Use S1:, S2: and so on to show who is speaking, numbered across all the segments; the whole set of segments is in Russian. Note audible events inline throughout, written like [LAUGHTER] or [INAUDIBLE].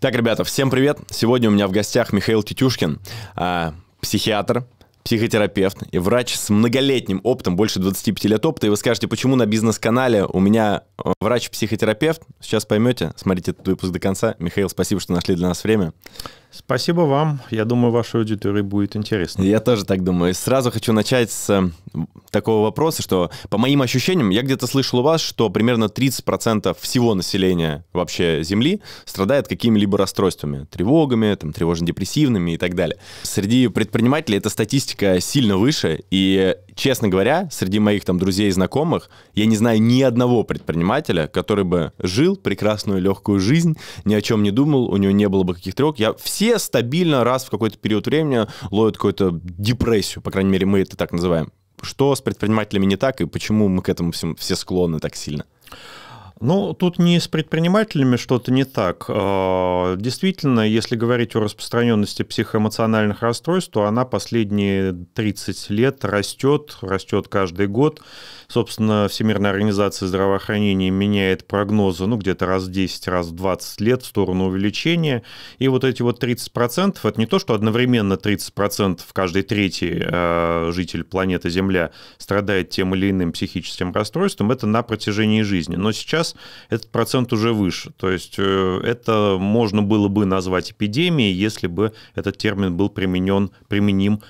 S1: Так, ребята, всем привет. Сегодня у меня в гостях Михаил Тетюшкин, а, психиатр, психотерапевт и врач с многолетним опытом, больше 25 лет опыта. И вы скажете, почему на бизнес-канале у меня э, врач-психотерапевт? Сейчас поймете. Смотрите этот выпуск до конца. Михаил, спасибо, что нашли для нас время. Спасибо вам. Я думаю, вашей аудитории будет интересно. Я тоже так думаю. сразу хочу начать с такого вопроса, что по моим ощущениям, я где-то слышал у вас, что примерно 30% всего населения вообще Земли страдает какими-либо расстройствами, тревогами, там, тревожно-депрессивными и так далее. Среди предпринимателей эта статистика сильно выше, и честно говоря, среди моих там друзей и знакомых я не знаю ни одного предпринимателя, который бы жил прекрасную легкую жизнь, ни о чем не думал, у него не было бы каких то тревог. Я все стабильно раз в какой-то период времени ловят какую-то депрессию, по крайней мере, мы это так называем. Что с предпринимателями не так и почему мы к этому всем все склонны так сильно? Ну, тут не с предпринимателями что-то не так. А,
S2: действительно, если говорить о распространенности психоэмоциональных расстройств, то она последние 30 лет растет, растет каждый год. Собственно, Всемирная организация здравоохранения меняет прогнозы, ну, где-то раз в 10, раз в 20 лет в сторону увеличения. И вот эти вот 30%, это не то, что одновременно 30% каждый третий э, житель планеты Земля страдает тем или иным психическим расстройством, это на протяжении жизни. Но сейчас этот процент уже выше. То есть э, это можно было бы назвать эпидемией, если бы этот термин был применен, применим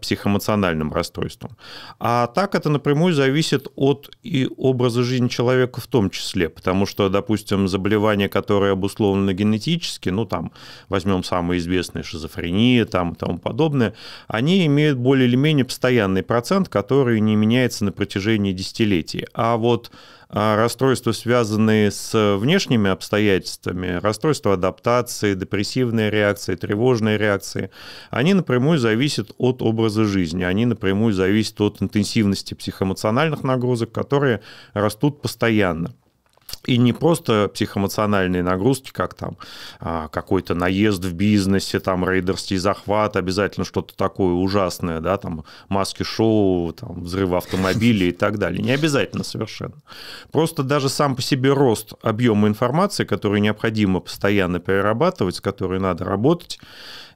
S2: психоэмоциональным расстройствам. А так это напрямую зависит от и образа жизни человека в том числе, потому что, допустим, заболевания, которые обусловлены генетически, ну там, возьмем самые известные, шизофрения там и тому подобное, они имеют более или менее постоянный процент, который не меняется на протяжении десятилетий. А вот а расстройства, связанные с э, внешними обстоятельствами, расстройства адаптации, депрессивные реакции, тревожные реакции, они напрямую зависят от образа жизни, они напрямую зависят от интенсивности психоэмоциональных нагрузок, которые растут постоянно. И не просто психоэмоциональные нагрузки, как там а, какой-то наезд в бизнесе, там рейдерский захват, обязательно что-то такое ужасное, да, там маски-шоу, там взрывы автомобилей и так далее. Не обязательно совершенно. Просто даже сам по себе рост объема информации, который необходимо постоянно перерабатывать, с которой надо работать,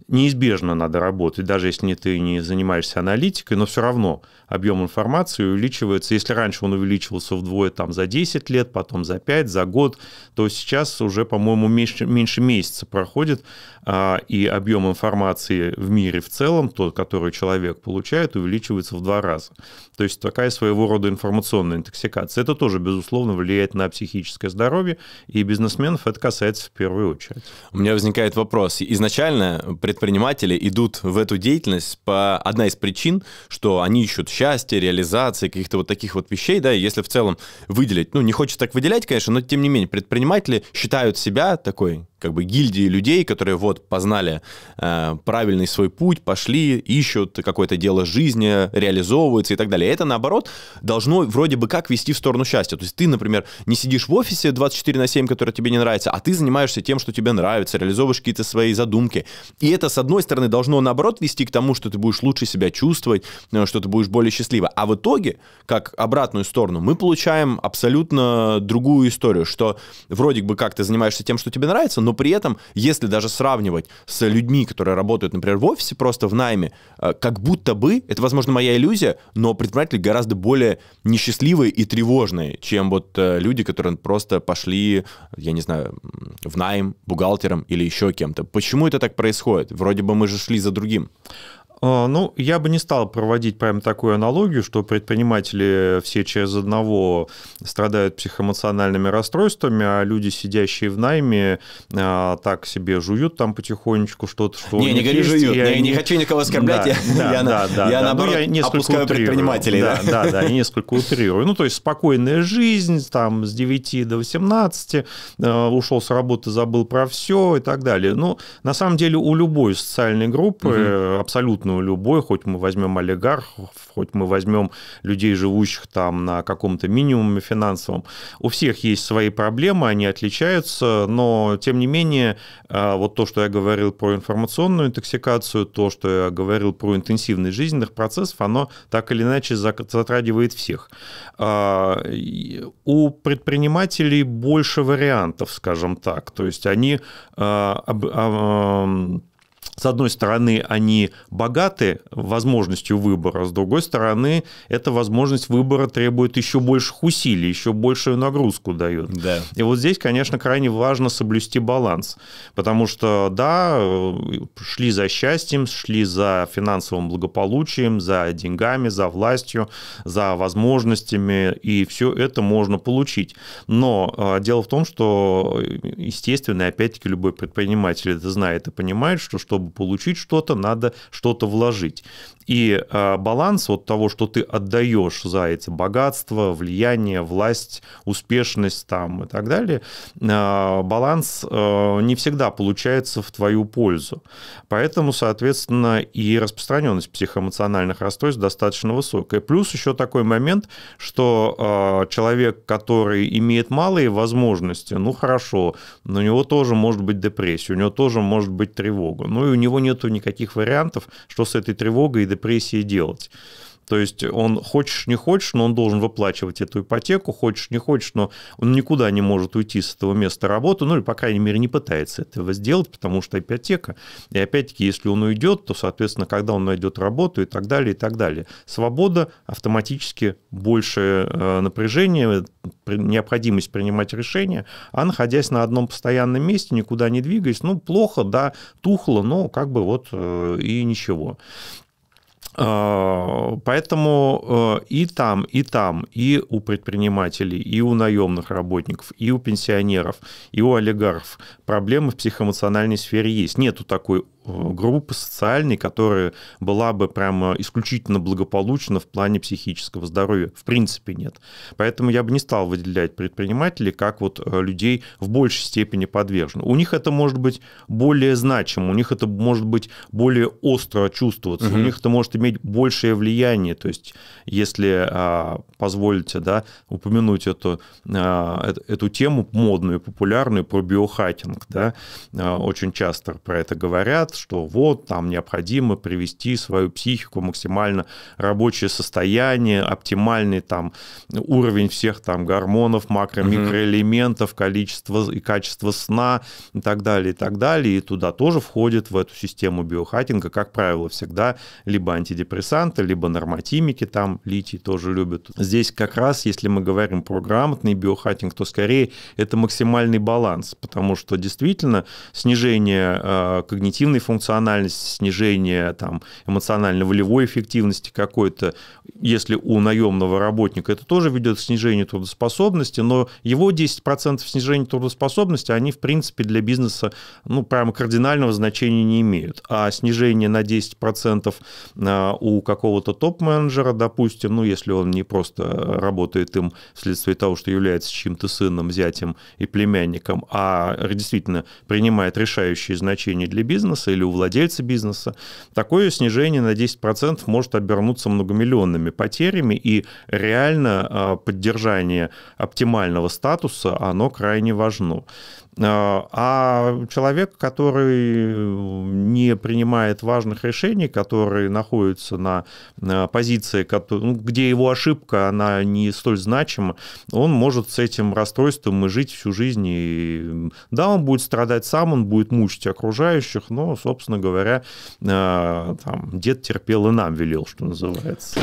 S2: неизбежно надо работать, даже если ты не занимаешься аналитикой, но все равно объем информации увеличивается. Если раньше он увеличивался вдвое там, за 10 лет, потом за 5, за год, то сейчас уже, по-моему, меньше, меньше месяца проходит, а, и объем информации в мире в целом, тот, который человек получает, увеличивается в два раза. То есть такая своего рода информационная интоксикация. Это тоже,
S1: безусловно, влияет на психическое здоровье, и бизнесменов это касается в первую очередь. У меня возникает вопрос. Изначально пред предприниматели идут в эту деятельность по одна из причин, что они ищут счастья, реализации, каких-то вот таких вот вещей, да, если в целом выделить, ну, не хочется так выделять, конечно, но тем не менее предприниматели считают себя такой как бы гильдии людей, которые вот познали э, правильный свой путь, пошли, ищут какое-то дело жизни, реализовываются и так далее. Это, наоборот, должно вроде бы как вести в сторону счастья. То есть ты, например, не сидишь в офисе 24 на 7, который тебе не нравится, а ты занимаешься тем, что тебе нравится, реализовываешь какие-то свои задумки. И это, с одной стороны, должно, наоборот, вести к тому, что ты будешь лучше себя чувствовать, э, что ты будешь более счастлива. А в итоге, как обратную сторону, мы получаем абсолютно другую историю, что вроде бы как ты занимаешься тем, что тебе нравится, но при этом, если даже сравнивать с людьми, которые работают, например, в офисе просто в найме, э, как будто бы, это, возможно, моя иллюзия, но предприниматели гораздо более несчастливые и тревожные, чем вот э, люди, которые просто пошли, я не знаю, в найм бухгалтером или еще кем-то. Почему это так происходит? Вроде бы мы же шли за другим. А, ну, я бы не
S2: стал проводить прям такую аналогию, что предприниматели все через одного страдают психоэмоциональными расстройствами, а люди, сидящие в найме, а, так себе жуют там потихонечку что-то, что Не, не говори есть, жуют, я не, не хочу никого оскорблять, да, я, да, да, я да. Ну, наоборот несколько опускаю предпринимателей. Да, да, да, я несколько утрирую. Ну, то есть спокойная жизнь, там, с 9 до 18, э, ушел с работы, забыл про все и так далее. Ну, на самом деле у любой социальной группы абсолютно абсолютно любой, хоть мы возьмем олигархов, хоть мы возьмем людей, живущих там на каком-то минимуме финансовом. У всех есть свои проблемы, они отличаются, но тем не менее, э, вот то, что я говорил про информационную интоксикацию, то, что я говорил про интенсивность жизненных процессов, оно так или иначе затрагивает всех. Э, у предпринимателей больше вариантов, скажем так. То есть они э, эм, с одной стороны, они богаты возможностью выбора, с другой стороны, эта возможность выбора требует еще больших усилий, еще большую нагрузку дает. Да. И вот здесь, конечно, крайне важно соблюсти баланс, потому что, да, шли за счастьем, шли за финансовым благополучием, за деньгами, за властью, за возможностями, и все это можно получить. Но э, дело в том, что, естественно, опять-таки любой предприниматель это знает и понимает, что чтобы чтобы получить что-то, надо что-то вложить. И э, баланс вот того, что ты отдаешь за эти богатства, влияние, власть, успешность там и так далее, э, баланс э, не всегда получается в твою пользу. Поэтому, соответственно, и распространенность психоэмоциональных расстройств достаточно высокая. Плюс еще такой момент, что человек, который имеет малые возможности, ну хорошо, но у него тоже может быть депрессия, у него тоже может быть тревога. Ну и у него нет никаких вариантов, что с этой тревогой и депрессией депрессии делать. То есть он хочешь не хочешь, но он должен выплачивать эту ипотеку, хочешь не хочешь, но он никуда не может уйти с этого места работы, ну или, по крайней мере, не пытается этого сделать, потому что ипотека. И опять-таки, если он уйдет, то, соответственно, когда он найдет работу и так далее, и так далее. Свобода автоматически больше э, напряжение необходимость принимать решения, а находясь на одном постоянном месте, никуда не двигаясь, ну, плохо, да, тухло, но как бы вот э, и ничего. Э, поэтому э, и там, и там, и у предпринимателей, и у наемных работников, и у пенсионеров, и у олигархов проблемы в психоэмоциональной сфере есть. Нету такой Э, группы социальной, которая была бы прямо исключительно благополучна в плане психического здоровья. В принципе, нет. Поэтому я бы не стал выделять предпринимателей как вот э, людей в большей степени подвержены. У них это может быть более значимо, у них это может быть более остро чувствоваться, угу. у них это может иметь большее влияние. То есть, если а, позволите да, упомянуть эту, а, эту тему модную, популярную про биохакинг, да, а, очень часто про это говорят, что вот там необходимо привести свою психику максимально рабочее состояние, оптимальный там уровень всех там гормонов, макро микроэлементов, количество и качество сна и так далее, и так далее. И туда тоже входит в эту систему биохатинга как правило, всегда либо антидепрессанты, либо нормотимики, там литий тоже любят. Здесь как раз, если мы говорим про грамотный биохакинг, то скорее это максимальный баланс, потому что действительно снижение э, когнитивной функциональность, снижение там, эмоционально-волевой эффективности какой-то. Если у наемного работника это тоже ведет к снижению трудоспособности, но его 10% снижения трудоспособности, они, в принципе, для бизнеса ну, прямо кардинального значения не имеют. А снижение на 10% а, у какого-то топ-менеджера, допустим, ну, если он не просто работает им вследствие того, что является чьим-то сыном, зятем и племянником, а действительно принимает решающие значения для бизнеса, бизнеса или у владельца бизнеса, такое снижение на 10% может обернуться многомиллионными потерями, и реально а, поддержание оптимального статуса, оно крайне важно. А, а человек, который не принимает важных решений, который находится на позиции, ну, где его ошибка, она не столь значима, он может с этим расстройством и жить всю жизнь. И, да, он будет страдать сам, он будет мучить окружающих, но, собственно говоря, а, там, дед терпел и нам велел, что
S1: называется.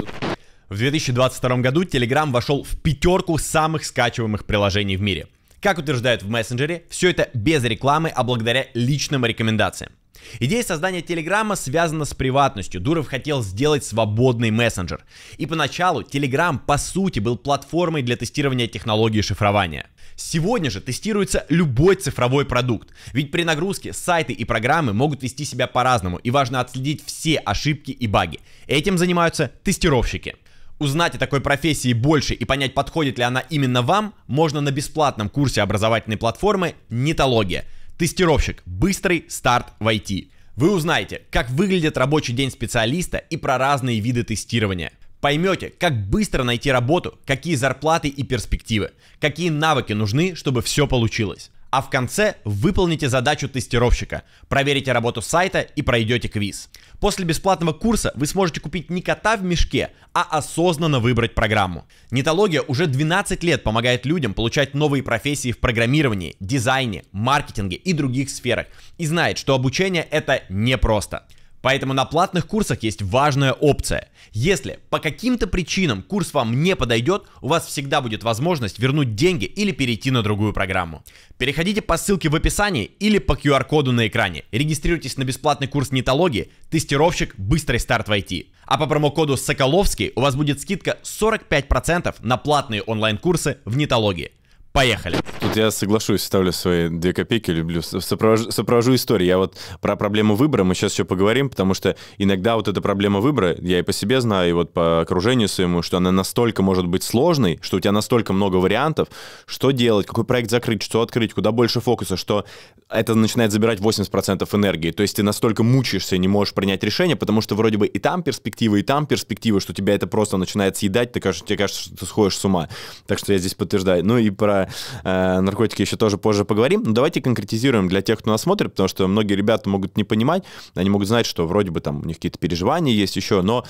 S1: В 2022 году Telegram вошел в пятерку самых скачиваемых приложений в мире – как утверждают в мессенджере, все это без рекламы, а благодаря личным рекомендациям. Идея создания Телеграма связана с приватностью. Дуров хотел сделать свободный мессенджер. И поначалу Телеграм по сути был платформой для тестирования технологии шифрования. Сегодня же тестируется любой цифровой продукт. Ведь при нагрузке сайты и программы могут вести себя по-разному и важно отследить все ошибки и баги. Этим занимаются тестировщики. Узнать о такой профессии больше и понять, подходит ли она именно вам, можно на бесплатном курсе образовательной платформы «Нитология». Тестировщик. Быстрый старт в IT. Вы узнаете, как выглядит рабочий день специалиста и про разные виды тестирования. Поймете, как быстро найти работу, какие зарплаты и перспективы, какие навыки нужны, чтобы все получилось а в конце выполните задачу тестировщика, проверите работу сайта и пройдете квиз. После бесплатного курса вы сможете купить не кота в мешке, а осознанно выбрать программу. Нетология уже 12 лет помогает людям получать новые профессии в программировании, дизайне, маркетинге и других сферах и знает, что обучение это непросто. Поэтому на платных курсах есть важная опция. Если по каким-то причинам курс вам не подойдет, у вас всегда будет возможность вернуть деньги или перейти на другую программу. Переходите по ссылке в описании или по QR-коду на экране. Регистрируйтесь на бесплатный курс нетологии «Тестировщик. Быстрый старт в IT». А по промокоду «Соколовский» у вас будет скидка 45% на платные онлайн-курсы в нетологии. Поехали. Тут я соглашусь, ставлю свои две копейки, люблю. Сопровожу, сопровожу историю. Я вот про проблему выбора мы сейчас еще поговорим, потому что иногда вот эта проблема выбора, я и по себе знаю, и вот по окружению своему, что она настолько может быть сложной, что у тебя настолько много вариантов, что делать, какой проект закрыть, что открыть, куда больше фокуса, что это начинает забирать 80% энергии. То есть ты настолько мучаешься и не можешь принять решение, потому что вроде бы и там перспективы, и там перспективы, что тебя это просто начинает съедать, ты, кажется, тебе кажется, что ты сходишь с ума. Так что я здесь подтверждаю. Ну и про Э, наркотики еще тоже позже поговорим. Но давайте конкретизируем для тех, кто нас смотрит, потому что многие ребята могут не понимать, они могут знать, что вроде бы там у них какие-то переживания есть еще, но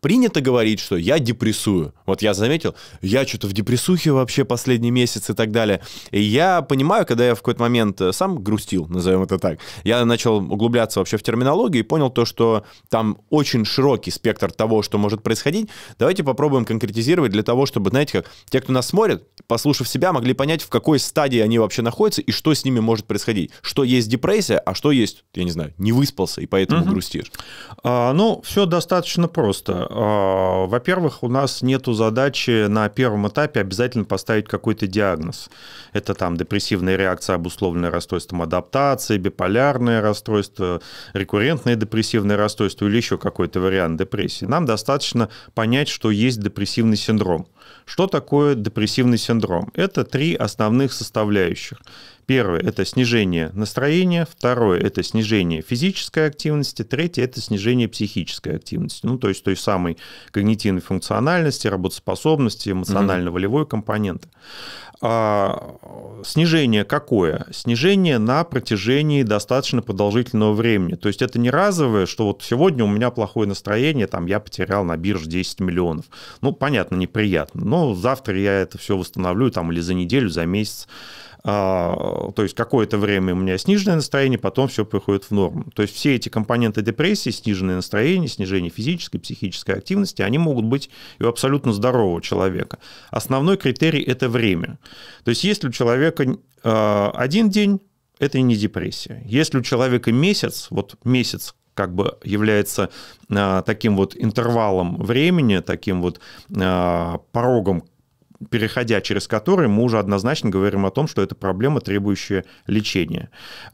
S1: принято говорить, что я депрессую. Вот я заметил, я что-то в депрессухе вообще последний месяц и так далее. И я понимаю, когда я в какой-то момент э, сам грустил, назовем это так, я начал углубляться вообще в терминологию и понял то, что там очень широкий спектр того, что может происходить. Давайте попробуем конкретизировать для того, чтобы, знаете, как те, кто нас смотрит, послушав себя, могли понять, в какой стадии они вообще находятся и что с ними может происходить. Что есть депрессия, а что есть, я не знаю, не выспался и поэтому угу. грустишь.
S2: А, ну, все достаточно просто. А, во-первых, у нас нет задачи на первом этапе обязательно поставить какой-то диагноз. Это там депрессивная реакция, обусловленная расстройством адаптации, биполярное расстройство, рекуррентное депрессивное расстройство или еще какой-то вариант депрессии. Нам достаточно понять, что есть депрессивный синдром. Что такое депрессивный синдром? Это три основных составляющих. Первое – это снижение настроения, второе – это снижение физической активности, третье – это снижение психической активности, ну, то есть той самой когнитивной функциональности, работоспособности, эмоционально-волевой компоненты. А, снижение какое? Снижение на протяжении достаточно продолжительного времени. То есть это не разовое, что вот сегодня у меня плохое настроение, там я потерял на бирже 10 миллионов. Ну, понятно, неприятно, но завтра я это все восстановлю там или за неделю, за месяц. А, то есть какое-то время у меня сниженное настроение, потом все приходит в норму. То есть все эти компоненты депрессии, сниженное настроение, снижение физической, психической активности, они могут быть и у абсолютно здорового человека. Основной критерий – это время. То есть если у человека а, один день, это не депрессия. Если у человека месяц, вот месяц как бы является а, таким вот интервалом времени, таким вот порогом, переходя через которые, мы уже однозначно говорим о том, что это проблема, требующая лечения.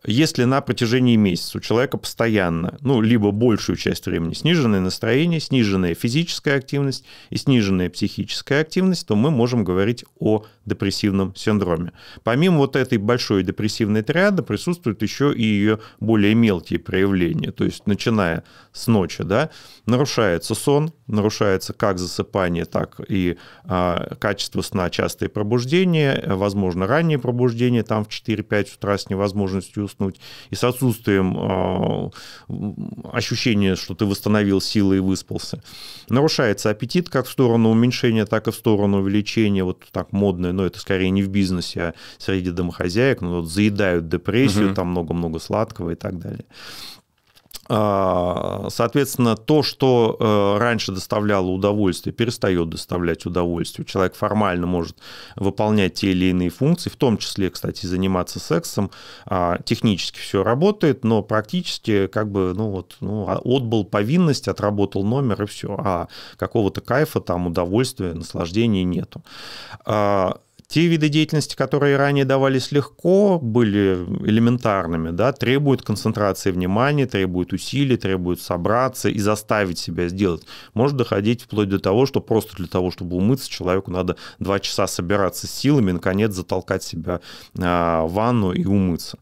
S2: Если на протяжении месяца у человека постоянно, ну, либо большую часть времени сниженное настроение, сниженная физическая активность и сниженная психическая активность, то мы можем говорить о депрессивном синдроме. Помимо вот этой большой депрессивной триады присутствуют еще и ее более мелкие проявления. То есть, начиная с ночи, да, нарушается сон, нарушается как засыпание, так и а, качество сна, частые пробуждения, возможно, раннее пробуждение, там в 4-5 утра с невозможностью уснуть, и с отсутствием а, ощущения, что ты восстановил силы и выспался. Нарушается аппетит как в сторону уменьшения, так и в сторону увеличения, вот так модное но это скорее не в бизнесе, а среди домохозяек, ну, вот заедают депрессию, угу. там много-много сладкого и так далее. А, соответственно, то, что э, раньше доставляло удовольствие, перестает доставлять удовольствие. Человек формально может выполнять те или иные функции, в том числе, кстати, заниматься сексом. А, технически все работает, но практически как бы, ну вот, ну, а, отбыл повинность, отработал номер и все. А какого-то кайфа, там, удовольствия, наслаждения нету те виды деятельности, которые ранее давались легко, были элементарными, да, требуют концентрации внимания, требуют усилий, требуют собраться и заставить себя сделать. Может доходить вплоть до того, что просто для того, чтобы умыться, человеку надо два часа собираться с силами наконец, затолкать себя а, в ванну и умыться.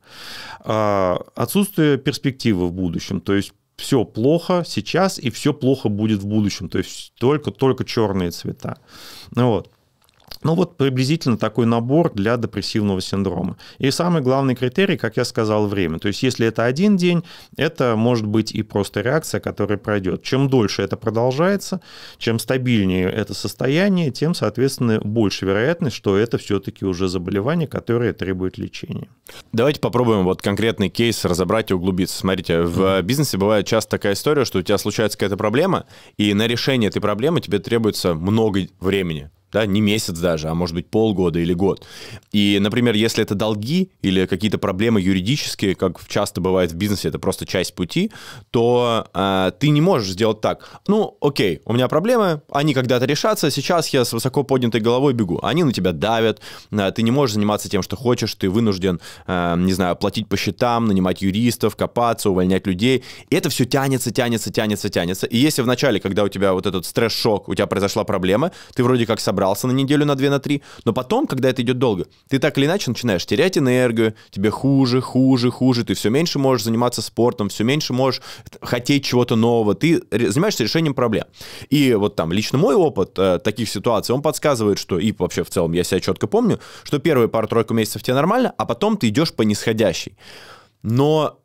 S2: А, отсутствие перспективы в будущем, то есть все плохо сейчас и все плохо будет в будущем, то есть только-только черные цвета. Ну вот. Ну вот приблизительно такой набор для депрессивного синдрома. И самый главный критерий, как я сказал, время. То есть если это один день, это может быть и просто реакция, которая пройдет. Чем дольше это продолжается, чем стабильнее это состояние, тем, соответственно, больше вероятность, что это все-таки уже
S1: заболевание, которое требует лечения. Давайте попробуем вот конкретный кейс разобрать и углубиться. Смотрите, в бизнесе бывает часто такая история, что у тебя случается какая-то проблема, и на решение этой проблемы тебе требуется много времени да, не месяц даже, а может быть полгода или год. И, например, если это долги или какие-то проблемы юридические, как часто бывает в бизнесе, это просто часть пути, то э, ты не можешь сделать так. Ну, окей, у меня проблемы, они когда-то решатся, сейчас я с высоко поднятой головой бегу. Они на тебя давят, э, ты не можешь заниматься тем, что хочешь, ты вынужден, э, не знаю, платить по счетам, нанимать юристов, копаться, увольнять людей. И это все тянется, тянется, тянется, тянется. И если в начале, когда у тебя вот этот стресс-шок, у тебя произошла проблема, ты вроде как собрал собрался на неделю, на две, на три, но потом, когда это идет долго, ты так или иначе начинаешь терять энергию, тебе хуже, хуже, хуже, ты все меньше можешь заниматься спортом, все меньше можешь хотеть чего-то нового, ты занимаешься решением проблем. И вот там лично мой опыт э, таких ситуаций, он подсказывает, что и вообще в целом я себя четко помню, что первые пару-тройку месяцев тебе нормально, а потом ты идешь по нисходящей. Но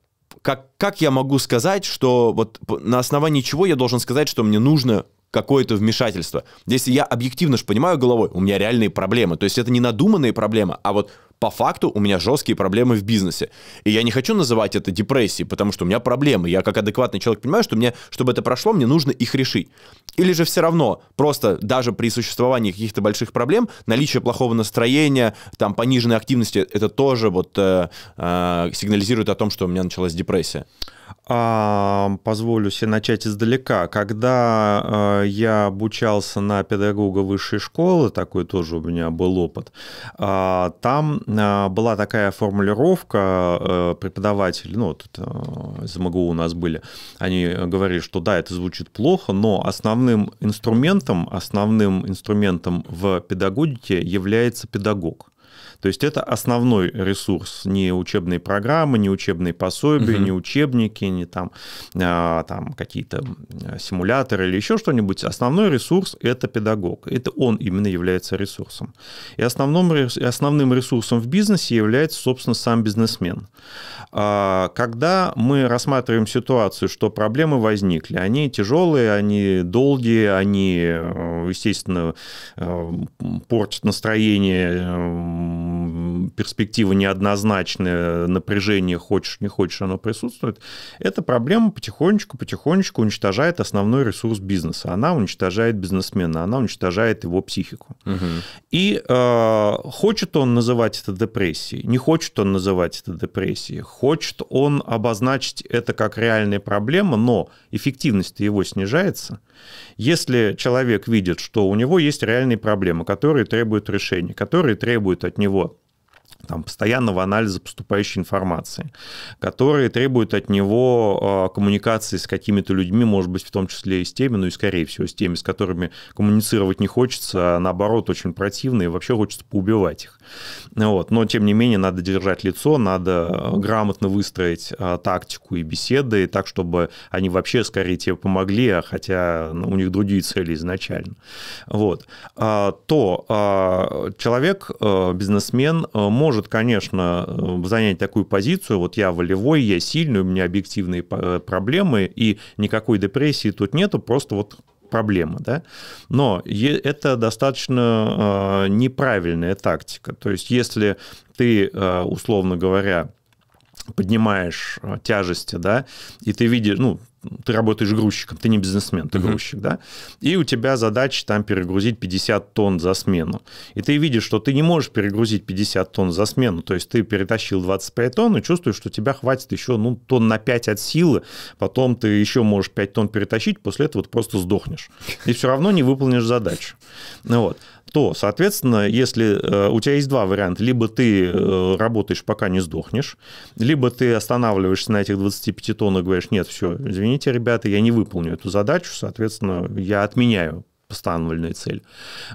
S1: как, как я могу сказать, что вот на основании чего я должен сказать, что мне нужно какое-то вмешательство. Если я объективно же понимаю головой, у меня реальные проблемы. То есть это не надуманные проблемы, а вот по факту у меня жесткие проблемы в бизнесе. И я не хочу называть это депрессией, потому что у меня проблемы. Я как адекватный человек понимаю, что мне, чтобы это прошло, мне нужно их решить. Или же все равно, просто даже при существовании каких-то больших проблем, наличие плохого настроения, там пониженной активности, это тоже вот э, э, сигнализирует о том, что у меня началась депрессия
S2: а, позволю себе начать издалека. Когда а, я обучался на педагога высшей школы, такой тоже у меня был опыт, а, там а, была такая формулировка а, преподавателей, ну, тут, а, из МГУ у нас были, они говорили, что да, это звучит плохо, но основным инструментом, основным инструментом в педагогике является педагог. То есть это основной ресурс, не учебные программы, не учебные пособия, угу. не учебники, не там, а, там какие-то э, симуляторы или еще что-нибудь. Основной ресурс – это педагог. Это он именно является ресурсом. И основным, основным ресурсом в бизнесе является, собственно, сам бизнесмен. А, когда мы рассматриваем ситуацию, что проблемы возникли, они тяжелые, они долгие, они, э, естественно, э, портят настроение перспектива неоднозначная напряжение, хочешь, не хочешь, оно присутствует, эта проблема потихонечку, потихонечку уничтожает основной ресурс бизнеса. Она уничтожает бизнесмена, она уничтожает его психику. Угу. И э, хочет он называть это депрессией, не хочет он называть это депрессией, хочет он обозначить это как реальная проблема, но эффективность его снижается. Если человек видит, что у него есть реальные проблемы, которые требуют решения, которые требуют от него там, постоянного анализа поступающей информации, которые требуют от него а, коммуникации с какими-то людьми, может быть, в том числе и с теми, ну и, скорее всего, с теми, с которыми коммуницировать не хочется, а наоборот, очень противно, и вообще хочется поубивать их. Вот. Но, тем не менее, надо держать лицо, надо э, грамотно выстроить а, тактику и беседы, и так, чтобы они вообще скорее тебе помогли, а хотя ну, у них другие цели изначально. Вот. А, то а, человек, а, бизнесмен, а, может, конечно, занять такую позицию, вот я волевой, я сильный, у меня объективные проблемы, и никакой депрессии тут нету, просто вот проблема. Да? Но это достаточно а, неправильная тактика. То есть если ты, а, условно говоря, поднимаешь а, тяжести, да, и ты видишь, ну, ты работаешь грузчиком, ты не бизнесмен, ты грузчик, да, и у тебя задача там перегрузить 50 тонн за смену. И ты видишь, что ты не можешь перегрузить 50 тонн за смену, то есть ты перетащил 25 тонн и чувствуешь, что тебя хватит еще, ну, тонн на 5 от силы, потом ты еще можешь 5 тонн перетащить, после этого ты просто сдохнешь. И все равно не выполнишь задачу. Ну, вот то, соответственно, если э, у тебя есть два варианта, либо ты э, работаешь, пока не сдохнешь, либо ты останавливаешься на этих 25 тонн и говоришь, нет, все, извините, ребята, я не выполню эту задачу, соответственно, я отменяю постановленную цель.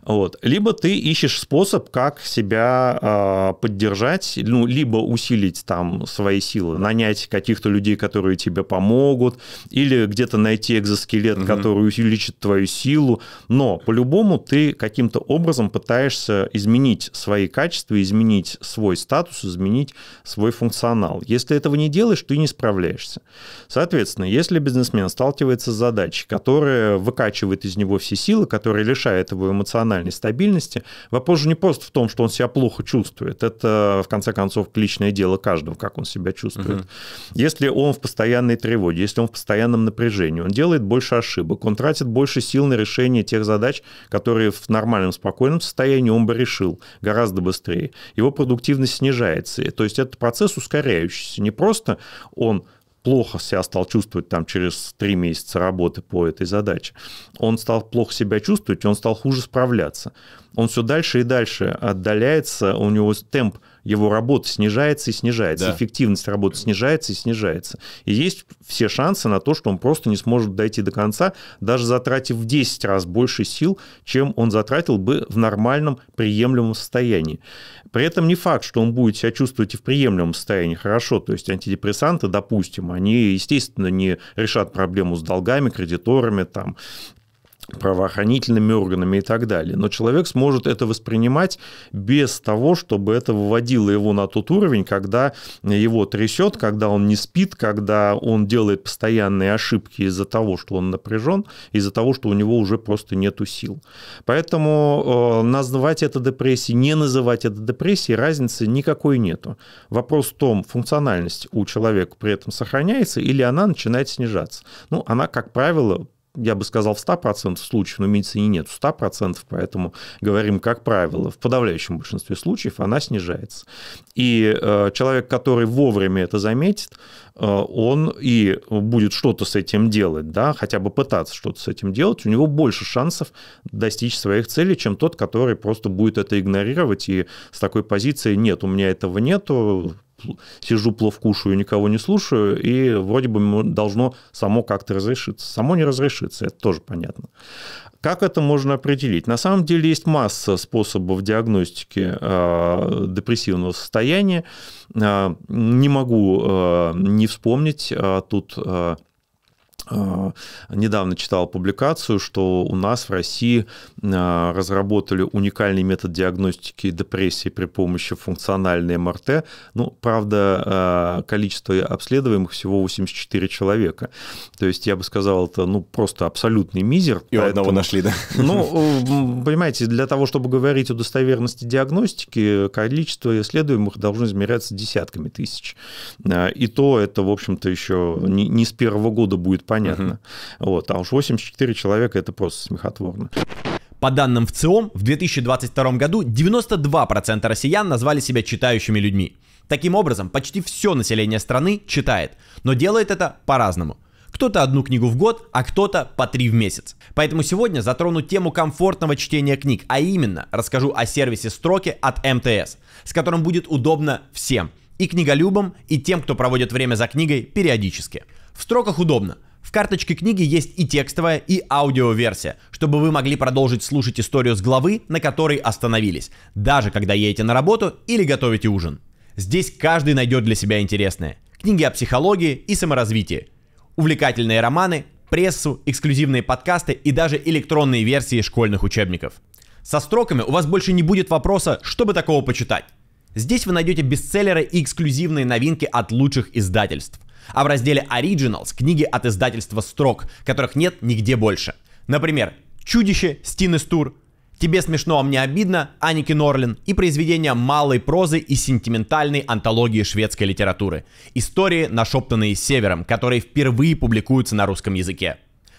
S2: Вот. Либо ты ищешь способ, как себя э, поддержать, ну, либо усилить там свои силы, нанять каких-то людей, которые тебе помогут, или где-то найти экзоскелет, угу. который увеличит твою силу. Но по-любому ты каким-то образом пытаешься изменить свои качества, изменить свой статус, изменить свой функционал. Если этого не делаешь, ты не справляешься. Соответственно, если бизнесмен сталкивается с задачей, которая выкачивает из него все силы, сила, которая лишает его эмоциональной стабильности. Вопрос же не просто в том, что он себя плохо чувствует. Это, в конце концов, личное дело каждого, как он себя чувствует. Угу. Если он в постоянной тревоге, если он в постоянном напряжении, он делает больше ошибок, он тратит больше сил на решение тех задач, которые в нормальном, спокойном состоянии он бы решил гораздо быстрее. Его продуктивность снижается. То есть это процесс ускоряющийся. Не просто он плохо себя стал чувствовать там через три месяца работы по этой задаче. Он стал плохо себя чувствовать, он стал хуже справляться. Он все дальше и дальше отдаляется, у него темп – его работа снижается и снижается, да. эффективность работы снижается и снижается. И есть все шансы на то, что он просто не сможет дойти до конца, даже затратив в 10 раз больше сил, чем он затратил бы в нормальном приемлемом состоянии. При этом не факт, что он будет себя чувствовать и в приемлемом состоянии хорошо, то есть антидепрессанты, допустим, они, естественно, не решат проблему с долгами, кредиторами, там, правоохранительными органами и так далее. Но человек сможет это воспринимать без того, чтобы это выводило его на тот уровень, когда его трясет, когда он не спит, когда он делает постоянные ошибки из-за того, что он напряжен, из-за того, что у него уже просто нету сил. Поэтому э, называть это депрессией, не называть это депрессией, разницы никакой нету. Вопрос в том, функциональность у человека при этом сохраняется или она начинает снижаться. Ну, она, как правило, я бы сказал, в 100% случаев, но в медицине нет 100%, поэтому говорим, как правило, в подавляющем большинстве случаев она снижается. И э, человек, который вовремя это заметит, э, он и будет что-то с этим делать, да, хотя бы пытаться что-то с этим делать, у него больше шансов достичь своих целей, чем тот, который просто будет это игнорировать и с такой позиции «нет, у меня этого нету, сижу, плов кушаю, никого не слушаю, и вроде бы должно само как-то разрешиться. Само не разрешится, это тоже понятно. Как это можно определить? На самом деле есть масса способов диагностики э, депрессивного состояния. Э, не могу э, не вспомнить э, тут... Э, а, недавно читал публикацию, что у нас в России а, разработали уникальный метод диагностики депрессии при помощи функциональной МРТ. Ну, правда, а, количество обследуемых всего 84 человека. То есть, я бы сказал, это ну, просто абсолютный мизер. И поэтому... одного нашли, да? Ну, понимаете, для того, чтобы говорить о достоверности диагностики, количество исследуемых должно измеряться десятками тысяч. И то это, в общем-то, еще не с первого года будет понятно. Угу. Вот, а уж 84 человека это просто смехотворно.
S1: По данным ВЦИОМ, в 2022 году 92% россиян назвали себя читающими людьми. Таким образом, почти все население страны читает, но делает это по-разному. Кто-то одну книгу в год, а кто-то по три в месяц. Поэтому сегодня затрону тему комфортного чтения книг, а именно расскажу о сервисе строки от МТС, с которым будет удобно всем, и книголюбам, и тем, кто проводит время за книгой периодически. В строках удобно – в карточке книги есть и текстовая, и аудиоверсия, чтобы вы могли продолжить слушать историю с главы, на которой остановились, даже когда едете на работу или готовите ужин. Здесь каждый найдет для себя интересное. Книги о психологии и саморазвитии. Увлекательные романы, прессу, эксклюзивные подкасты и даже электронные версии школьных учебников. Со строками у вас больше не будет вопроса, чтобы такого почитать. Здесь вы найдете бестселлеры и эксклюзивные новинки от лучших издательств – а в разделе Originals книги от издательства строк, которых нет нигде больше. Например, «Чудище» Стины Стур, «Тебе смешно, а мне обидно» Аники Норлин и произведения малой прозы и сентиментальной антологии шведской литературы. Истории, нашептанные севером, которые впервые публикуются на русском языке.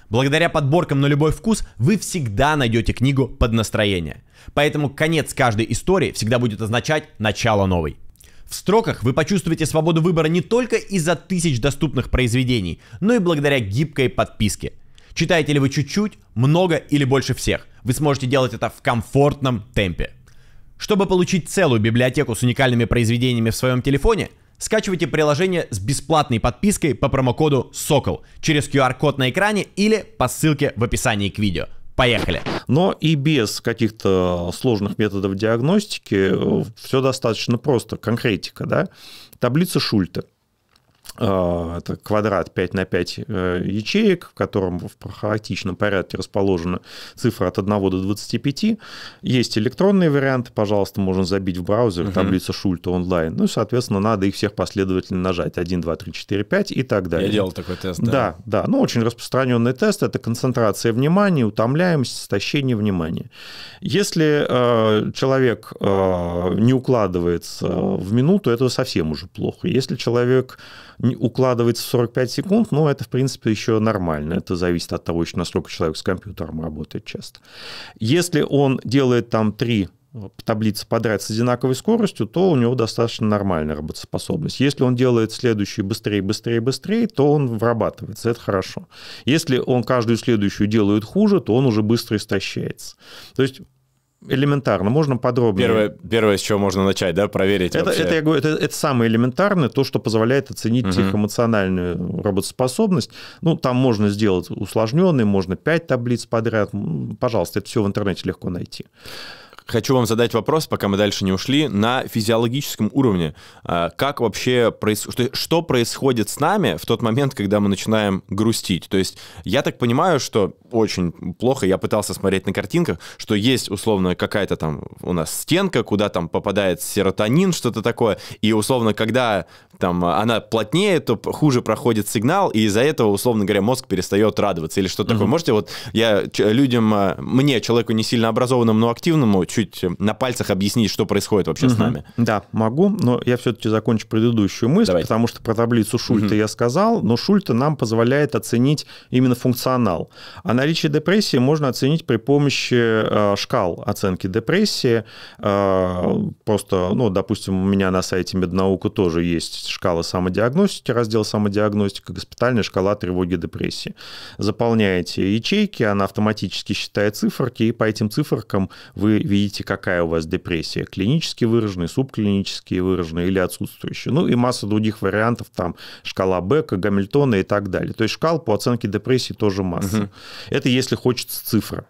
S1: Благодаря подборкам на любой вкус вы всегда найдете книгу под настроение. Поэтому конец каждой истории всегда будет означать начало новой. В строках вы почувствуете свободу выбора не только из-за тысяч доступных произведений, но и благодаря гибкой подписке. Читаете ли вы чуть-чуть, много или больше всех, вы сможете делать это в комфортном темпе. Чтобы получить целую библиотеку с уникальными произведениями в своем телефоне, скачивайте приложение с бесплатной подпиской по промокоду «Сокол» через QR-код на экране или по ссылке в описании к видео – Поехали.
S2: Но и без каких-то сложных методов диагностики э, все достаточно просто, конкретика, да? Таблица Шульта. А, это квадрат 5 на 5 э, ячеек, в котором в хаотичном порядке расположены цифры от 1 до 25. Есть электронные варианты, пожалуйста, можно забить в браузер, угу. таблица Шульта онлайн. Ну, соответственно, надо их всех последовательно нажать. 1, 2, 3, 4, 5 и так далее. Я делал
S1: такой тест, да. Да,
S2: да. Ну, очень распространенный тест – это концентрация внимания, утомляемость, истощение внимания. Если э, человек э, не укладывается в минуту, это совсем уже плохо. Если человек укладывается в 45 секунд, но это, в принципе, еще нормально. Это зависит от того, насколько человек с компьютером работает часто. Если он делает там три э, таблицы подряд с одинаковой скоростью, то у него достаточно нормальная работоспособность. Если он делает следующие быстрее, быстрее, быстрее, то он вырабатывается, это хорошо. Если он каждую следующую делает хуже, то он уже быстро истощается. То есть элементарно, можно подробнее. Первое, первое, с чего можно начать, да, проверить это, Это, я говорю, это, это самое элементарное, то, что позволяет оценить угу. их работоспособность. Ну, там можно сделать усложненный, можно 5 таблиц подряд. Пожалуйста,
S1: это все в интернете легко найти. Хочу вам задать вопрос, пока мы дальше не ушли, на физиологическом уровне. А, как вообще, проис... что происходит с нами в тот момент, когда мы начинаем грустить? То есть я так понимаю, что очень плохо, я пытался смотреть на картинках, что есть условно какая-то там у нас стенка, куда там попадает серотонин, что-то такое, и условно, когда там а, она плотнее, то хуже проходит сигнал, и из-за этого, условно говоря, мозг перестает радоваться или что mm-hmm. такое. Можете вот я людям, а, мне, человеку не сильно образованному, но активному, чуть на пальцах объяснить, что происходит вообще mm-hmm. с нами? Да,
S2: могу, но я все-таки закончу предыдущую мысль, Давайте. потому что про таблицу Шульта mm-hmm. я сказал, но Шульта нам позволяет оценить именно функционал. А наличие депрессии можно оценить при помощи э, шкал оценки депрессии. Э, просто, ну, допустим, у меня на сайте Меднаука тоже есть шкала самодиагностики, раздел самодиагностика, госпитальная шкала тревоги и депрессии. Заполняете ячейки, она автоматически считает циферки, и по этим циферкам вы видите, какая у вас депрессия. Клинически выраженная, субклинически выраженная или отсутствующая. Ну и масса других вариантов, там шкала Бека, Гамильтона и так далее. То есть шкал по оценке депрессии тоже масса. Угу. Это если хочется цифра.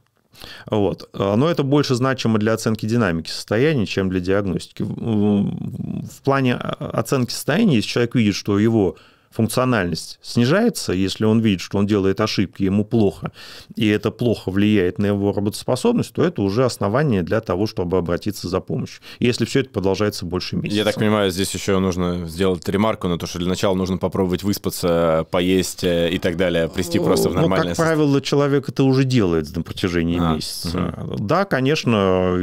S2: Вот. Э, но это больше значимо для оценки динамики состояния, чем для диагностики. В плане э, оценки состояния, если человек видит, что его функциональность снижается, если он видит, что он делает ошибки, ему плохо, и это плохо влияет на его работоспособность, то это уже основание для того, чтобы обратиться за помощью. Если все это продолжается больше месяца. Я так
S1: понимаю, здесь еще нужно сделать ремарку на то, что для начала нужно попробовать выспаться, поесть э, и так далее, прийти просто в ну, нормальное Ну, как состояние.
S2: правило, человек это уже делает на протяжении а, месяца. Угу. Да, конечно,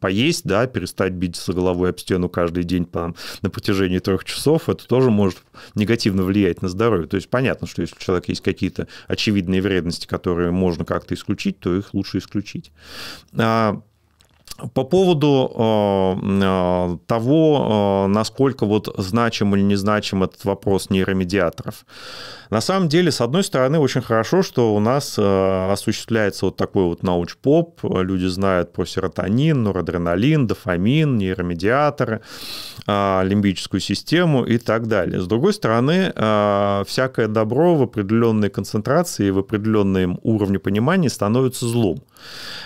S2: поесть, да, перестать биться головой об стену каждый день по, на протяжении трех часов, это тоже может негативно влиять на здоровье. То есть понятно, что если у человека есть какие-то очевидные вредности, которые можно как-то исключить, то их лучше исключить. А по поводу э, э, того, э, насколько вот значим или незначим этот вопрос нейромедиаторов. На самом деле, с одной стороны, очень хорошо, что у нас осуществляется вот такой вот науч-поп. Люди знают про серотонин, норадреналин, дофамин, нейромедиаторы, лимбическую систему и так далее. С другой стороны, всякое добро в определенной концентрации и в определенном уровне понимания становится злом.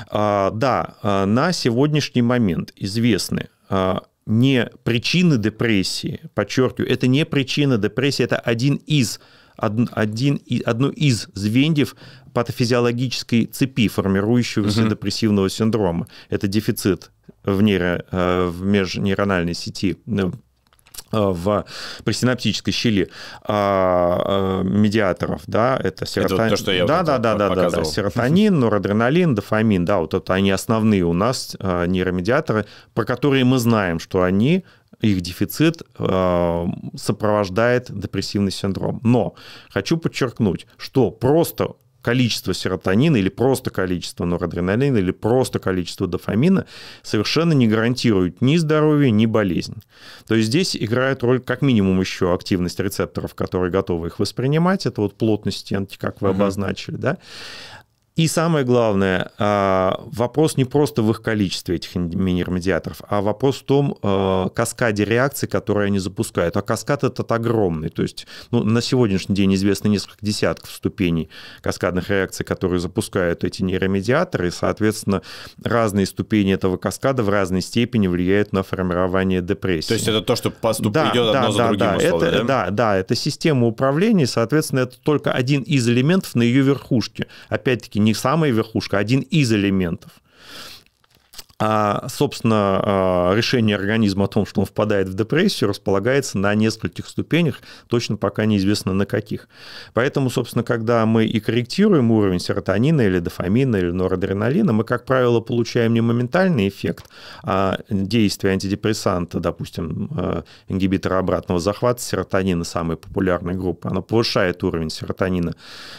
S2: А, да, а, на сегодняшний момент известны а, не причины депрессии, подчеркиваю, это не причина депрессии, это один из один, одно из звеньев патофизиологической цепи, формирующегося угу. депрессивного синдрома. Это дефицит в, нейро, э, в межнейрональной сети ну, Э, в пресинаптической щели а, а, медиаторов, да, это серотонин, это то, что я да, да, да, да, да, да, серотонин, норадреналин, дофамин, да, вот это они основные у нас а, нейромедиаторы, про которые мы знаем, что они их дефицит э, сопровождает депрессивный синдром. Но хочу подчеркнуть, что просто количество серотонина или просто количество норадреналина или просто количество дофамина совершенно не гарантирует ни здоровья, ни болезнь. То есть здесь играет роль как минимум еще активность рецепторов, которые готовы их воспринимать, это вот плотность стенки, как вы угу. обозначили, да, и самое главное, а, вопрос не просто в их количестве этих мини-медиаторов, а вопрос в том а, каскаде реакций, которые они запускают. А каскад этот огромный. То есть ну, на сегодняшний день известно несколько десятков ступеней каскадных реакций, которые запускают эти нейромедиаторы. И, соответственно, разные ступени этого каскада в разной степени влияют на формирование депрессии. То есть это
S1: то, что поступ да, идет да, одно да, за другим, да, условно, это, да?
S2: Да, да, это система управления, и, соответственно, это только один из элементов на ее верхушке. Опять-таки, не самая верхушка, а один из элементов. А, собственно, а, решение организма о том, что он впадает в депрессию, располагается на нескольких ступенях, точно пока неизвестно на каких. Поэтому, собственно, когда мы и корректируем уровень серотонина или дофамина или норадреналина, мы, как правило, получаем не моментальный эффект а действия антидепрессанта, допустим, а, ингибитора обратного захвата серотонина, самой популярной группы, она повышает уровень серотонина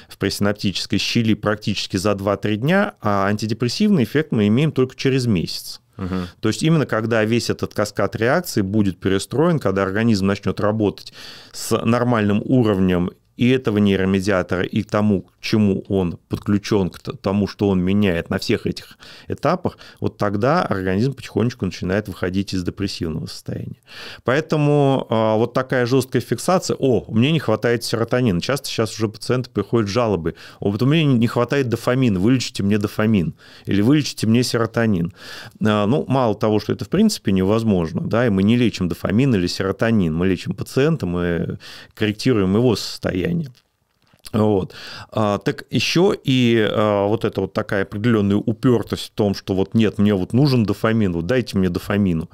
S2: в пресинаптической щели практически за 2-3 дня, а антидепрессивный эффект мы имеем только через месяц месяц. Угу. То есть именно когда весь этот каскад реакций будет перестроен, когда организм начнет работать с нормальным уровнем и этого нейромедиатора, и тому, чему он подключен, к тому, что он меняет на всех этих этапах, вот тогда организм потихонечку начинает выходить из депрессивного состояния. Поэтому э, вот такая жесткая фиксация, о, мне не хватает серотонина. Часто сейчас уже пациенты приходят жалобы, о, вот у меня не хватает дофамина, вылечите мне дофамин, или вылечите мне серотонин. Э, ну, мало того, что это в принципе невозможно, да, и мы не лечим дофамин или серотонин, мы лечим пациента, мы корректируем его состояние влияние. Вот. А, так еще и а, вот эта вот такая определенная упертость в том, что вот нет, мне вот нужен дофамин, вот дайте мне дофамину.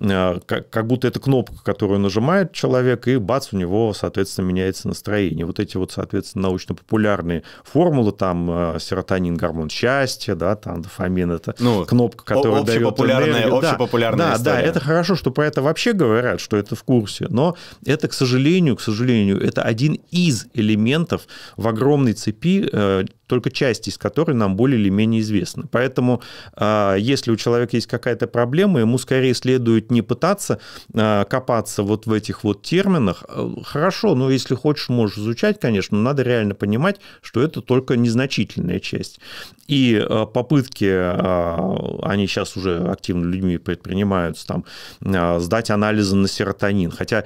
S2: А, как, как будто это кнопка, которую нажимает человек, и бац, у него, соответственно, меняется настроение. Вот эти вот, соответственно, научно-популярные формулы, там а, серотонин, гормон счастья, да, там дофамин, это ну, кнопка, которая общепопулярная, дает энергию. Общепопулярная да, да, да, это хорошо, что про это вообще говорят, что это в курсе, но это, к сожалению, к сожалению, это один из элементов в огромной цепи, э, только часть из которой нам более или менее известна. Поэтому э, если у человека есть какая-то проблема, ему скорее следует не пытаться э, копаться вот в этих вот терминах. Хорошо, но ну, если хочешь, можешь изучать, конечно, но надо реально понимать, что это только незначительная часть. И попытки, они сейчас уже активно людьми предпринимаются, там, сдать анализы на серотонин. Хотя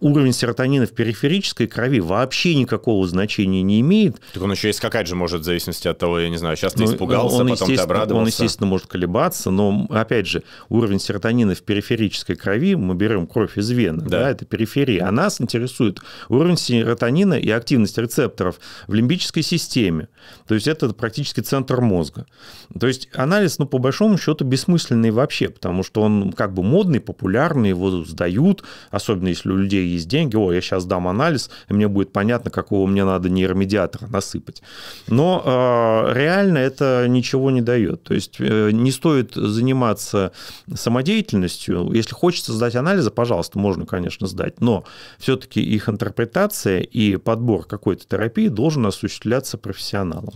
S2: уровень серотонина в периферической крови вообще никакого значения не имеет. Так он еще и скакать же может в зависимости от того, я не знаю, сейчас ты ну, испугался, он, потом ты обрадовался. Он, естественно, может колебаться, но, опять же, уровень серотонина в периферической крови, мы берем кровь из вены, да, да это периферия, а нас интересует уровень серотонина и активность рецепторов в лимбической системе. То есть это практически центр мозга. То есть анализ, ну, по большому счету, бессмысленный вообще, потому что он как бы модный, популярный, его сдают, особенно если у людей есть деньги, о, я сейчас дам анализ, и мне будет понятно, какого мне надо нейромедиатора насыпать. Но э, реально это ничего не дает. То есть э, не стоит заниматься самодеятельностью. Если хочется сдать анализы, пожалуйста, можно, конечно, сдать. Но все-таки их интерпретация и
S1: подбор какой-то терапии должен осуществляться профессионалом.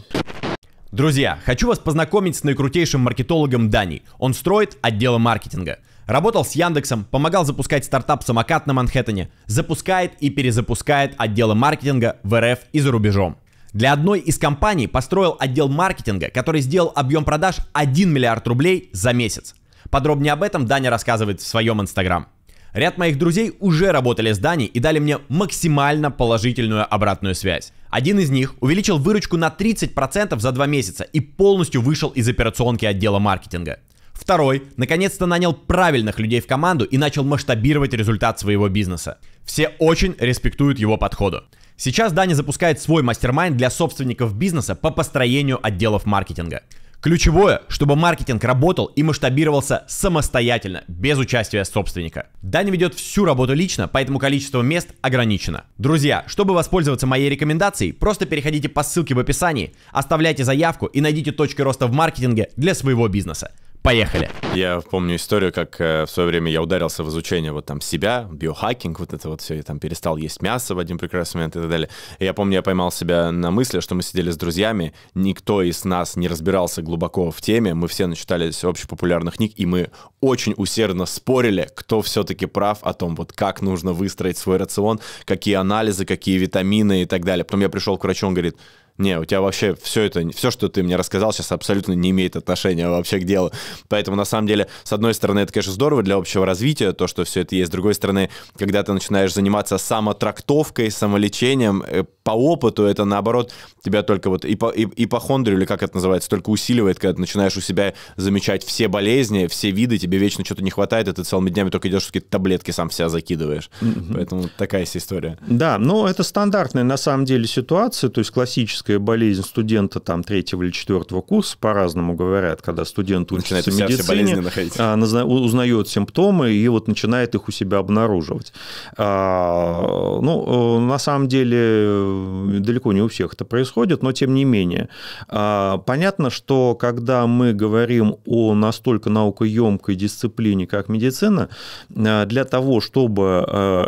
S1: Друзья, хочу вас познакомить с наикрутейшим маркетологом Дани. Он строит отделы маркетинга – Работал с Яндексом, помогал запускать стартап «Самокат» на Манхэттене, запускает и перезапускает отделы маркетинга в РФ и за рубежом. Для одной из компаний построил отдел маркетинга, который сделал объем продаж 1 миллиард рублей за месяц. Подробнее об этом Даня рассказывает в своем инстаграм. Ряд моих друзей уже работали с Даней и дали мне максимально положительную обратную связь. Один из них увеличил выручку на 30% за два месяца и полностью вышел из операционки отдела маркетинга. Второй, наконец-то нанял правильных людей в команду и начал масштабировать результат своего бизнеса. Все очень респектуют его подходу. Сейчас Даня запускает свой мастер для собственников бизнеса по построению отделов маркетинга. Ключевое, чтобы маркетинг работал и масштабировался самостоятельно, без участия собственника. Даня ведет всю работу лично, поэтому количество мест ограничено. Друзья, чтобы воспользоваться моей рекомендацией, просто переходите по ссылке в описании, оставляйте заявку и найдите точки роста в маркетинге для своего бизнеса. Поехали. Я помню историю, как э, в свое время я ударился в изучение вот там себя, биохакинг, вот это вот все, я там перестал есть мясо в один прекрасный момент и так далее. И я помню, я поймал себя на мысли, что мы сидели с друзьями, никто из нас не разбирался глубоко в теме, мы все начитались общепопулярных книг, и мы очень усердно спорили, кто все-таки прав о том, вот как нужно выстроить свой рацион, какие анализы, какие витамины и так далее. Потом я пришел к врачу, он говорит, не, у тебя вообще все это, все, что ты мне рассказал, сейчас абсолютно не имеет отношения вообще к делу. Поэтому, на самом деле, с одной стороны, это, конечно, здорово для общего развития, то, что все это есть. С другой стороны, когда ты начинаешь заниматься самотрактовкой, самолечением, э, по опыту это, наоборот, тебя только вот и по и ип, ипохондрию, или как это называется, только усиливает, когда ты начинаешь у себя замечать все болезни, все виды, тебе вечно что-то не хватает, и ты целыми днями только идешь какие-то таблетки сам в себя закидываешь. Mm-hmm. Поэтому такая история.
S2: Да, но это стандартная, на самом деле, ситуация, то есть классическая хроническая болезнь студента там третьего или четвертого курса, по-разному говорят, когда студент начинает в медицине, а, узнает симптомы и вот начинает их у себя обнаруживать. А, ну, э, на самом деле, э, далеко не у всех это происходит, но тем не менее. А, понятно, что когда мы говорим о настолько наукоемкой дисциплине, как медицина, э, для того, чтобы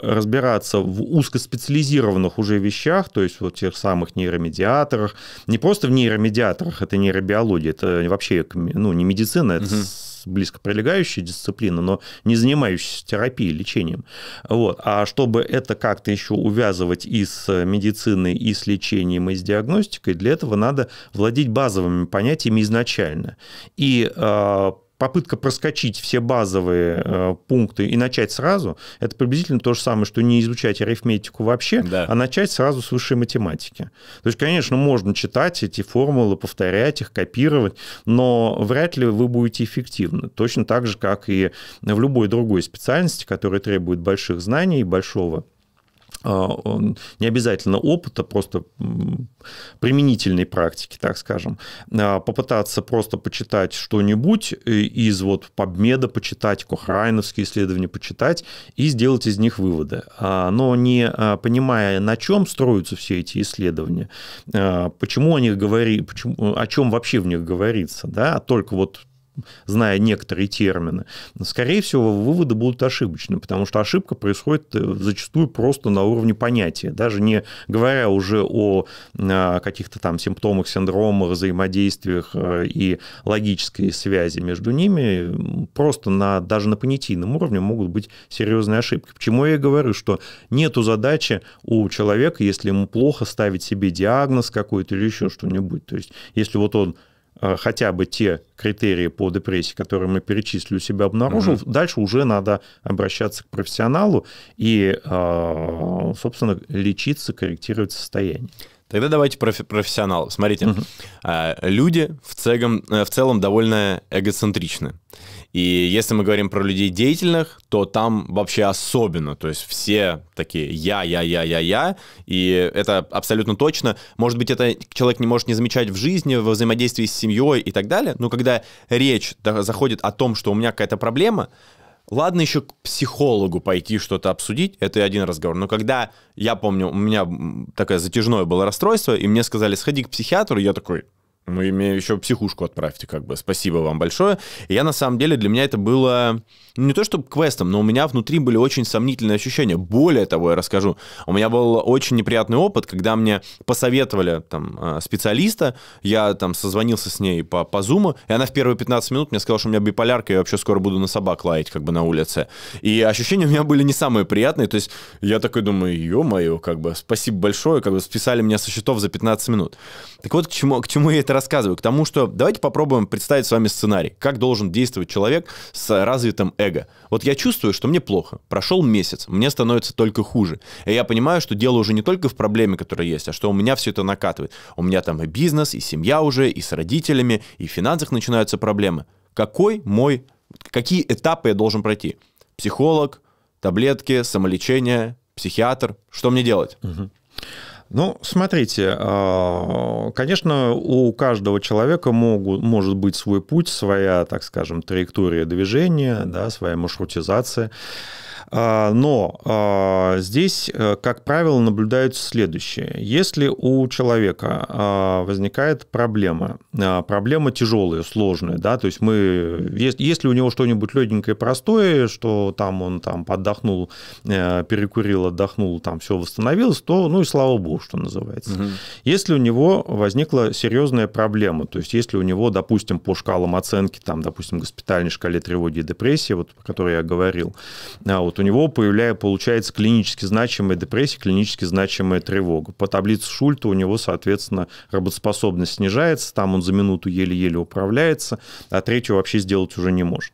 S2: разбираться в узкоспециализированных уже вещах, то есть вот тех самых нейромедиаторов, медиаторах, не просто в нейромедиаторах, это нейробиология, это вообще ну, не медицина, это угу. близко прилегающая дисциплина, но не занимающаяся терапией, лечением. Вот. А чтобы это как-то еще увязывать и с медициной, и с лечением, и с диагностикой, для этого надо владеть базовыми понятиями изначально. И а, попытка проскочить все базовые э, пункты и начать сразу, это приблизительно то же самое, что не изучать арифметику вообще, да. а начать сразу с высшей математики. То есть, конечно, можно читать эти формулы, повторять их, копировать, но вряд ли вы будете эффективны. Точно так же, как и в любой другой специальности, которая требует больших знаний и большого а, не обязательно опыта, просто применительной практики, так скажем, а, попытаться просто почитать что-нибудь э, из вот Побмеда почитать, Кохрайновские исследования почитать и сделать из них выводы. А, но не понимая, на чем строятся все эти исследования, почему о них говори, почему, о чем вообще в них говорится, да, только вот зная некоторые термины, скорее всего, выводы будут ошибочны, потому что ошибка происходит э, зачастую просто на уровне понятия, даже не говоря уже о э, каких-то там симптомах, синдромах, взаимодействиях э, и логической связи между ними, просто на, даже на понятийном уровне могут быть серьезные ошибки. Почему я и говорю, что нету задачи у человека, если ему плохо, ставить себе диагноз какой-то или еще что-нибудь. То есть, если вот он Э, хотя бы те критерии по депрессии, которые мы перечислили у себя обнаружил, угу. дальше уже надо обращаться к профессионалу и, э, собственно, лечиться, корректировать
S1: состояние. Тогда давайте про профессионал. Смотрите, угу. люди в целом, э, в целом довольно эгоцентричны. И если мы говорим про людей деятельных, то там вообще особенно, то есть все такие я, я, я, я, я, и это абсолютно точно. Может быть, это человек не может не замечать в жизни, во взаимодействии с семьей и так далее, но когда речь заходит о том, что у меня какая-то проблема, Ладно еще к психологу пойти что-то обсудить, это один разговор. Но когда, я помню, у меня такое затяжное было расстройство, и мне сказали, сходи к психиатру, я такой, мы ну, имеем еще психушку отправьте, как бы. Спасибо вам большое. И я, на самом деле, для меня это было ну, не то чтобы квестом, но у меня внутри были очень сомнительные ощущения. Более того, я расскажу. У меня был очень неприятный опыт, когда мне посоветовали там э, специалиста, я там созвонился с ней по, по зуму, и она в первые 15 минут мне сказала, что у меня биполярка, я вообще скоро буду на собак лаять, как бы на улице. И ощущения у меня были не самые приятные, то есть я такой думаю, ё-моё, как бы, спасибо большое, как бы списали меня со счетов за 15 минут. Так вот, к чему, к чему я это это рассказываю? К тому, что давайте попробуем представить с вами сценарий, как должен действовать человек с развитым эго. Вот я чувствую, что мне плохо. Прошел месяц, мне становится только хуже. И я понимаю, что дело уже не только в проблеме, которая есть, а что у меня все это накатывает. У меня там и бизнес, и семья уже, и с родителями, и в финансах начинаются проблемы. Какой мой, какие этапы я должен пройти? Психолог, таблетки, самолечение, психиатр. Что мне делать? Угу.
S2: Ну, смотрите, а, конечно, у каждого человека могут, может быть свой путь, своя, так скажем, траектория движения, да, своя маршрутизация. А, но а, здесь, э, как правило, наблюдаются следующее. Если у человека а, возникает проблема, проблема тяжелая, сложная, да, то есть мы, если у него что-нибудь легенькое, простое, что там он там поддохнул, э, перекурил, отдохнул, там все восстановилось, то, ну и слава богу, что называется. Угу. Если у него возникла серьезная проблема, то есть если у него, допустим, по шкалам оценки, там, допустим, госпитальной шкале тревоги и депрессии, вот, о которой я говорил, вот у него появляя, получается клинически значимая депрессия, клинически значимая тревога. По таблице Шульта у него, соответственно, работоспособность снижается, там он за минуту еле-еле управляется, а третью вообще сделать уже не может.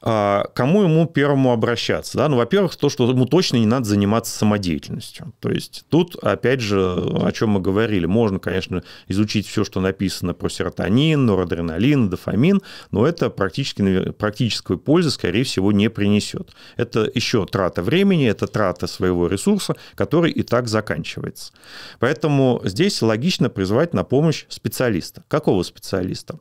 S2: А кому ему первому обращаться? Да? Ну, во-первых, то, что ему точно не надо заниматься самодеятельностью. То есть тут, опять же, о чем мы говорили, можно, конечно, изучить все, что написано про серотонин, норадреналин, дофамин, но это практически, практической пользы, скорее всего, не принесет. Это еще еще трата времени, это трата своего ресурса, который и так заканчивается. Поэтому здесь логично призвать на помощь специалиста. Какого специалиста?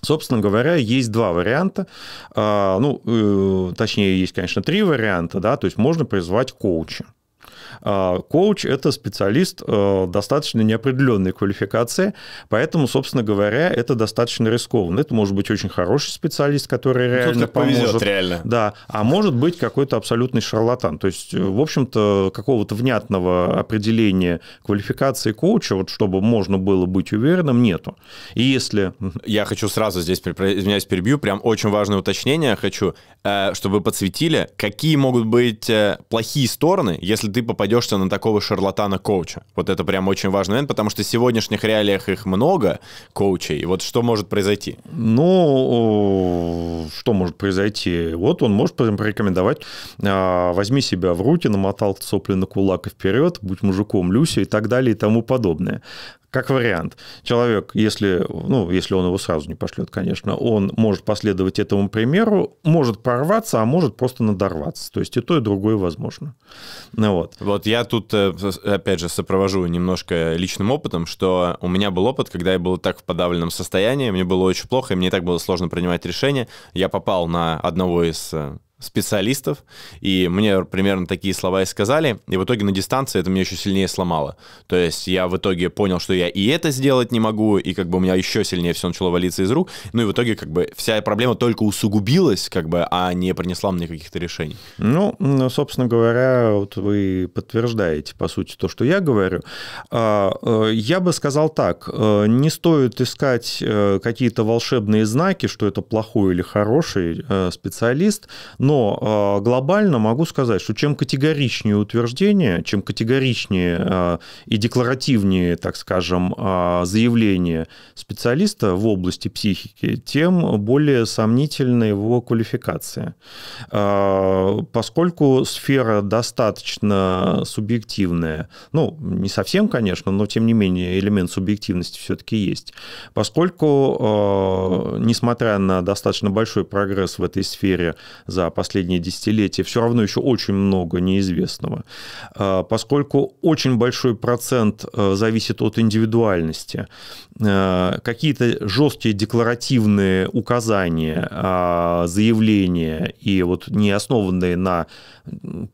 S2: Собственно говоря, есть два варианта, а, ну, э, точнее, есть, конечно, три варианта, да, то есть можно призвать коуча. А, коуч – это специалист э, достаточно неопределенной квалификации, поэтому, собственно говоря, это достаточно рискованно. Это может быть очень хороший специалист, который ну, реально поможет. Повезет, реально. Да, а может быть какой-то абсолютный шарлатан. То есть, э, в общем-то, какого-то внятного определения
S1: квалификации коуча, вот чтобы можно было быть уверенным, нету. И если... Я хочу сразу здесь, извиняюсь, перебью, прям очень важное уточнение хочу, э, чтобы вы подсветили, какие могут быть плохие стороны, если ты попадешь попадешься на такого шарлатана-коуча. Вот это прям очень важный момент, потому что в сегодняшних реалиях их много, коучей. И Вот что может произойти? Ну,
S2: что может произойти? Вот он может порекомендовать, а, возьми себя в руки, намотал сопли на кулак и вперед, будь мужиком, Люси и так далее и тому подобное как вариант. Человек, если, ну, если он его сразу не пошлет, конечно, он может последовать этому примеру, может прорваться, а может просто надорваться. То есть и то, и другое возможно.
S1: Ну, вот. вот вот я тут, э, опять же, сопровожу немножко личным опытом, что у меня был опыт, когда я был так в подавленном состоянии, мне было очень плохо, и мне так было сложно принимать решения. Я попал на одного из э, специалистов, и мне примерно такие слова и сказали, и в итоге на дистанции это меня еще сильнее сломало. То есть я в итоге понял, что я и это сделать не могу, и как бы у меня еще сильнее все начало валиться из рук, ну и в итоге как бы вся проблема только усугубилась, как бы, а не принесла мне каких-то решений.
S2: Ну, ну собственно говоря, вот вы подтверждаете, по сути, то, что я говорю. А, э, я бы сказал так, э, не стоит искать э, какие-то волшебные знаки, что это плохой или хороший специалист, но но а, глобально могу сказать, что чем категоричнее утверждение, чем категоричнее а, и декларативнее, так скажем, а, заявление специалиста в области психики, тем более сомнительна его квалификация. Поскольку сфера достаточно субъективная, ну, не совсем, конечно, но тем не менее элемент субъективности все-таки есть, поскольку, несмотря на достаточно большой прогресс в этой сфере за последние последние десятилетия, все равно еще очень много неизвестного, а, поскольку очень большой процент э, зависит от индивидуальности. Э, какие-то жесткие декларативные указания, а, заявления и вот не основанные на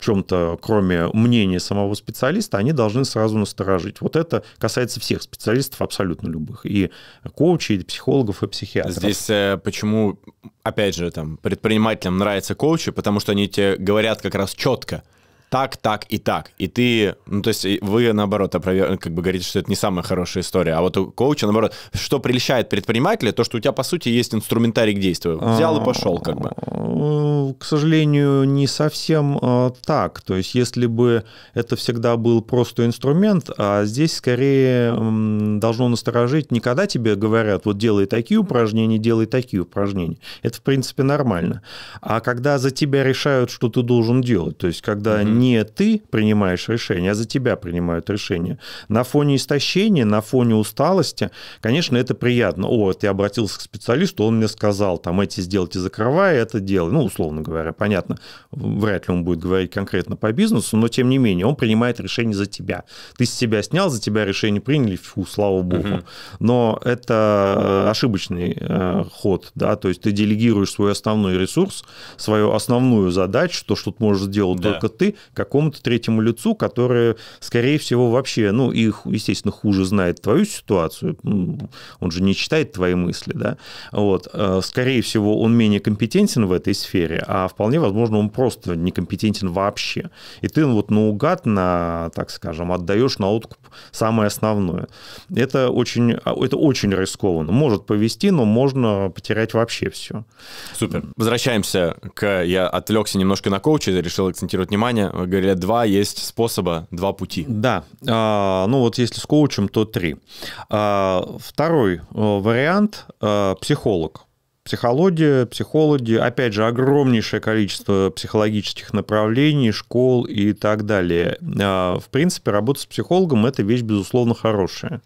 S2: чем-то, кроме мнения самого специалиста, они должны сразу насторожить. Вот
S1: это касается всех специалистов, абсолютно любых, и коучей, и психологов, и психиатров. Здесь э, почему опять же, там, предпринимателям нравятся коучи, потому что они тебе говорят как раз четко – так, так и так. И ты, ну, то есть вы, наоборот, опровер... как бы говорите, что это не самая хорошая история. А вот у коуча, наоборот, что прельщает предпринимателя, то, что у тебя, по сути, есть инструментарий к действию. Взял и пошел, как
S2: бы. Э, к сожалению, не совсем э, так. То есть если бы это всегда был просто инструмент, а здесь скорее должно насторожить, не когда тебе говорят, вот делай такие упражнения, делай такие упражнения. Это, в принципе, нормально. А когда за тебя решают, что ты должен делать. То есть когда mm-hmm не ты принимаешь решение, а за тебя принимают решение. На фоне истощения, на фоне усталости, конечно, это приятно. О, я обратился к специалисту, он мне сказал, там, эти сделки закрывай, это дело. Ну, условно говоря, понятно, вряд ли он будет говорить конкретно по бизнесу, но тем не менее, он принимает решение за тебя. Ты с себя снял, за тебя решение приняли, фу, слава богу. Но это э, ошибочный э, ход, да, то есть ты делегируешь свой основной ресурс, свою основную задачу, то, что ты можешь сделать да. только ты, какому-то третьему лицу, которое, скорее всего, вообще, ну, их, естественно, хуже знает твою ситуацию, ну, он же не читает твои мысли, да, вот, э, скорее всего, он менее компетентен в этой сфере, а вполне возможно, он просто некомпетентен вообще. И ты вот наугад на, так скажем, отдаешь на откуп самое основное. Это очень, это очень рискованно. Может повести, но можно
S1: потерять вообще все. Супер. Возвращаемся к... Я отвлекся немножко на коуча, решил акцентировать внимание. Э, говорят, два есть способа, два пути. Да,
S2: а, ну вот если с коучем, то три. А, второй э, вариант э, – психолог. Психология, психологи, опять же, огромнейшее количество психологических направлений, школ и так далее. А, в принципе, работа с психологом – это вещь, безусловно, хорошая.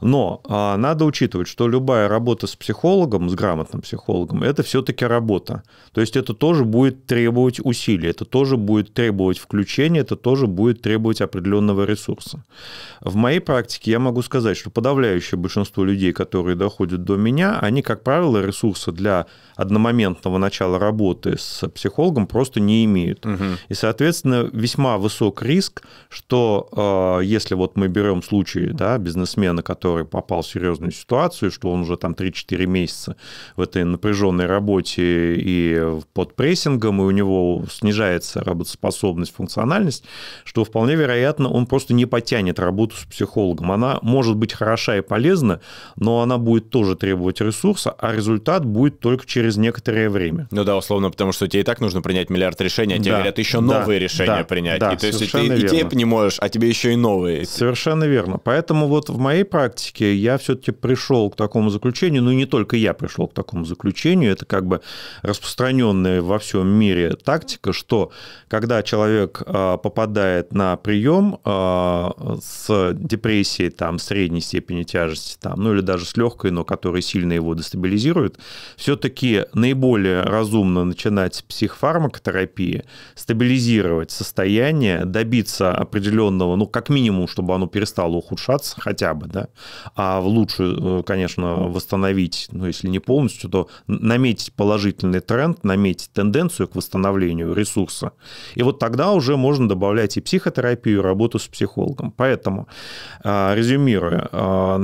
S2: Но а, надо учитывать, что любая работа с психологом, с грамотным психологом, это все-таки работа. То есть это тоже будет требовать усилий, это тоже будет требовать включения, это тоже будет требовать определенного ресурса. В моей практике я могу сказать, что подавляющее большинство людей, которые доходят до меня, они, как правило, ресурса для одномоментного начала работы с психологом просто не имеют. Угу. И, соответственно, весьма высок риск, что э, если вот мы берем случай, да, бизнесмена, который который попал в серьезную ситуацию, что он уже там 3-4 месяца в этой напряженной работе и под прессингом, и у него снижается работоспособность, функциональность, что вполне вероятно, он просто не потянет работу с психологом. Она может быть хороша и полезна, но она будет тоже требовать ресурса, а результат будет только через некоторое время.
S1: Ну да, условно, потому что тебе и так нужно принять миллиард решений, а тебе да, говорят еще да, новые решения да, принять. Да, и то есть ты и те не можешь, а тебе еще и новые. Совершенно верно.
S2: Поэтому вот в моей практике практике я все-таки пришел к такому заключению, ну не только я пришел к такому заключению, это как бы распространенная во всем мире тактика, что когда человек а, попадает на прием а, с депрессией там средней степени тяжести, там, ну или даже с легкой, но которая сильно его дестабилизирует, все-таки наиболее разумно начинать с психофармакотерапии, стабилизировать состояние, добиться определенного, ну как минимум, чтобы оно перестало ухудшаться хотя бы, да, а в лучше, э, конечно, восстановить, ну, если не полностью, то наметить положительный тренд, наметить тенденцию к восстановлению ресурса. И вот тогда уже можно добавлять и психотерапию, и работу с психологом. Поэтому, а, резюмируя, а,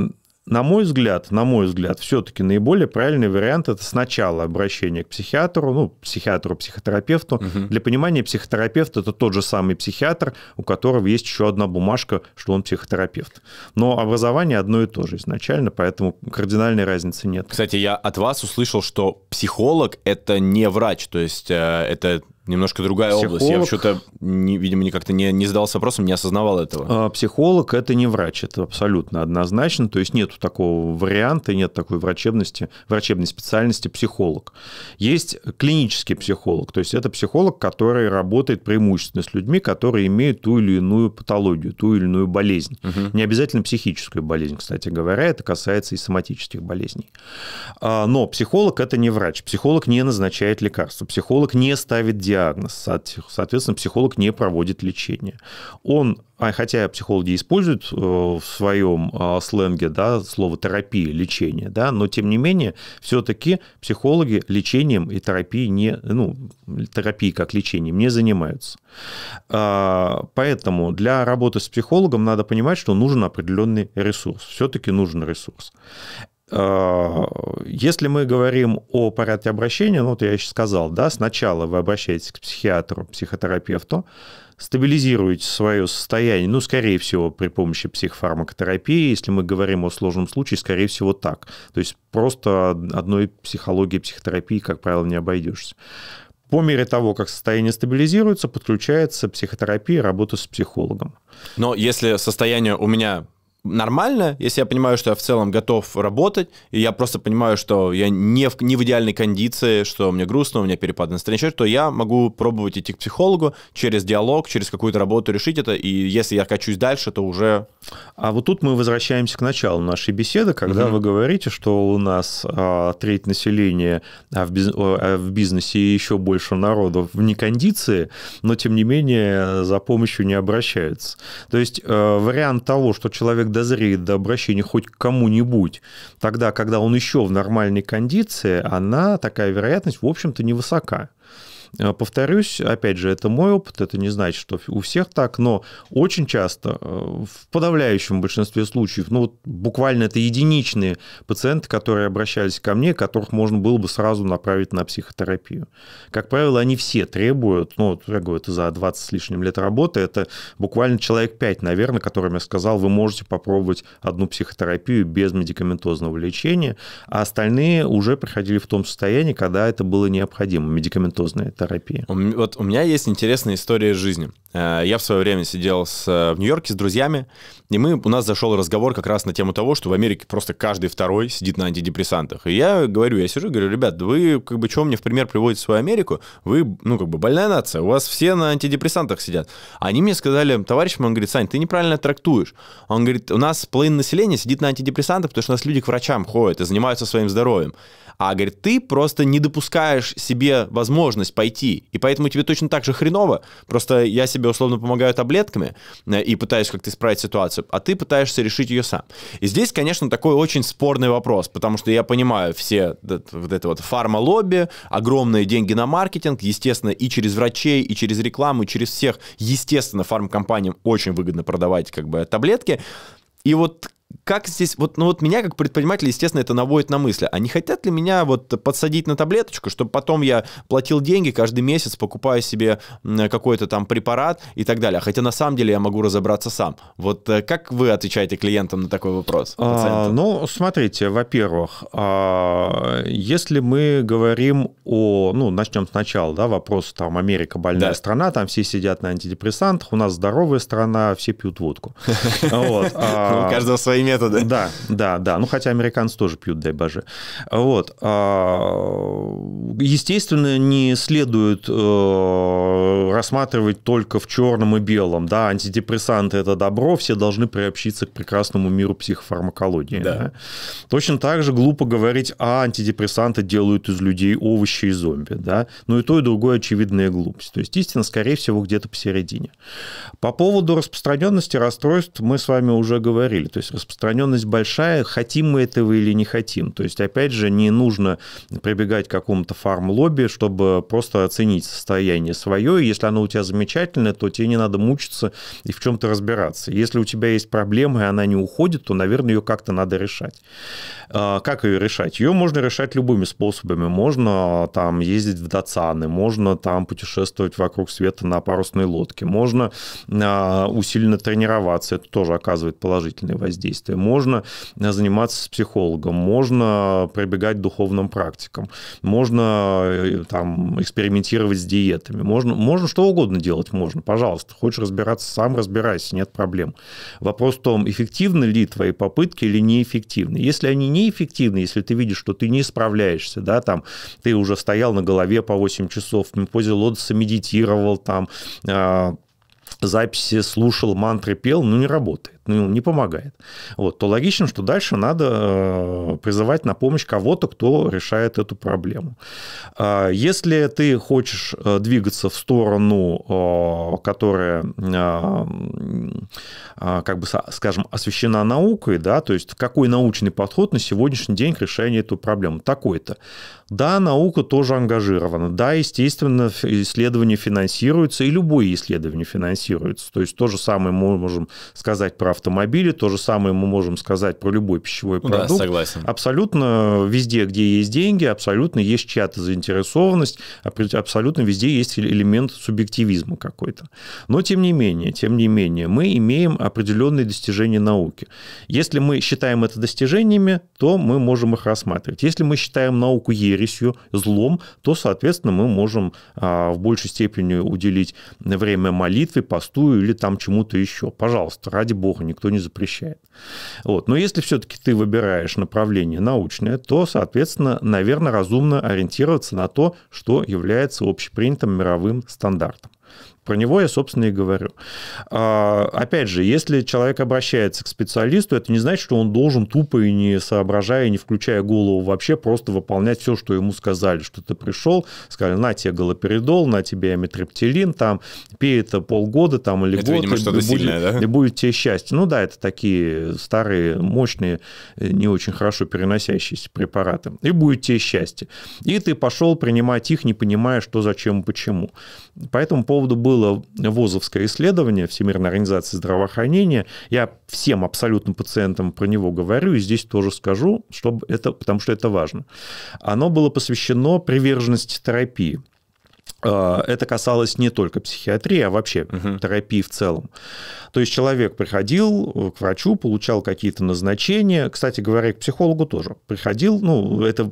S2: на мой взгляд, на мой взгляд, все-таки наиболее правильный вариант это сначала обращение к психиатру, ну, психиатру, психотерапевту. Угу. Для понимания психотерапевт это тот же самый психиатр, у которого есть еще одна бумажка, что он психотерапевт.
S1: Но образование одно и то же изначально, поэтому кардинальной разницы нет. Кстати, я от вас услышал, что психолог это не врач, то есть э, это Немножко другая психолог... область. Я что-то, не, видимо, не как-то не, не задался вопросом, не осознавал этого. А, психолог – это не врач, это
S2: абсолютно однозначно. То есть нет такого варианта, нет такой врачебности, врачебной специальности психолог. Есть клинический психолог, то есть это психолог, который работает преимущественно с людьми, которые имеют ту или иную патологию, ту или иную болезнь. Угу. Не обязательно психическую болезнь, кстати говоря, это касается и соматических болезней. А, но психолог – это не врач. Психолог не назначает лекарства, психолог не ставит диагноз диагноз. Соответственно, психолог не проводит лечение. Он а хотя психологи используют э, в своем а, сленге да, слово терапия, лечение, да, но тем не менее все-таки психологи лечением и терапией не, ну, терапией как лечением не занимаются. А, поэтому для работы с психологом надо понимать, что нужен определенный ресурс. Все-таки нужен ресурс. Э, если мы говорим о порядке обращения, ну вот я еще сказал, да, сначала вы обращаетесь к психиатру, психотерапевту, стабилизируете свое состояние, ну, скорее всего, при помощи психофармакотерапии, если мы говорим о сложном случае, скорее всего, так. То есть просто одной психологии, психотерапии, как правило, не обойдешься. По мере того, как состояние стабилизируется, подключается психотерапия, работа с психологом.
S1: Но если состояние у меня нормально, если я понимаю, что я в целом готов работать, и я просто понимаю, что я не в, не в идеальной кондиции, что мне грустно, у меня перепады настроения, то я могу пробовать идти к психологу через диалог, через какую-то работу решить это, и если я качусь дальше, то уже... А вот тут
S2: мы возвращаемся к началу нашей беседы, когда угу. вы говорите, что у нас а, треть населения а в, биз... а в бизнесе и еще больше народу в некондиции, но тем не менее за помощью не обращаются. То есть а, вариант того, что человек человек дозреет до обращения хоть к кому-нибудь, тогда, когда он еще в нормальной кондиции, она, такая вероятность, в общем-то, невысока. Э, повторюсь, опять же, это мой опыт, это не значит, что у всех так, но очень часто, э, в подавляющем большинстве случаев, ну вот буквально это единичные пациенты, которые обращались ко мне, которых можно было бы сразу направить на психотерапию. Как правило, они все требуют, ну, вот я говорю, это за 20 с лишним лет работы, это буквально человек 5, наверное, которым я сказал, вы можете попробовать одну психотерапию без медикаментозного лечения, а остальные уже приходили в
S1: том состоянии, когда это было необходимо, медикаментозное терапии? У, вот у меня есть интересная история жизни. Э, я в свое время сидел с, э, в Нью-Йорке с друзьями, и мы, у нас зашел разговор как раз на тему того, что в Америке просто каждый второй сидит на антидепрессантах. И я говорю, я сижу, говорю, ребят, вы как бы чего мне в пример приводите свою Америку? Вы, ну, как бы больная нация, у вас все на антидепрессантах сидят. Они мне сказали, товарищ, мой, он говорит, Сань, ты неправильно трактуешь. Он говорит, у нас половина населения сидит на антидепрессантах, потому что у нас люди к врачам ходят и занимаются своим здоровьем. А, говорит, ты просто не допускаешь себе возможность пойти, и поэтому тебе точно так же хреново. Просто я себе условно помогаю таблетками э, и пытаюсь как-то исправить ситуацию, принцип, а ты пытаешься решить ее сам. И здесь, конечно, такой очень спорный вопрос, потому что я понимаю все вот это вот фарма-лобби, огромные деньги на маркетинг, естественно, и через врачей, и через рекламу, и через всех, естественно, фармкомпаниям очень выгодно продавать как бы таблетки. И вот как здесь, вот, ну вот меня как предпринимателя, естественно, это наводит на мысли, а не хотят ли меня вот подсадить на таблеточку, чтобы потом я платил деньги каждый месяц, покупая себе какой-то там препарат и так далее, хотя на самом деле я могу разобраться сам. Вот э, как вы отвечаете клиентам на такой вопрос? А,
S2: ну, смотрите, во-первых, а, если мы говорим о, ну, начнем сначала, да, вопрос там Америка больная да. страна, там все сидят на антидепрессантах, у нас здоровая страна, все пьют водку. [LAUGHS] А, у каждого свои свои методы. Да, да, да. Ну, хотя американцы тоже пьют, дай боже. Вот. А, естественно, не следует э, рассматривать только в черном и белом. Да, антидепрессанты – это добро, все должны приобщиться к прекрасному миру психофармакологии. Да. Точно так же глупо говорить, а антидепрессанты делают из людей овощи и зомби. Да? ну и то, и другое очевидная глупость. То есть истина, скорее всего, где-то посередине. По поводу распространенности расстройств мы с вами уже говорили. То есть распространенность большая, хотим мы этого или не хотим. То есть, опять же, не нужно прибегать к какому-то фарм-лобби, чтобы просто оценить состояние свое. если оно у тебя замечательное, то тебе не надо мучиться и в чем-то разбираться. Если у тебя есть проблема, и она не уходит, то, наверное, ее как-то надо решать. А, как ее решать? Ее можно решать любыми способами. Можно там ездить в Дацаны, можно там путешествовать вокруг света на парусной лодке, можно а, усиленно тренироваться, это тоже оказывает положительное воздействие взаимодействия, можно э, заниматься с психологом, можно пробегать духовным практикам, можно э, там, экспериментировать с диетами, можно, можно что угодно делать, можно, пожалуйста. Хочешь разбираться сам, разбирайся, нет проблем. Вопрос в том, эффективны ли твои попытки или неэффективны. Если они неэффективны, если ты видишь, что ты не справляешься, да, там, ты уже стоял на голове по 8 часов, в позе лотоса медитировал, там, а, записи слушал, мантры пел, ну, не работает помогает, ну, не помогает, вот, то логично, что дальше надо э, призывать на помощь кого-то, кто решает эту проблему. А, если ты хочешь э, двигаться в сторону, э, которая, как бы, скажем, освещена наукой, да, то есть какой научный подход на сегодняшний день к решению этой проблемы? Такой-то. Да, наука тоже ангажирована. Да, естественно, исследования финансируются, и любое исследование финансируется. То есть то же самое мы можем сказать про про автомобили, то же самое мы можем сказать про любой пищевой продукт. Да, согласен. Абсолютно везде, где есть деньги, абсолютно есть чья-то заинтересованность, абсолютно везде есть элемент субъективизма какой-то. Но тем не менее, тем не менее, мы имеем определенные достижения науки. Если мы считаем это достижениями, то мы можем их рассматривать. Если мы считаем науку ересью, злом, то, соответственно, мы можем а, в большей степени уделить время молитве, посту или там чему-то еще. Пожалуйста, ради бога, науку никто не запрещает. Вот. Но если все-таки ты выбираешь направление научное, то, соответственно, наверное, разумно ориентироваться на то, что является общепринятым мировым стандартом. Про него я, собственно, и говорю. А, опять же, если человек обращается к специалисту, это не значит, что он должен тупо и не соображая, и не включая голову вообще, просто выполнять все, что ему сказали, что ты пришел, сказали, на тебе галоперидол, на тебе амитрептилин, там, пей это полгода там, или это, год, видимо, и, будет, да? и будет тебе счастье. Ну да, это такие старые, мощные, э, не очень хорошо переносящиеся препараты. И будет тебе счастье. И ты пошел принимать их, не понимая, что, зачем, и почему. По этому поводу было было ВОЗовское исследование Всемирной организации здравоохранения. Я всем абсолютно пациентам про него говорю, и здесь тоже скажу, чтобы это, потому что это важно. Оно было посвящено приверженности терапии. А, это касалось не только психиатрии, а вообще угу. терапии в целом. То есть человек приходил к врачу, получал какие-то назначения. Кстати говоря, к психологу тоже приходил. Ну, это,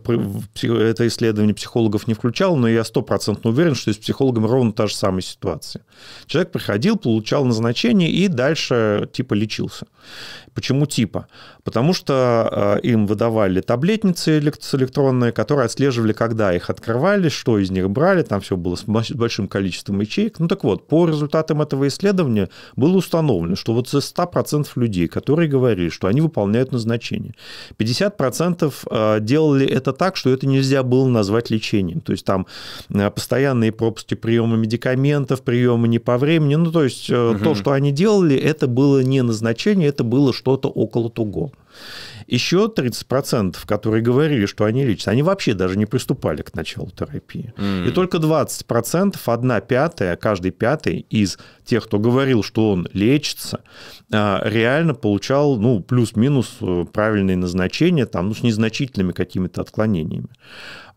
S2: это исследование психологов не включал, но я стопроцентно уверен, что с психологом ровно та же самая ситуация. Человек приходил, получал назначение и дальше типа лечился. Почему типа? Потому что а, им выдавали таблетницы электронные, которые отслеживали, когда их открывали, что из них брали, там все было с большим количеством ячеек. Ну так вот, по результатам этого исследования было установлено, что вот за 100% людей, которые говорили, что они выполняют назначение, 50% э, делали это так, что это нельзя было назвать лечением. То есть там э, постоянные пропуски приема медикаментов, приемы не по времени. Ну то есть угу. то, что они делали, это было не назначение, это было что-то около того. Еще 30%, которые говорили, что они лечатся, они вообще даже не приступали к началу терапии. Mm. И только 20%, одна пятая, каждый пятый из тех, кто говорил, что он лечится, а, реально получал ну, плюс-минус э, правильные назначения, там, ну, с незначительными какими-то отклонениями.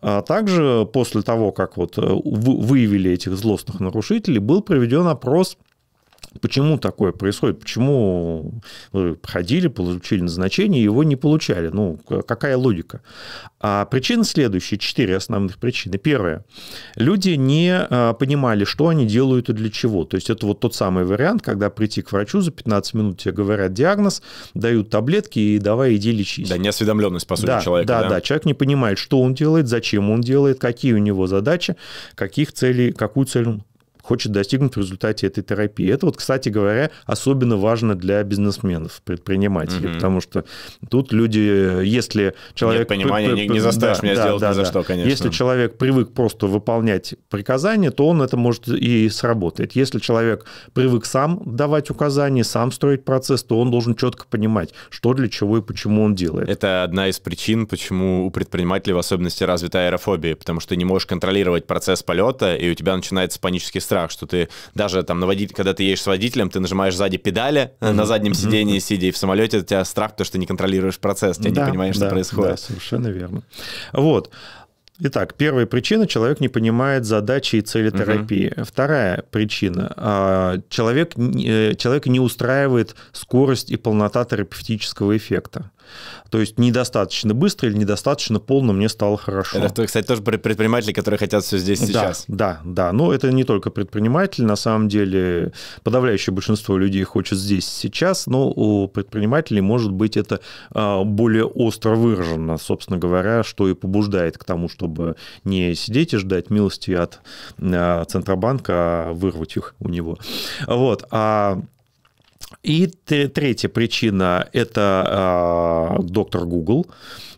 S2: А также после того, как вот э, выявили этих злостных нарушителей, был проведен опрос – Почему такое происходит? Почему вы ходили, получили назначение, его не получали? Ну, какая логика? А причины следующие, четыре основных причины. Первое. Люди не а, понимали, что они делают и для чего. То есть это вот тот самый вариант, когда прийти к врачу, за 15 минут тебе говорят диагноз, дают таблетки и давай иди лечись. Да, неосведомленность, по сути, да, человека. Да, да, да. Человек не понимает, что он делает, зачем он делает, какие у него задачи, каких целей, какую цель он хочет достигнуть в результате этой терапии. Это вот, кстати говоря, особенно важно для бизнесменов, предпринимателей, угу. потому что тут люди, если человек... Нет понимания, при, при, не, не заставишь да, меня да, сделать да, ни за да. что, конечно. Если человек привык просто выполнять приказания, то он это может и сработает. Если человек привык сам давать указания, сам строить процесс, то он должен четко понимать, что для чего и почему он делает.
S1: Это одна из причин, почему у предпринимателей в особенности развита аэрофобия, потому что ты не можешь контролировать процесс полета, и у тебя начинается панический страх, что ты даже там на водитель, когда ты едешь с водителем, ты нажимаешь сзади педали mm-hmm. на заднем сидении, mm-hmm. сидя, и в самолете у тебя страх, потому что ты не контролируешь процесс, ты да, не понимаешь, да, что
S2: происходит. Да, совершенно верно. Вот. Итак, первая причина – человек не понимает задачи и цели терапии. Угу. Вторая причина а, – человек, э, человек не устраивает скорость и полнота терапевтического эффекта. То есть недостаточно быстро или недостаточно полно мне стало хорошо. Это,
S1: кстати, тоже предприниматели, которые хотят все здесь да, сейчас.
S2: Да, да. Но ну, это не только предприниматели. На самом деле подавляющее большинство людей хочет здесь сейчас, но у предпринимателей, может быть, это а, более остро выражено, собственно говоря, что и побуждает к тому, чтобы не сидеть и ждать милости от а, Центробанка, а вырвать их у него. Вот. А и третья причина – это а, доктор Google.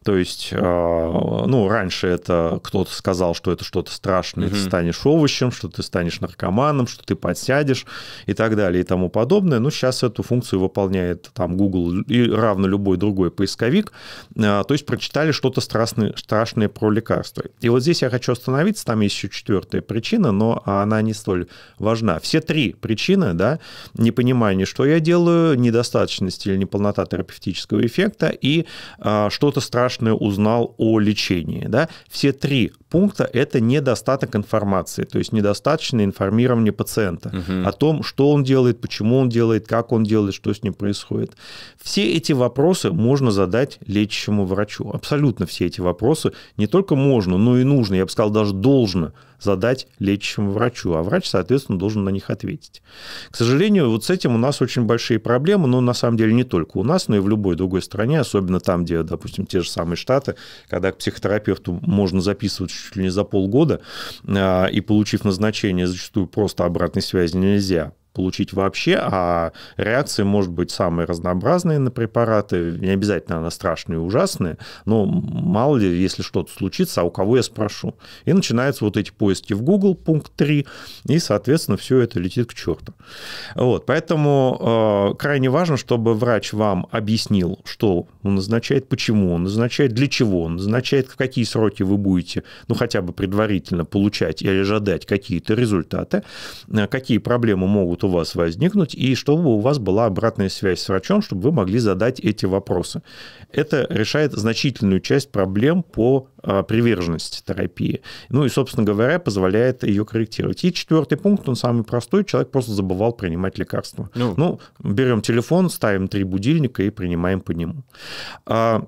S2: То есть, а, ну, раньше это кто-то сказал, что это что-то страшное, угу. ты станешь овощем, что ты станешь наркоманом, что ты подсядешь и так далее и тому подобное. Но ну, сейчас эту функцию выполняет там Google и равно любой другой поисковик. А, то есть прочитали что-то страшное, страшное про лекарства. И вот здесь я хочу остановиться, там есть еще четвертая причина, но она не столь важна. Все три причины, да, непонимание, что я делаю, недостаточность или неполнота терапевтического эффекта и а, что-то страшное страшное узнал о лечении. Да? Все три пункта – это недостаток информации, то есть недостаточное информирование пациента угу. о том, что он делает, почему он делает, как он делает, что с ним происходит. Все эти вопросы можно задать лечащему врачу. Абсолютно все эти вопросы не только можно, но и нужно, я бы сказал, даже должно задать лечащему врачу, а врач, соответственно, должен на них ответить. К сожалению, вот с этим у нас очень большие проблемы, но на самом деле не только у нас, но и в любой другой стране, особенно там, где, допустим, те же самые Штаты, когда к психотерапевту можно записывать чуть ли не за полгода, а, и получив назначение, зачастую просто обратной связи нельзя получить вообще, а реакции может быть самые разнообразные на препараты, не обязательно она страшные и ужасные, но мало ли, если что-то случится, а у кого я спрошу. И начинаются вот эти поиски в Google, пункт 3, и, соответственно, все это летит к черту. Вот, поэтому э, крайне важно, чтобы врач вам объяснил, что он назначает, почему он назначает, для чего он назначает, в какие сроки вы будете, ну, хотя бы предварительно получать или ожидать какие-то результаты, э, какие проблемы могут у вас возникнуть, и чтобы у вас была обратная связь с врачом, чтобы вы могли задать эти вопросы. Это решает значительную часть проблем по а, приверженности терапии. Ну и, собственно говоря, позволяет ее корректировать. И четвертый пункт, он самый простой, человек просто забывал принимать лекарства. Ну, ну берем телефон, ставим три будильника и принимаем по нему. А,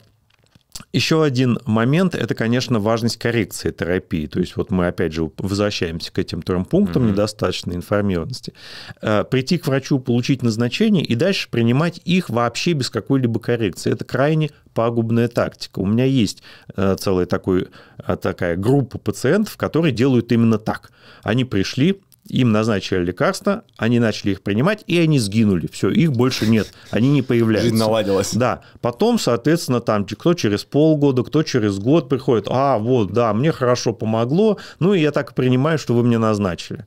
S2: еще один момент – это, конечно, важность коррекции терапии. То есть вот мы, опять же, возвращаемся к этим трем пунктам mm-hmm. недостаточной информированности. Э, прийти к врачу, получить назначение и дальше принимать их вообще без какой-либо коррекции. Это крайне пагубная тактика. У меня есть э, целая такой, э, такая группа пациентов, которые делают именно так. Они пришли, им назначили лекарства, они начали их принимать, и они сгинули. Все, их больше нет, они не появляются. Жизнь наладилась. Да. Потом, соответственно, там кто через полгода, кто через год приходит, а, вот, да, мне хорошо помогло, ну, и я так и принимаю, что вы мне назначили.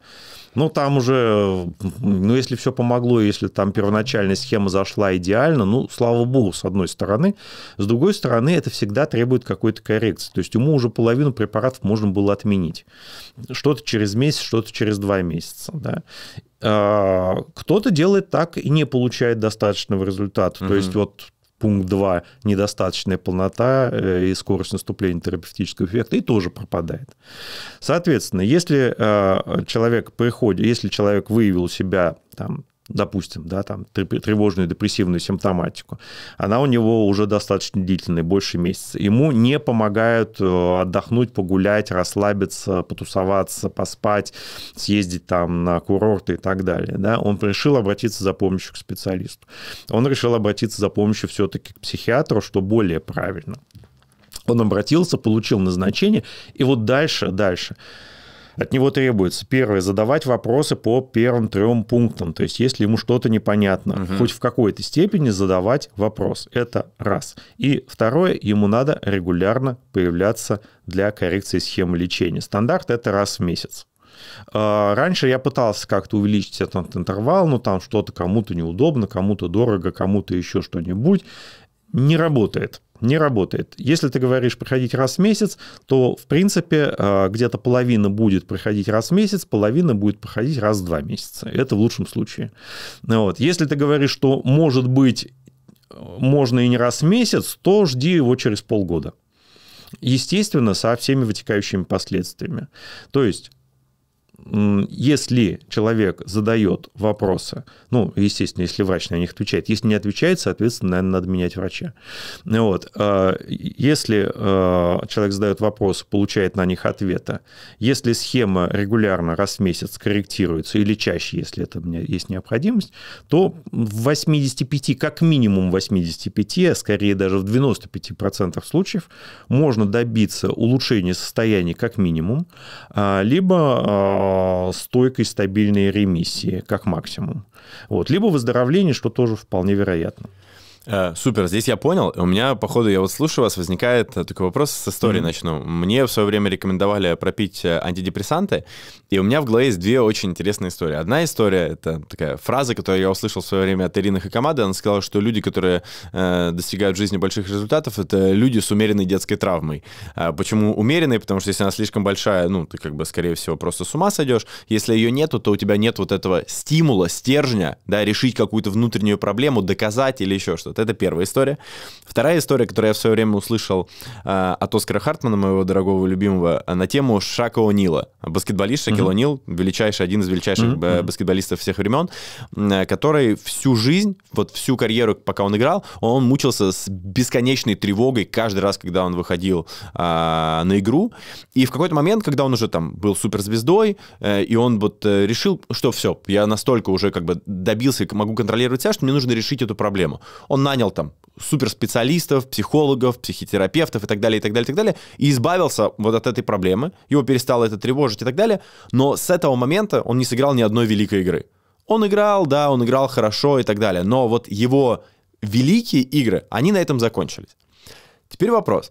S2: Ну, там уже, ну, если все помогло, если там первоначальная схема зашла идеально, ну, слава богу, с одной стороны. С другой стороны, это всегда требует какой-то коррекции. То есть ему уже половину препаратов можно было отменить. Что-то через месяц, что-то через два месяца. Да? А, кто-то делает так и не получает достаточного результата. Угу. То есть вот пункт 2 – недостаточная полнота э, и скорость наступления терапевтического эффекта, и тоже пропадает. Соответственно, если э, человек приходит, если человек выявил у себя там, допустим, да, там тревожную депрессивную симптоматику, она у него уже достаточно длительная, больше месяца. Ему не помогают э, отдохнуть, погулять, расслабиться, потусоваться, поспать, съездить там на курорты и так далее. Да. Он решил обратиться за помощью к специалисту. Он решил обратиться за помощью все-таки к психиатру, что более правильно. Он обратился, получил назначение, и вот дальше, дальше от него требуется, первое, задавать вопросы по первым трем пунктам. То есть, если ему что-то непонятно, угу. хоть в какой-то степени задавать вопрос. Это раз. И второе, ему надо регулярно появляться для коррекции схемы лечения. Стандарт это раз в месяц. А, раньше я пытался как-то увеличить этот интервал, но ну, там что-то кому-то неудобно, кому-то дорого, кому-то еще что-нибудь. Не работает не работает. Если ты говоришь проходить раз в месяц, то, в принципе, э, где-то половина будет проходить раз в месяц, половина будет проходить раз в два месяца. Это в лучшем случае. Вот. Если ты говоришь, что, может быть, можно и не раз в месяц, то жди его через полгода. Естественно, со всеми вытекающими последствиями. То есть если человек задает вопросы, ну, естественно, если врач на них отвечает, если не отвечает, соответственно, наверное, надо менять врача. Вот. Э, если э, человек задает вопросы, получает на них ответа, если схема регулярно раз в месяц корректируется или чаще, если это у меня есть необходимость, то в 85, как минимум 85, а скорее даже в 95% случаев можно добиться улучшения состояния как минимум, а, либо а, Э, стойкой стабильной ремиссии, как максимум. Вот. Либо выздоровление, что тоже вполне вероятно.
S1: Э, супер, здесь я понял. У меня, по ходу я вот слушаю вас, возникает э, такой вопрос с историей. mm-hmm. начну. Мне в свое время рекомендовали пропить э, антидепрессанты, и у меня в голове есть две очень интересные истории. Одна история — это такая фраза, которую я услышал в свое время от Ирины Хакамады. Она сказала, что люди, которые э, достигают в жизни больших результатов, это люди с умеренной детской травмой. А почему умеренной? Потому что если она слишком большая, ну, ты как бы, скорее всего, просто с ума сойдешь. Если ее нету, то у тебя нет вот этого стимула, стержня, да, решить какую-то внутреннюю проблему, доказать или еще что-то присутствует. Это первая история. Вторая история, которую я в свое время услышал э, от Оскара Хартмана, моего дорогого любимого, э, на тему Шака О'Нила. Баскетболист Шакил mm-hmm. О'Нил, величайший, один из величайших mm-hmm. баскетболистов всех времен, э, который всю жизнь, вот всю карьеру, пока он играл, он мучился с бесконечной тревогой каждый раз, когда он выходил э, на игру. И в какой-то момент, когда он уже там был суперзвездой, э, и он вот э, решил, что все, я настолько уже как бы добился, могу контролировать себя, что мне нужно решить эту проблему. Он он нанял там суперспециалистов, психологов, психотерапевтов и так далее, и так далее, и так далее, и избавился вот от этой проблемы, его перестало это тревожить и так далее, но с этого момента он не сыграл ни одной великой игры. Он играл, да, он играл хорошо и так далее, но вот его великие игры, они на этом закончились. Теперь вопрос.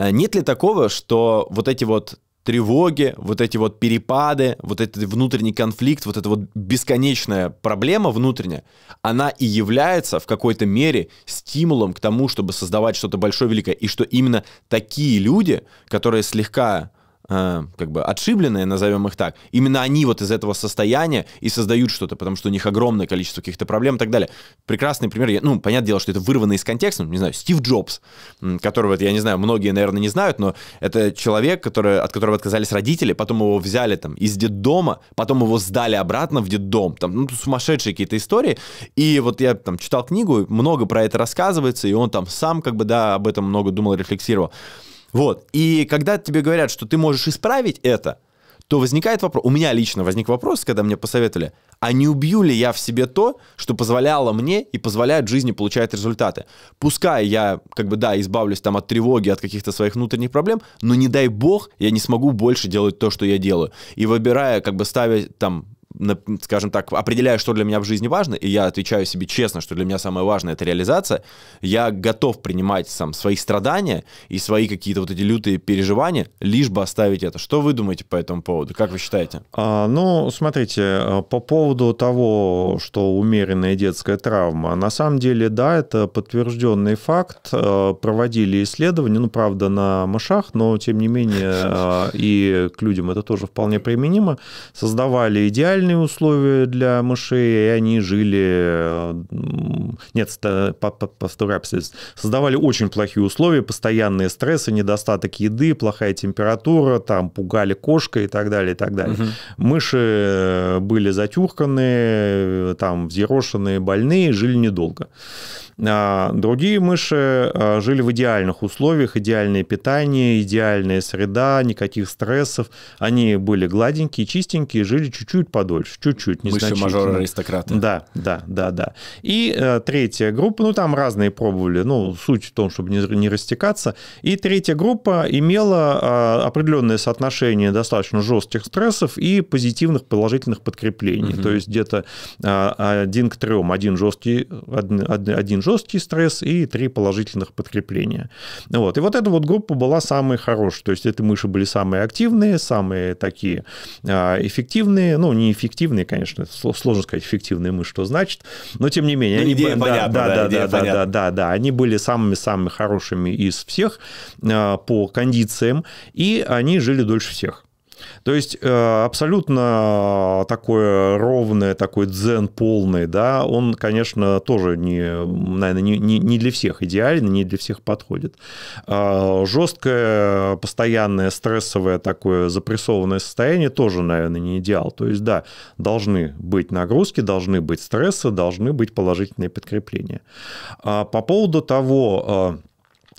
S1: Э, нет ли такого, что вот эти вот тревоги, вот эти вот перепады, вот этот внутренний конфликт, вот эта вот бесконечная проблема внутренняя, она и является в какой-то мере стимулом к тому, чтобы создавать что-то большое, великое. И что именно такие люди, которые слегка а, как бы отшибленные, назовем их так, именно они вот из этого состояния и создают что-то, потому что у них огромное количество каких-то проблем и так далее. Прекрасный пример, я, ну, понятное дело, что это вырвано из контекста, не знаю, Стив Джобс, которого, я не знаю, многие, наверное, не знают, но это человек, который, от которого отказались родители, потом его взяли там из детдома, потом его сдали обратно в детдом, там, ну, сумасшедшие какие-то истории, и вот я там читал книгу, много про это рассказывается, и он там сам как бы, да, об этом много думал, рефлексировал. Вот. И когда тебе говорят, что ты можешь исправить это, то возникает вопрос, у меня лично возник вопрос, когда мне посоветовали, а не убью ли я в себе то, что позволяло мне и позволяет жизни получать результаты? Пускай я, как бы, да, избавлюсь там от тревоги, от каких-то своих внутренних проблем, но не дай бог, я не смогу больше делать то, что я делаю. И выбирая, как бы, ставя там скажем так, определяю, что для меня в жизни важно, и я отвечаю себе честно, что для меня самое важное — это реализация, я готов принимать сам свои страдания и свои какие-то вот эти лютые переживания, лишь бы оставить это. Что вы думаете по этому поводу? Как вы считаете?
S2: А, ну, смотрите, э, по поводу того, что умеренная детская травма, на самом деле, да, это подтвержденный факт. Э, проводили исследования, ну, правда, на мышах, но, тем не менее, э, и к людям это тоже вполне применимо. Создавали идеальные отдельные условия для мышей, и они жили... Э, нет, по, Создавали очень плохие условия, постоянные стрессы, недостаток еды, плохая температура, там пугали кошка и так далее, и так далее. Угу. Мыши э, были затюрканы, э, там взъерошенные, больные, жили недолго. А, другие мыши а, жили в идеальных условиях, идеальное питание, идеальная среда, никаких стрессов. Они были гладенькие, чистенькие, жили чуть-чуть подольше, чуть-чуть, Мыши-мажоры-аристократы. Да, да, да, да. И э, третья группа, ну там разные пробовали, ну суть в том, чтобы не, не растекаться. И третья группа имела а, определенное соотношение достаточно жестких стрессов и позитивных положительных подкреплений. Угу. То есть где-то один к трем, один жесткий, один, один жесткий стресс и три положительных подкрепления. Вот. И вот эта вот группа была самой хорошей, то есть эти мыши были самые активные, самые такие а, эффективные, ну, неэффективные, конечно, сложно сказать, эффективные мыши, что значит, но тем не менее. Ну, они, идея да, понятна, да, да, да, да, да, да, да, они были самыми-самыми хорошими из всех а, по кондициям, и они жили дольше всех. То есть э, абсолютно такое ровное, такой дзен полный, да, он, конечно, тоже, не, наверное, не, не, для всех идеален, не для всех подходит. А, жесткое, постоянное, стрессовое такое запрессованное состояние тоже, наверное, не идеал. То есть, да, должны быть нагрузки, должны быть стрессы, должны быть положительные подкрепления. А, по поводу того, а,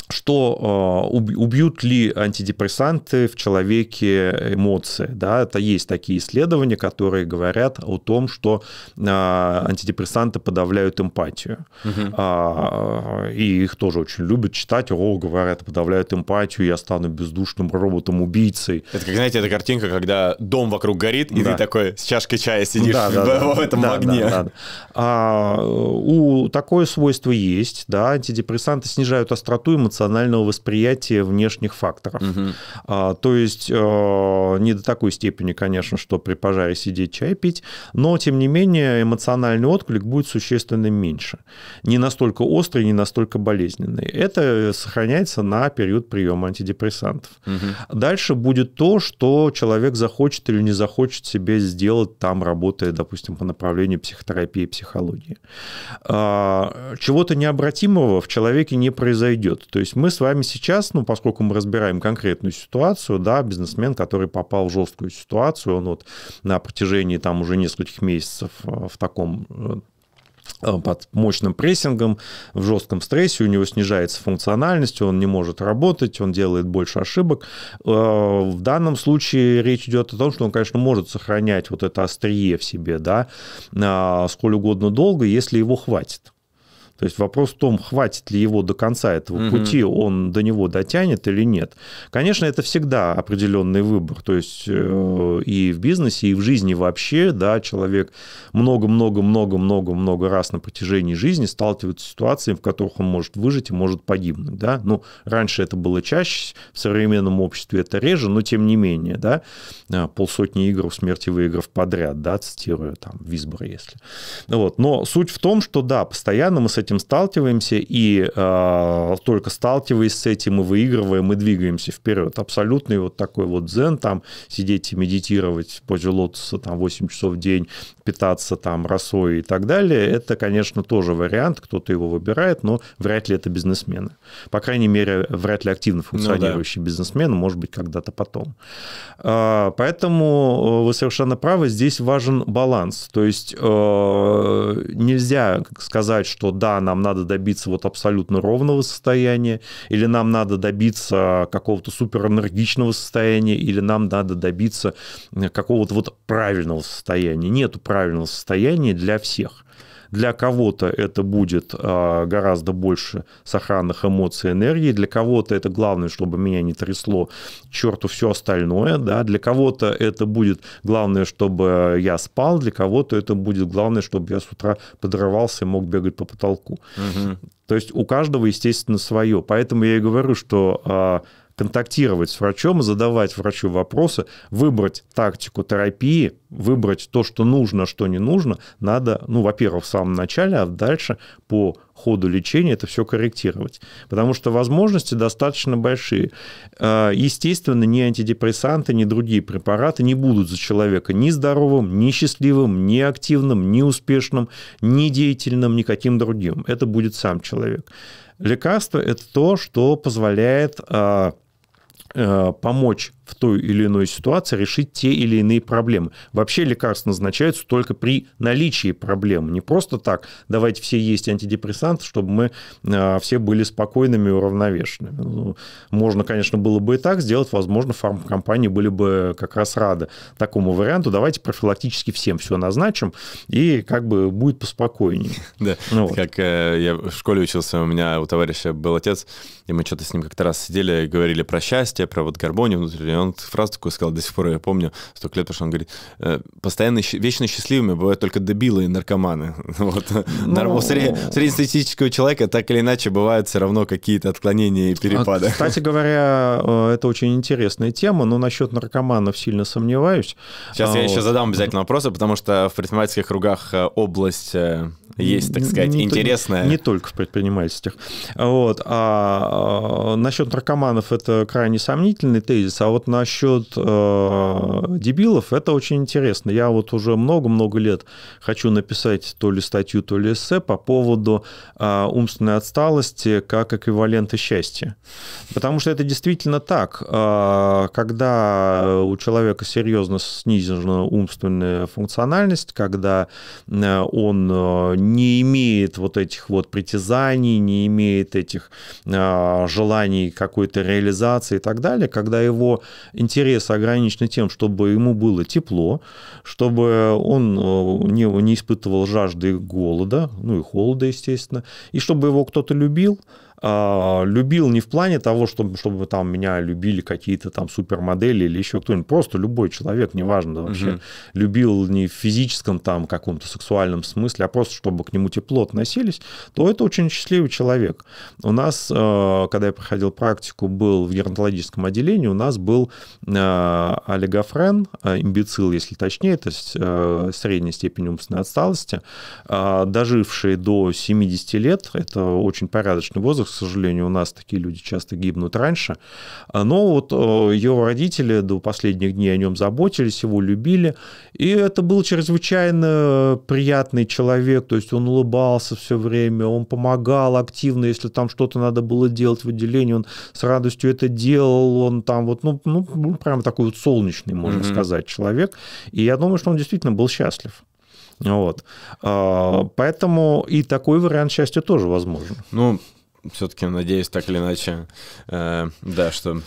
S2: что э, убьют ли антидепрессанты в человеке эмоции. Да? Это есть такие исследования, которые говорят о том, что э, антидепрессанты подавляют эмпатию. Угу. И их тоже очень любят читать. О, говорят, подавляют эмпатию, я стану бездушным роботом-убийцей.
S1: Это, как, знаете, эта картинка, когда дом вокруг горит, и да. ты такой с чашкой чая сидишь да, да, в, да, этом да, огне. Да, да,
S2: да. А, у, такое свойство есть. Да? Антидепрессанты снижают остроту эмоциональности эмоционального восприятия внешних факторов. Угу. А, то есть э, не до такой степени, конечно, что при пожаре сидеть чай пить, но тем не менее эмоциональный отклик будет существенно меньше. Не настолько острый, не настолько болезненный. Это сохраняется на период приема антидепрессантов. Угу. Дальше будет то, что человек захочет или не захочет себе сделать там, работая, допустим, по направлению психотерапии и психологии. А, чего-то необратимого в человеке не произойдет. То то есть мы с вами сейчас, ну, поскольку мы разбираем конкретную ситуацию, да, бизнесмен, который попал в жесткую ситуацию, он вот на протяжении там уже нескольких месяцев э, в таком э, э, под мощным прессингом, в жестком стрессе, у него снижается функциональность, он не может работать, он делает больше ошибок. В данном случае речь идет о том, что он, конечно, может сохранять вот это острие в себе, да, сколь угодно долго, если его хватит. То есть вопрос в том, хватит ли его до конца этого угу. пути, он до него дотянет или нет. Конечно, это всегда определенный выбор. То есть э, и в бизнесе, и в жизни вообще, да, человек много-много-много-много-много раз на протяжении жизни сталкивается с ситуациями, в которых он может выжить и может погибнуть, да. Ну, раньше это было чаще, в современном обществе это реже, но тем не менее, да, э, полсотни игр, в смерти выиграв подряд, да, цитирую там Висбор, если. Вот. Но суть в том, что да, постоянно мы с этим этим сталкиваемся, и э, только сталкиваясь с этим мы выигрываем, мы двигаемся вперед. Абсолютный вот такой вот дзен, там сидеть и медитировать позже лотоса там 8 часов в день, питаться там росой и так далее, это, конечно, тоже вариант, кто-то его выбирает, но вряд ли это бизнесмены. По крайней мере, вряд ли активно функционирующий ну, да. бизнесмен, может быть, когда-то потом. А, э, поэтому вы совершенно правы, здесь важен баланс. То есть э, нельзя сказать, что да, нам надо добиться вот абсолютно ровного состояния, или нам надо добиться какого-то суперэнергичного состояния, или нам надо добиться какого-то вот правильного состояния. Нету правильного состояния для всех. Для кого-то это будет а, гораздо больше сохранных эмоций, энергии, для кого-то это главное, чтобы меня не трясло, черту все остальное, да, для кого-то это будет главное, чтобы я спал, для кого-то это будет главное, чтобы я с утра подрывался и мог бегать по потолку. Угу. То есть у каждого, естественно, свое. Поэтому я и говорю, что а, контактировать с врачом, задавать врачу вопросы, выбрать тактику терапии, выбрать то, что нужно, а что не нужно, надо, ну, во-первых, в самом начале, а дальше по ходу лечения это все корректировать. Потому что возможности достаточно большие. А, естественно, ни антидепрессанты, ни другие препараты не будут за человека ни здоровым, ни счастливым, ни активным, ни успешным, ни деятельным, никаким другим. Это будет сам человек. Лекарство – это то, что позволяет а, Э, помочь в той или иной ситуации решить те или иные проблемы. Вообще лекарства назначаются только при наличии проблем. Не просто так, давайте все есть антидепрессант чтобы мы а, все были спокойными и уравновешенными. Ну, можно, конечно, было бы и так сделать, возможно, фармкомпании были бы как раз рады такому варианту. Давайте профилактически всем все назначим, и как бы будет
S1: поспокойнее. [LAUGHS] Да, ну, вот. как э, я в школе учился, у меня у товарища был отец, и мы что-то с ним как-то раз сидели говорили про счастье, про вот гармонию внутреннюю, он фразу такую сказал, до сих пор я помню, столько лет прошло, он говорит, «Э, постоянно, вечно счастливыми бывают только дебилы и наркоманы. [LAUGHS] Вот. Ну... У ну, ну. среднестатистического человека так или иначе бывают все равно какие-то отклонения и перепады. [LAUGHS] кстати
S2: говоря, э, это очень интересная тема, но насчет наркоманов сильно сомневаюсь.
S1: Сейчас а, я вот. еще задам обязательно вопросы, потому что в предпринимательских кругах э, область есть, так сказать, не, интересная. Не, не
S2: только в предпринимательских. Вот. А, а насчет наркоманов это крайне сомнительный тезис, а вот насчет э, дебилов, это очень интересно. Я вот уже много-много лет хочу написать то ли статью, то ли эссе по поводу э, умственной отсталости как эквивалента счастья. Потому что это действительно так. Э, когда у человека серьезно снижена умственная функциональность, когда э, он э, не имеет вот этих вот притязаний, не имеет этих э, желаний какой-то реализации и так далее, когда его интересы ограничены тем, чтобы ему было тепло, чтобы он э, не, не испытывал жажды и голода, ну и холода, естественно, и чтобы его кто-то любил – а, любил не в плане того, чтобы, чтобы там меня любили какие-то там супермодели или еще кто-нибудь. Просто любой человек, неважно вообще. Угу. Любил не в физическом там каком-то сексуальном смысле, а просто чтобы к нему тепло относились, то это очень счастливый человек. У нас, а, когда я проходил практику, был в геронтологическом отделении, у нас был а, олигофрен, имбецил, если точнее, то есть средней степени умственной отсталости, доживший до 70 лет, это очень порядочный возраст, к сожалению, у нас такие люди часто гибнут раньше. Но вот э, его родители до последних дней о нем заботились, его любили. И это был чрезвычайно приятный человек. То есть он улыбался все время, он помогал активно. Если там что-то надо было делать в отделении, он с радостью это делал. Он там вот, ну, ну, ну прям такой вот солнечный, можно mm-hmm. сказать, человек. И я думаю, что он действительно был счастлив. Вот.
S1: А, поэтому и такой вариант счастья тоже возможен. Ну, все-таки надеюсь, так или иначе, э, да, что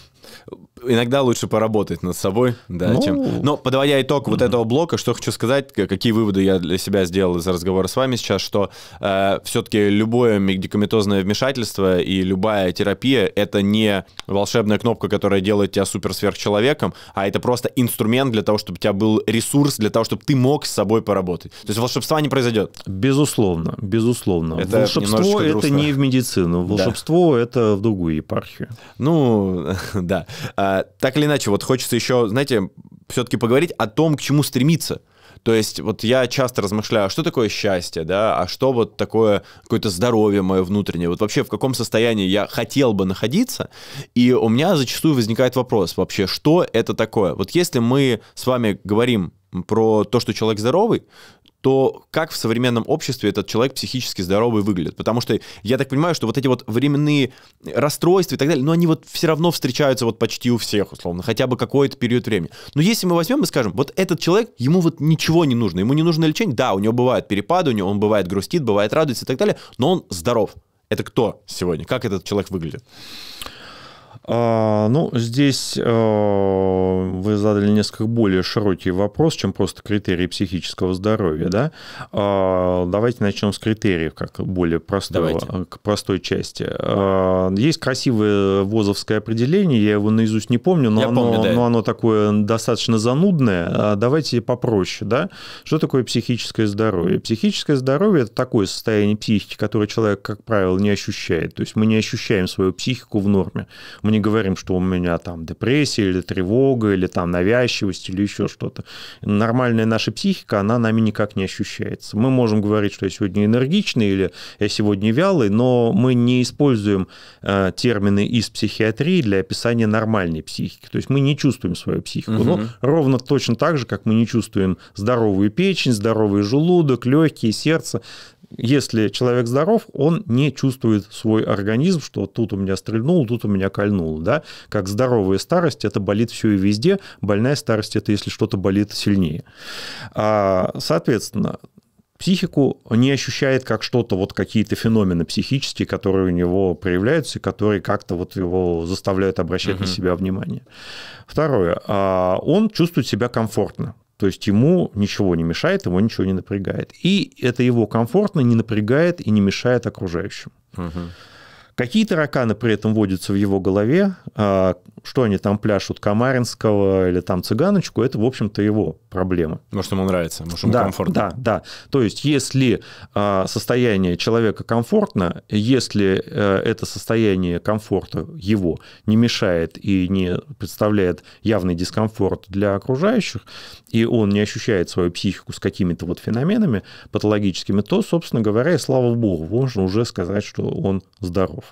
S1: иногда лучше поработать над собой, да, ну... чем... Но подводя итог mm-hmm. вот этого блока, что хочу сказать, какие выводы я для себя сделал из разговора с вами сейчас, что э, все-таки любое медикаментозное вмешательство и любая терапия — это не волшебная кнопка, которая делает тебя супер-сверхчеловеком, а это просто инструмент для того, чтобы у тебя был ресурс, для того, чтобы ты мог с собой поработать. То есть волшебства не произойдет. Безусловно, безусловно. Это волшебство — это не в медицину, волшебство да. — это в другую епархию. Ну, [LAUGHS] да. А, а, так или иначе, вот хочется еще, знаете, все-таки поговорить о том, к чему стремиться. То есть вот я часто размышляю, а что такое счастье, да, а что вот такое какое-то здоровье мое внутреннее, вот вообще в каком состоянии я хотел бы находиться, и у меня зачастую возникает вопрос вообще, что это такое? Вот если мы с вами говорим про то, что человек здоровый, то как в современном обществе этот человек психически здоровый выглядит? Потому что я так понимаю, что вот эти вот временные расстройства и так далее, но ну, они вот все равно встречаются вот почти у всех, условно, хотя бы какой-то период времени. Но если мы возьмем и скажем, вот этот человек, ему вот ничего не нужно, ему не нужно лечение, да, у него бывают перепады, у него он бывает грустит, бывает радуется и так далее, но он здоров. Это кто сегодня? Как этот человек выглядит?
S2: А, ну, здесь э, вы задали несколько более широкий вопрос, чем просто критерии психического здоровья. Да? А, давайте начнем с критериев, как более простого, э, к простой части. А, есть красивое ВОЗовское определение, я его наизусть не помню, но, оно, помню, да. но оно такое достаточно занудное. Давайте попроще. Да? Что такое психическое здоровье? Психическое здоровье – это такое состояние психики, которое человек, как правило, не ощущает. То есть мы не ощущаем свою психику в норме. Мы не говорим, что у меня там депрессия или тревога, или там навязчивость, или еще что-то. Нормальная наша психика, она нами никак не ощущается. Мы можем говорить, что я сегодня энергичный или я сегодня вялый, но мы не используем э, термины из психиатрии для описания нормальной психики. То есть мы не чувствуем свою психику. Угу. Ну, но ровно точно так же, как мы не чувствуем здоровую печень, здоровый желудок, легкие, сердце если человек здоров, он не чувствует свой организм, что тут у меня стрельнул, тут у меня кольнул. Да? Как здоровая старость, это болит все и везде. Больная старость, это если что-то болит сильнее. А, соответственно, психику не ощущает как что-то, вот какие-то феномены психические, которые у него проявляются, которые как-то вот его заставляют обращать угу. на себя внимание. Второе, а, он чувствует себя комфортно. То есть ему ничего не мешает, его ничего не напрягает. И это его комфортно, не напрягает и не мешает окружающим. Угу. Какие тараканы при этом водятся в его голове, а, что они там пляшут Камаринского или там цыганочку, это, в общем-то, его проблема. Может, ему нравится, может, ему да, комфортно. Да, да. То есть, если а, состояние человека комфортно, если э, это состояние комфорта его не мешает и не представляет явный дискомфорт для окружающих, и он не ощущает свою психику с какими-то вот феноменами патологическими, то, собственно говоря, и слава богу, можно уже сказать, что он здоров.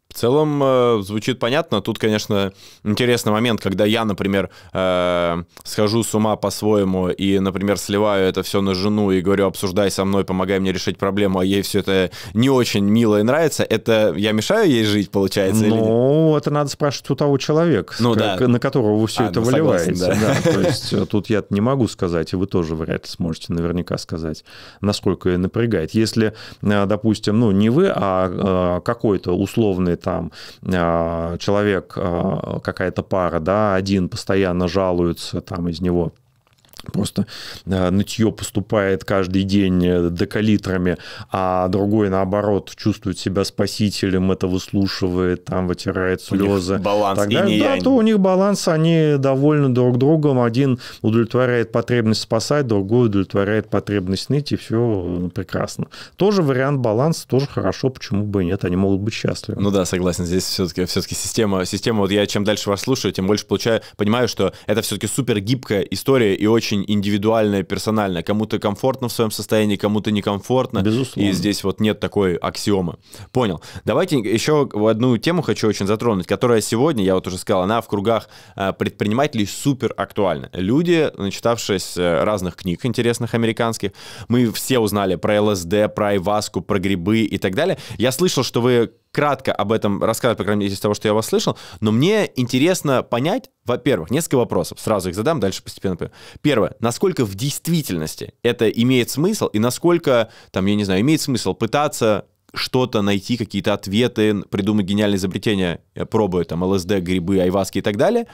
S1: В целом э, звучит понятно. Тут, конечно, интересный момент, когда я, например, э, схожу с ума по-своему и, например, сливаю это все на жену и говорю, обсуждай со мной, помогай мне решить проблему, а ей все это не очень мило и нравится. Это я мешаю ей жить, получается?
S2: Ну, это надо спрашивать у того человека, ну, да. на которого вы все а, это ну, выливаете. Согласен, да. Да, [LAUGHS] то есть э, тут я не могу сказать, и вы тоже вряд ли сможете наверняка сказать, насколько ее напрягает. Если, э, допустим, ну не вы, а э, какой-то условный там а, человек, а, какая-то пара, да, один постоянно жалуется, там из него просто э, нытье поступает каждый день э, докалитрами, а другой, наоборот, чувствует себя спасителем, это выслушивает, там вытирает слезы. У них баланс так далее. Да, я... то у них баланс, они довольны друг другом, один удовлетворяет потребность спасать, другой удовлетворяет потребность ныть, и все ну, прекрасно. Тоже вариант баланса, тоже хорошо, почему бы и нет, они могут быть счастливы.
S1: Ну да, согласен, здесь все-таки все система, система, вот я чем дальше вас слушаю, тем больше получаю, понимаю, что это все-таки супер гибкая история и очень очень индивидуальное, персональное. Кому-то комфортно в своем состоянии, кому-то некомфортно. Безусловно. И здесь вот нет такой аксиомы. Понял. Давайте еще одну тему хочу очень затронуть, которая сегодня, я вот уже сказал, она в кругах э, предпринимателей супер актуальна. Люди, начитавшись э, разных книг интересных американских, мы все узнали про ЛСД, про Айваску, про грибы и так далее. Я слышал, что вы кратко об этом рассказать, по крайней мере, из того, что я вас слышал, но мне интересно понять, во-первых, несколько вопросов, сразу их задам, дальше постепенно. Первое, насколько в действительности это имеет смысл и насколько, там, я не знаю, имеет смысл пытаться что-то найти, какие-то ответы, придумать гениальные изобретения, э, пробуя там ЛСД, грибы, айваски и так далее.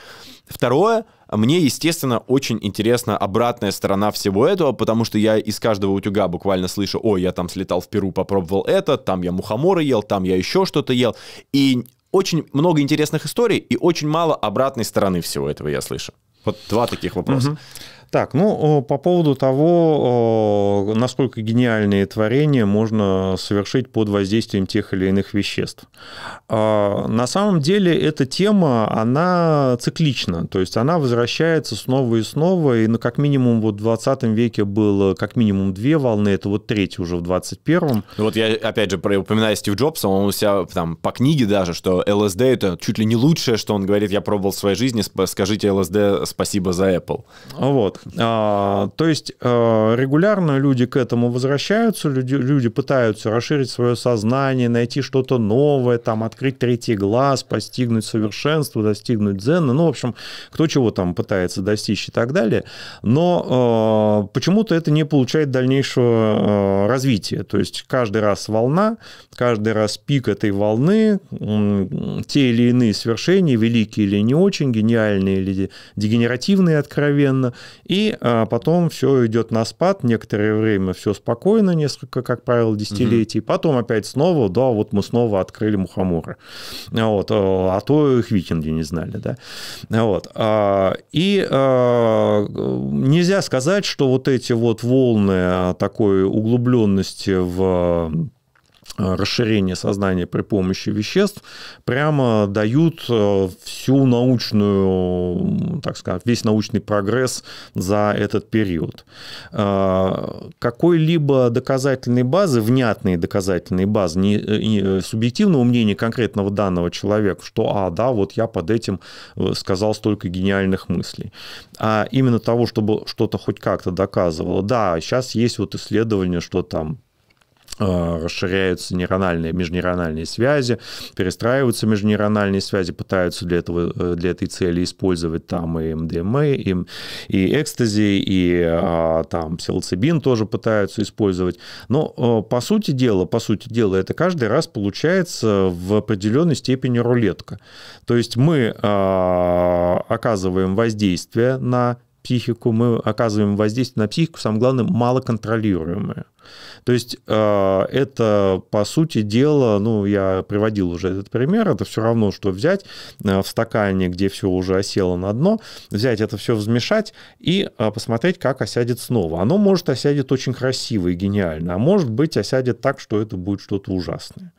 S1: Второе — мне, естественно, очень интересна обратная сторона всего этого, потому что я из каждого утюга буквально слышу, ой, я там слетал в Перу, попробовал это, там я мухоморы ел, там я еще что-то ел. И очень много интересных историй и очень мало обратной стороны всего этого я слышу. Вот два таких вопроса. Угу.
S2: Так, ну, по поводу того, насколько гениальные творения можно совершить под воздействием тех или иных веществ. А, на самом деле эта тема, она циклична, то есть она возвращается снова и снова, и ну, как минимум вот в 20 веке было как минимум две волны, это вот третья уже в 21-м.
S1: Ну вот я, опять же, упоминаю Стив Джобса, он у себя там по книге даже, что ЛСД это чуть ли не лучшее, что он говорит, я пробовал в своей жизни, скажите ЛСД спасибо за Apple. Вот, а, то есть а, регулярно
S2: люди к этому возвращаются, люди, люди пытаются расширить свое сознание, найти что-то новое, там, открыть третий глаз, постигнуть совершенство, достигнуть дзена. Ну, в общем, кто чего там пытается достичь и так далее. Но а, почему-то это не получает дальнейшего а, развития. То есть каждый раз волна, каждый раз пик этой волны, те или иные свершения, великие или не очень, гениальные или дегенеративные откровенно, и а, потом все идет на спад, некоторое время все спокойно, несколько, как правило, десятилетий. Угу. Потом опять снова, да, вот мы снова открыли мухоморы. Вот, а, а то их викинги не знали, да. Вот. А, и нельзя сказать, что вот эти вот волны такой углубленности в Э, расширение сознания при помощи веществ прямо дают э, всю научную, так сказать, весь научный прогресс за этот период. Э, какой-либо доказательной базы, внятной доказательной базы, не, не субъективного мнения конкретного данного человека, что, а, да, вот я под этим сказал столько гениальных мыслей, а именно того, чтобы что-то хоть как-то доказывало. Да, сейчас есть вот исследование, что там Э, расширяются нейрональные, межнейрональные связи, перестраиваются межнейрональные связи, пытаются для, этого, э, для этой цели использовать там и МДМА, и, и экстази, и а, там псилоцибин тоже пытаются использовать. Но э, по сути дела, по сути дела, это каждый раз получается в определенной степени рулетка. То есть мы а, оказываем воздействие на психику, мы оказываем воздействие на психику, самое главное, малоконтролируемое. То есть э, это, по сути дела, ну, я приводил уже этот пример, это все равно, что взять э, в стакане, где все уже осело на дно, взять это все, взмешать и э, посмотреть, как осядет снова. Оно может осядет очень красиво и гениально, а может быть осядет так, что это будет что-то ужасное.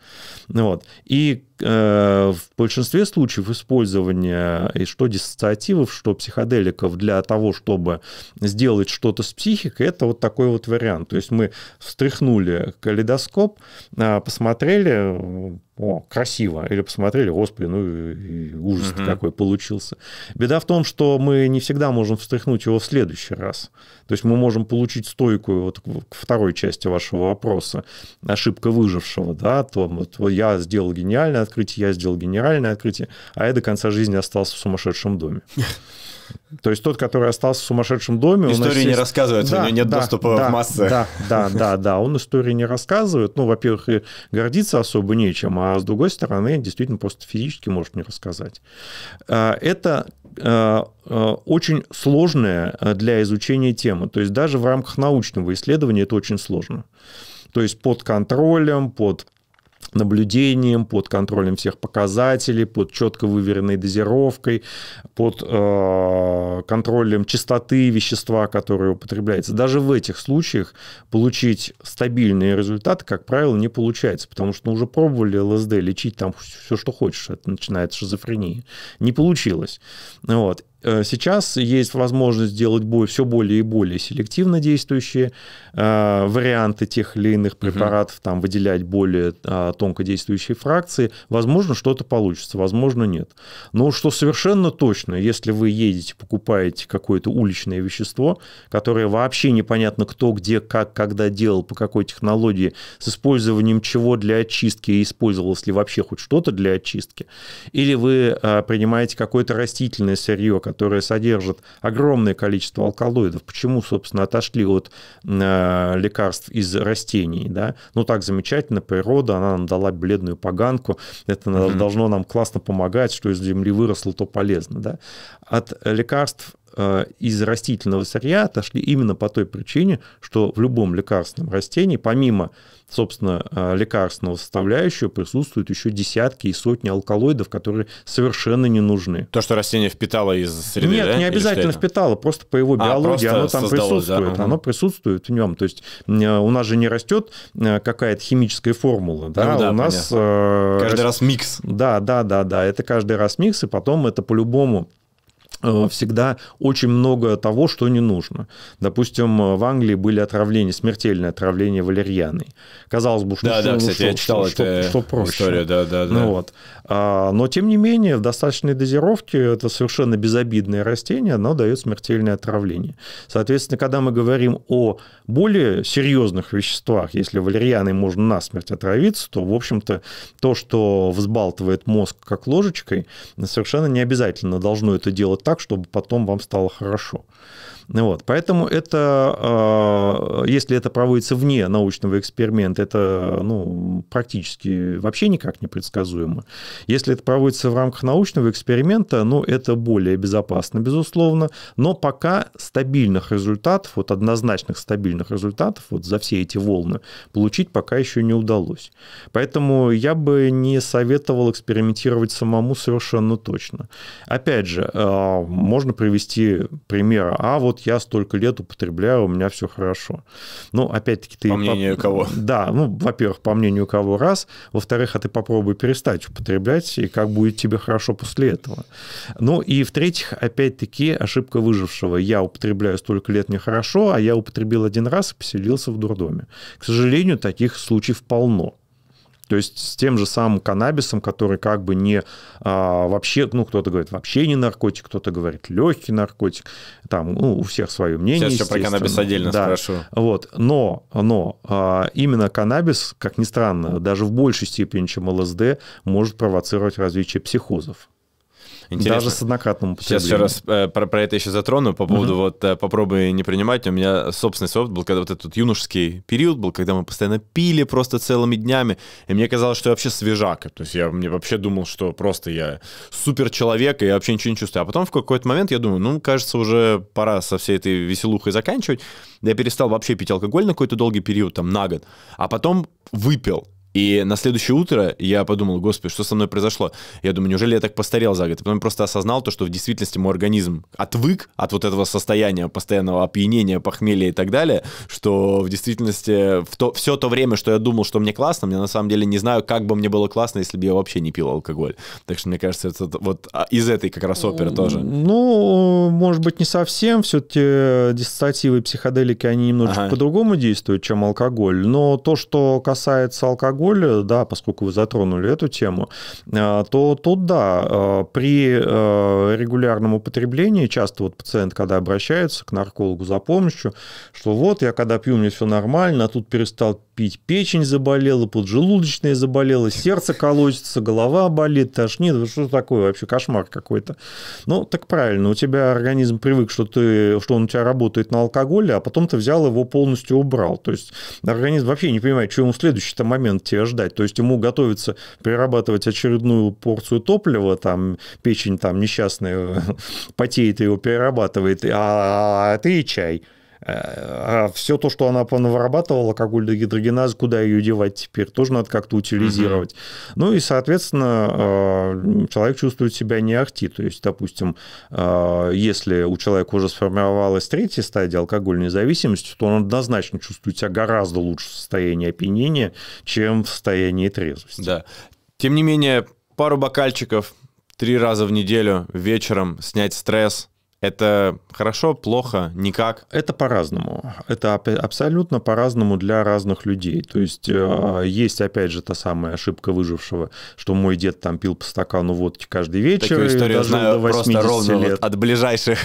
S2: Вот. И в большинстве случаев использование и что диссоциативов, что психоделиков для того, чтобы сделать что-то с психикой, это вот такой вот вариант. То есть мы встряхнули калейдоскоп, а, посмотрели, о, красиво, или посмотрели, господи, ну ужас угу. какой получился. Беда в том, что мы не всегда можем встряхнуть его в следующий раз. То есть мы можем получить стойкую, вот к второй части вашего вопроса, ошибка выжившего, да, то вот я сделал гениальное открытие, я сделал генеральное открытие, а я до конца жизни остался в сумасшедшем доме. [LAUGHS] То есть тот, который остался в сумасшедшем доме... Истории есть... не рассказывает, да, у него нет да, доступа да, в массы. Да, да, да, да, он истории не рассказывает. Ну, во-первых, и гордиться особо нечем, а с другой стороны, действительно, просто физически может не рассказать. А, это а, а, очень сложная для изучения тема. То есть даже в рамках научного исследования это очень сложно. То есть под контролем, под наблюдением, под контролем всех показателей, под четко выверенной дозировкой, под э, контролем частоты вещества, которое употребляется. Даже в этих случаях получить стабильные результаты, как правило, не получается, потому что ну, уже пробовали ЛСД лечить там все, что хочешь, это начинает шизофрения. Не получилось. Вот. Э, сейчас есть возможность сделать бой все более и более селективно действующие э, варианты тех или иных препаратов, угу. там выделять более э, тонко действующие фракции. Возможно, что-то получится, возможно, нет. Но что совершенно точно, если вы едете, покупаете какое-то уличное вещество, которое вообще непонятно кто, где, как, когда делал, по какой технологии, с использованием чего для очистки использовалось ли вообще хоть что-то для очистки, или вы принимаете какое-то растительное сырье, которые содержат огромное количество алкалоидов. Почему, собственно, отошли от э, лекарств из растений, да? Ну, так замечательно, природа, она нам дала бледную поганку, это угу. должно нам классно помогать, что из земли выросло, то полезно, да? От лекарств Э, из растительного сырья отошли именно по той причине, что в любом лекарственном растении, помимо, собственно, э, лекарственного составляющего, присутствуют еще десятки и сотни алкалоидов, которые совершенно не нужны. То, что растение впитало из среды, Нет, да? не обязательно впитало, просто по его а, биологии а, оно там присутствует. Да? Оно присутствует в нем. То есть э, у нас же не растет какая-то химическая формула. Да? Ну, да, у нас... Понятно. Каждый раз микс. Да, да, да, да. Это каждый раз микс, и потом это по-любому Э, всегда очень много того, что не нужно. Допустим, э, в Англии были отравления, смертельное отравление валерьяной. Казалось бы, что, да, что, да, ну кстати, что, я читал что, это что, что проще. да, да, да. Ну, вот. а, но, тем не менее, в достаточной дозировке это совершенно безобидное растение, оно дает смертельное отравление. Соответственно, когда мы говорим о более серьезных веществах, если валерьяной можно насмерть отравиться, то, в общем-то, то, что взбалтывает мозг как ложечкой, совершенно не обязательно должно это делать так, чтобы потом вам стало хорошо. Вот. Поэтому это, а, если это проводится вне научного эксперимента, это ну, практически вообще никак не предсказуемо. Если это проводится в рамках научного эксперимента, ну, это более безопасно, безусловно, но пока стабильных результатов, вот однозначных стабильных результатов вот за все эти волны получить пока еще не удалось. Поэтому я бы не советовал экспериментировать самому совершенно точно. Опять же, а, можно привести пример. А вот вот я столько лет употребляю, у меня все хорошо. Ну, опять-таки ты... По мнению по... кого? Да, ну, во-первых, по мнению кого раз, во-вторых, а ты попробуй перестать употреблять, и как будет тебе хорошо после этого. Ну, и в-третьих, опять-таки, ошибка выжившего. Я употребляю столько лет, мне хорошо, а я употребил один раз и поселился в дурдоме. К сожалению, таких случаев полно. То есть с тем же самым каннабисом, который как бы не а, вообще, ну, кто-то говорит вообще не наркотик, кто-то говорит легкий наркотик, там, ну, у всех свое мнение. Сейчас все про каннабис отдельно да. спрошу. Вот, но, но а, именно каннабис, как ни странно, даже в большей степени, чем ЛСД, может провоцировать развитие психозов. Интересно. Даже с однократным Сейчас еще раз
S1: э, про, про это еще затрону, по поводу угу. вот э, «попробуй не принимать». У меня собственный опыт был, когда вот этот юношеский период был, когда мы постоянно пили просто целыми днями, и мне казалось, что я вообще свежак. То есть я мне вообще думал, что просто я супер человек, и я вообще ничего не чувствую. А потом в какой-то момент я думаю, ну, кажется, уже пора со всей этой веселухой заканчивать. Я перестал вообще пить алкоголь на какой-то долгий период, там, на год. А потом выпил. И на следующее утро я подумал, господи, что со мной произошло? Я думаю, неужели я так постарел за год? И потом просто осознал то, что в действительности мой организм отвык от вот этого состояния постоянного опьянения, похмелья и так далее, что в действительности в то, все то время, что я думал, что мне классно, мне на самом деле не знаю, как бы мне было классно, если бы я вообще не пил алкоголь. Так что мне кажется, это вот а, из этой как раз оперы тоже.
S2: Ну, может быть, не совсем. Все-таки диссоциативы и психоделики, они немножечко ага.
S1: по-другому действуют,
S2: чем алкоголь. Но то, что касается алкоголя, алкоголь, да, поскольку вы затронули эту тему, э, то тут, да, э, при э, регулярном употреблении, часто вот пациент, когда обращается к наркологу за помощью, что вот я когда пью, мне все нормально, а тут перестал пить, печень заболела, поджелудочная заболела, сердце колотится, голова болит, тошнит, что такое вообще, кошмар какой-то. Ну, так правильно, у тебя организм привык, что, ты, что он у тебя работает на алкоголе, а потом ты взял его полностью убрал. То есть организм вообще не понимает, что ему в следующий-то момент тебе себя ждать. То есть ему готовится перерабатывать очередную порцию топлива, там печень там несчастная [LAUGHS] потеет его перерабатывает, а ты чай. А все то, что она понавырабатывала, как ульдогидрогеназ, куда ее девать теперь, тоже надо как-то утилизировать. mm Ну и, соответственно, а, человек чувствует себя не ахти. То есть, допустим, а, если у человека уже сформировалась третья стадия алкогольной зависимости, то он однозначно чувствует себя
S1: гораздо лучше в состоянии опьянения, чем в состоянии трезвости. Да. Тем не менее, пару бокальчиков три раза в неделю вечером снять стресс – это хорошо, плохо, никак? Это по-разному.
S2: Это абсолютно по-разному для разных людей. То есть э, есть, опять же, та самая ошибка выжившего, что мой дед там пил по стакану водки каждый вечер. Такую историю даже знаю до 80 просто ровно лет. Вот от
S1: ближайших.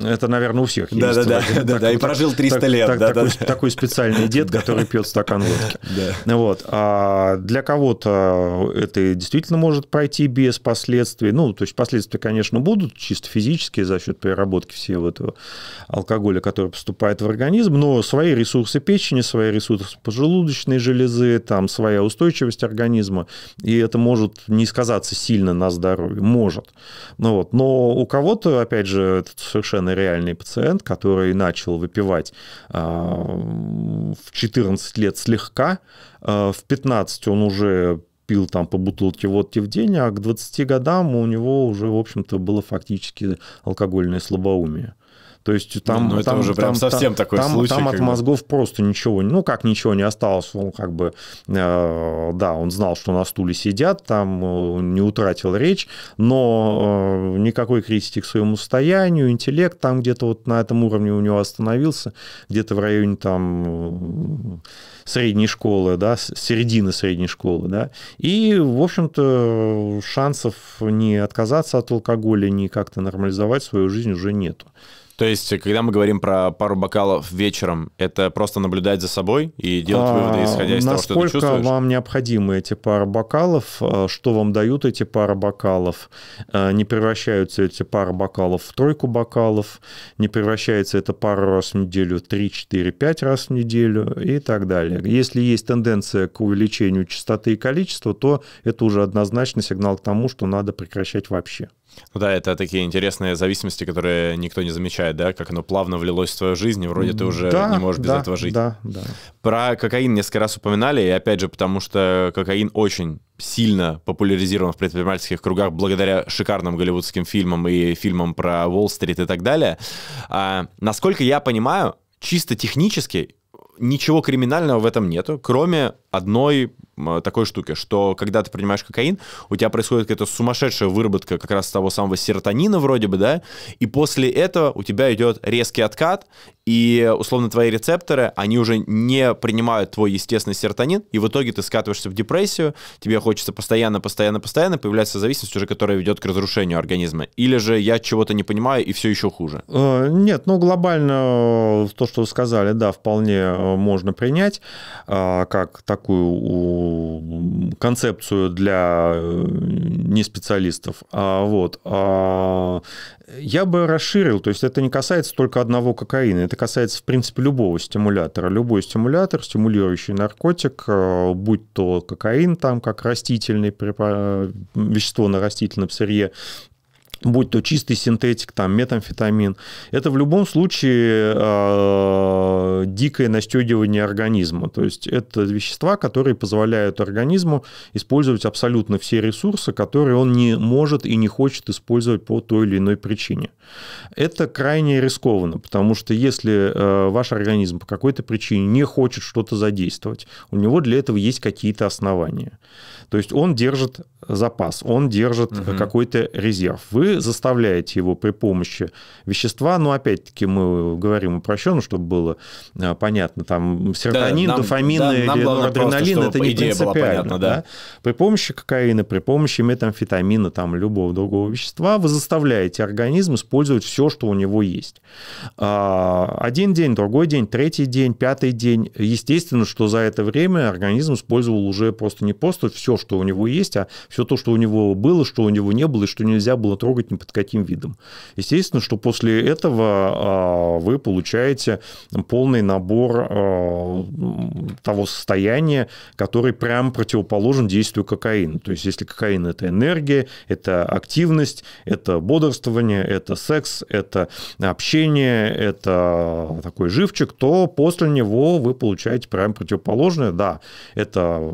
S2: Это, наверное, у всех есть. Да-да-да, и прожил 300 лет. Такой специальный дед, который пьет стакан водки. [LAUGHS] Да. Ну вот. А для кого-то это действительно может пройти без последствий. Ну, то есть последствия, конечно, будут чисто физические за счет счет переработки всего этого алкоголя, который поступает в организм, но свои ресурсы печени, свои ресурсы поджелудочной железы, там своя устойчивость организма, и это может не сказаться сильно на здоровье, может. Ну вот. Но у кого-то, опять же, это совершенно реальный пациент, который начал выпивать э, в 14 лет слегка, э, в 15 он уже скупил там по бутылке водки в день, а к 20 годам у него уже, в общем-то, было фактически алкогольное слабоумие. То есть там... Ну, ну, там уже прям там, совсем такой там, случай. Там от бы. мозгов просто ничего, ну, как ничего не осталось. Он как бы, э, да, он знал, что на стуле сидят, там э, не утратил речь, но э, никакой критики к своему состоянию, интеллект там где-то вот на этом уровне у него остановился, где-то в районе там э, средней школы, да, середины средней школы, да, и, в общем-то, шансов не отказаться от алкоголя, не как-то нормализовать свою жизнь уже
S1: нету. То есть, когда мы говорим про пару бокалов вечером, это просто наблюдать за собой и делать а, выводы, исходя из того, что ты чувствуешь? Насколько
S2: вам необходимы эти пары бокалов? А, что вам дают эти пары бокалов? А, не превращаются эти пары бокалов в тройку бокалов? Не превращается это пару раз в неделю, три, четыре, пять раз в неделю и так далее. Если есть тенденция к увеличению частоты и количества, то это уже однозначно сигнал к тому, что надо прекращать вообще.
S1: Ну да, это такие интересные зависимости, которые никто не замечает, да, как оно плавно влилось в твою жизнь, и вроде ты уже да, не можешь без да, этого жить. Да, да. Про кокаин несколько раз упоминали, и опять же, потому что кокаин очень сильно популяризирован в предпринимательских кругах благодаря шикарным голливудским фильмам и фильмам про Уолл-стрит и так далее. А, насколько я понимаю, чисто технически ничего криминального в этом нету, кроме одной такой штуке, что когда ты принимаешь кокаин, у тебя происходит какая-то сумасшедшая выработка как раз того самого серотонина вроде бы, да, и после этого у тебя идет резкий откат, и, условно, твои рецепторы, они уже не принимают твой естественный серотонин, и в итоге ты скатываешься в депрессию, тебе хочется постоянно, постоянно, постоянно, появляется зависимость уже, которая ведет к разрушению организма. Или же я чего-то не понимаю, и все еще хуже.
S2: Э, нет, ну, глобально э, то, что вы сказали, да, вполне э, можно принять как такую концепцию для неспециалистов. А вот. А, я бы расширил, то есть это не касается только одного кокаина, это касается, в принципе, любого стимулятора. Любой стимулятор, стимулирующий наркотик, э, будь то кокаин, там, как растительный препар... вещество на растительном сырье, будь то чистый синтетик, там, метамфетамин, это в любом случае э, дикое настегивание организма. То есть это вещества, которые позволяют организму использовать абсолютно все ресурсы, которые он не может и не хочет использовать по той или иной причине. Это крайне рискованно, потому что если э, ваш организм по какой-то причине не хочет что-то задействовать, у него для этого есть какие-то основания. То есть он держит запас, он держит угу. какой-то резерв. Вы заставляете его при помощи вещества, но ну, опять-таки мы говорим упрощенно, чтобы было а, понятно, там серотонин, да, дофамин да, или адреналин, просто, это не принципиально. понятна, да? Да? При помощи кокаина, при помощи метамфетамина, там любого другого вещества вы заставляете организм использовать все, что у него есть. А, один день, другой день, третий день, пятый день. Естественно, что за это время организм использовал уже просто не просто все, что у него есть, а все то, что у него было, что у него не было, и что нельзя было трогать быть ни под каким видом. Естественно, что после этого а, вы получаете полный набор а, того состояния, который прям противоположен действию кокаина. То есть если кокаин – это энергия, это активность, это бодрствование, это секс, это общение, это такой живчик, то после него вы получаете прям противоположное. Да, это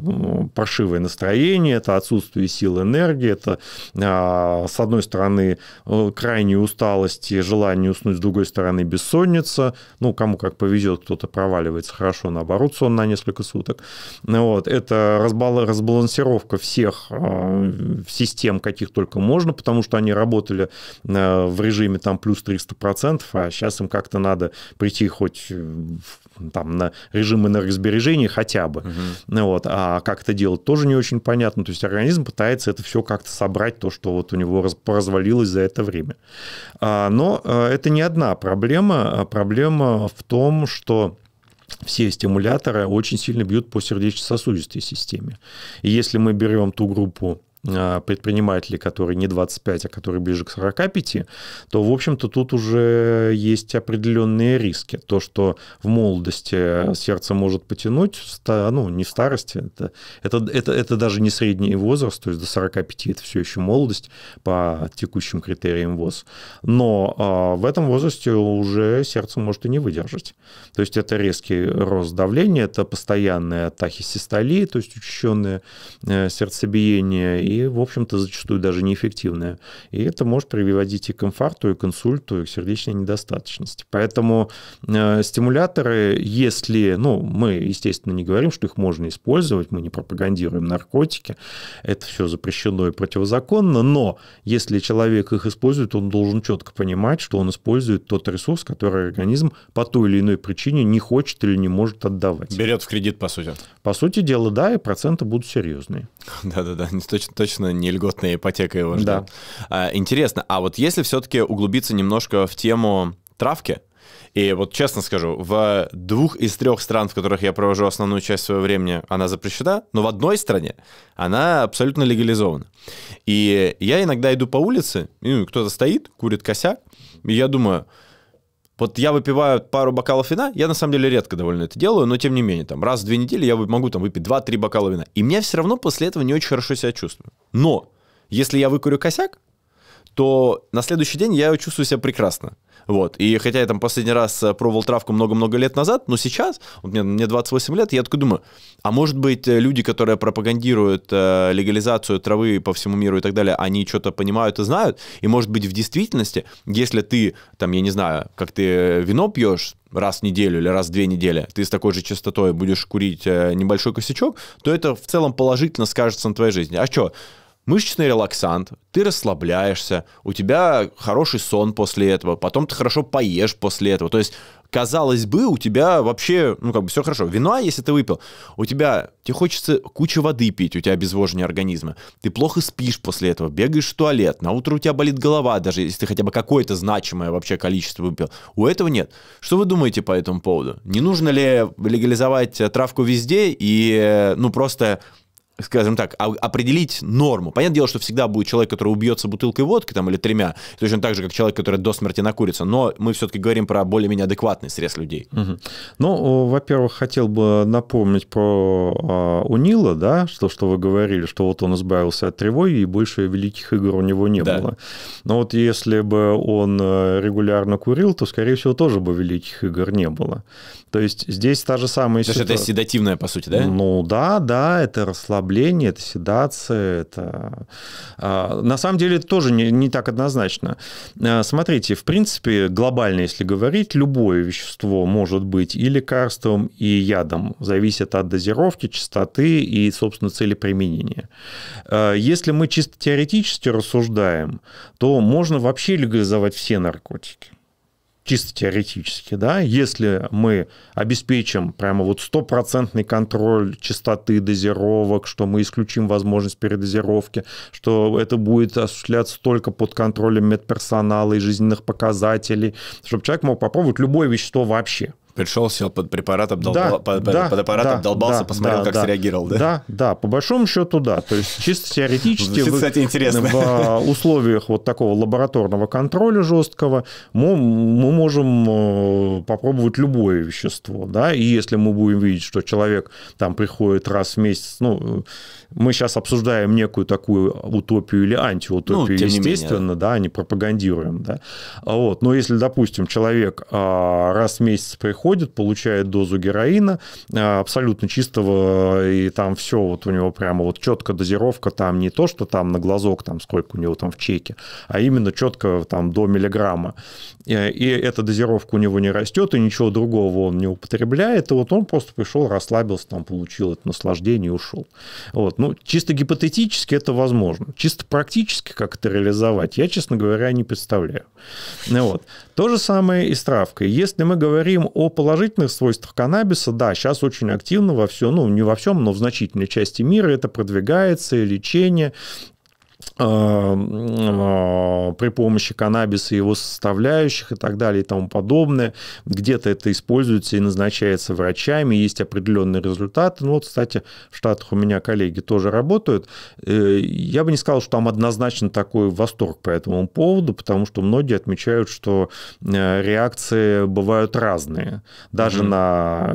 S2: паршивое настроение, это отсутствие сил энергии, это, а, с одной стороны, стороны, э, крайней усталости, желание уснуть, с другой стороны, бессонница. Ну, кому как повезет, кто-то проваливается хорошо, наоборот, сон на несколько суток. Вот. Это разбалансировка всех э, систем, каких только можно, потому что они работали э, в режиме там плюс 300%, а сейчас им как-то надо прийти хоть в там, на режим энергосбережения хотя бы. Угу. Вот. А как это делать, тоже не очень понятно. То есть организм пытается это все как-то собрать, то, что вот у него раз, развалилось за это время. А, но э, это не одна проблема. А проблема в том, что все стимуляторы очень сильно бьют по сердечно-сосудистой системе. И если мы берем ту группу а, предпринимателей, которые не 25, а которые ближе к 45, то, в общем-то, тут уже есть определенные риски. То, что в молодости сердце может потянуть, ну, не в старости, это, это, это, это даже не средний возраст, то есть до 45 это все еще молодость по текущим критериям ВОЗ. Но а, в этом возрасте уже сердце может и не выдержать. То есть это резкий рост давления, это постоянная тахисистолия, то есть учащенное э, сердцебиение и, в общем-то, зачастую даже неэффективная. И это может приводить и к инфаркту, и к инсульту, и к сердечной недостаточности. Поэтому э, стимуляторы, если, ну, мы, естественно, не говорим, что их можно использовать, мы не пропагандируем наркотики, это все запрещено и противозаконно, но если человек их использует, он должен четко понимать, что он использует тот ресурс, который организм по той или иной причине не хочет или не может отдавать.
S1: Берет в кредит, по сути. По сути дела, да, и проценты будут серьезные. [LAUGHS] Да-да-да, точно, точно не льготная ипотека его ждет. Да. А, интересно, а вот если все-таки углубиться немножко в тему травки, и вот честно скажу, в двух из трех стран, в которых я провожу основную часть своего времени, она запрещена, но в одной стране она абсолютно легализована. И я иногда иду по улице, и кто-то стоит, курит косяк, и я думаю, вот я выпиваю пару бокалов вина, я на самом деле редко довольно это делаю, но тем не менее, там раз в две недели я могу там выпить два-три бокала вина. И меня все равно после этого не очень хорошо себя чувствую. Но если я выкурю косяк, то на следующий день я чувствую себя прекрасно. Вот. И хотя я там последний раз э, пробовал травку много-много лет назад, но сейчас, вот мне, мне 28 лет, я такой думаю, а может быть э, люди, которые пропагандируют э, легализацию травы по всему миру и так далее, они что-то понимают и знают, и может быть в действительности, если ты, там, я не знаю, как ты э, вино пьешь, раз в неделю или раз в две недели, ты с такой же частотой будешь курить небольшой косячок, то это в целом положительно скажется на твоей жизни. А что, мышечный релаксант, ты расслабляешься, у тебя хороший сон после этого, потом ты хорошо поешь после этого. То есть, казалось бы, у тебя вообще, ну, как бы все хорошо. Вино, если ты выпил, у тебя, тебе хочется кучу воды пить, у тебя обезвоживание организма. Ты плохо спишь после этого, бегаешь в туалет, на утро у тебя болит голова, даже если ты хотя бы какое-то значимое вообще количество выпил. У этого нет. Что вы думаете по этому поводу? Не нужно ли легализовать травку везде и, ну, просто скажем так, а, определить норму. Понятное дело, что всегда будет человек, который убьется бутылкой водки там, или тремя, точно так же, как человек, который до смерти накурится, но мы все-таки говорим про более-менее адекватный срез людей.
S2: Угу. Ну, во-первых, хотел бы напомнить про а, Унила, да, что, что вы говорили, что вот он избавился от тревоги, и больше великих игр у него не да. было. Но вот если бы он э, регулярно курил, то, скорее всего, тоже бы великих игр не было. То есть здесь та же самая То ситуация. это
S1: седативное, по сути, да?
S2: Ну да, да, это расслабление, это седация, это... А, на самом деле это тоже не, не так однозначно. А, смотрите, в принципе, глобально, если говорить, любое вещество может быть и лекарством, и ядом. Зависит от дозировки, частоты и, собственно, цели применения. А, если мы чисто теоретически рассуждаем, то можно вообще легализовать все наркотики чисто теоретически, да, если мы обеспечим прямо вот стопроцентный контроль частоты дозировок, что мы исключим возможность передозировки, что это будет осуществляться только под контролем медперсонала и жизненных показателей,
S1: чтобы человек мог попробовать любое вещество вообще. Пришел, сел под препарат, обдолбал, да, под, да, под аппарат, да, обдолбался, да, посмотрел, да, как да, среагировал,
S2: да? Да, да, по большому счету, да. То есть чисто теоретически Звучит, вы, кстати, интересно. в э, условиях вот такого лабораторного контроля жесткого мы, мы можем э, попробовать любое вещество, да, и если мы будем видеть, что человек там приходит раз в месяц, ну, мы сейчас обсуждаем некую такую утопию или антиутопию, ну, естественно, менее, да. да, не пропагандируем, да. Вот, но если, допустим, человек а, раз в месяц приходит, приходит, получает дозу героина, э, абсолютно чистого, э, и там все вот у него прямо вот четко дозировка, там не то, что там на глазок, там сколько у него там в чеке, а именно четко там до миллиграмма. Э, и эта дозировка у него не растет, и ничего другого он не употребляет, и вот он просто пришел, расслабился, там получил это наслаждение и ушел. Вот. Ну, чисто гипотетически это возможно. Чисто практически как это реализовать, я, честно говоря, не представляю. Ну вот. То же самое и с травкой. Если мы говорим о положительных свойствах каннабиса, да, сейчас очень активно во всем, ну не во всем, но в значительной части мира это продвигается, лечение, Э, э, при помощи каннабиса, его составляющих и так далее и тому подобное. Где-то это используется и назначается врачами, есть определенные результаты. Ну вот, кстати, в Штатах у меня коллеги тоже работают. Э, я бы не сказал, что там однозначно такой восторг по этому поводу, потому что многие отмечают, что реакции бывают разные. Даже mm на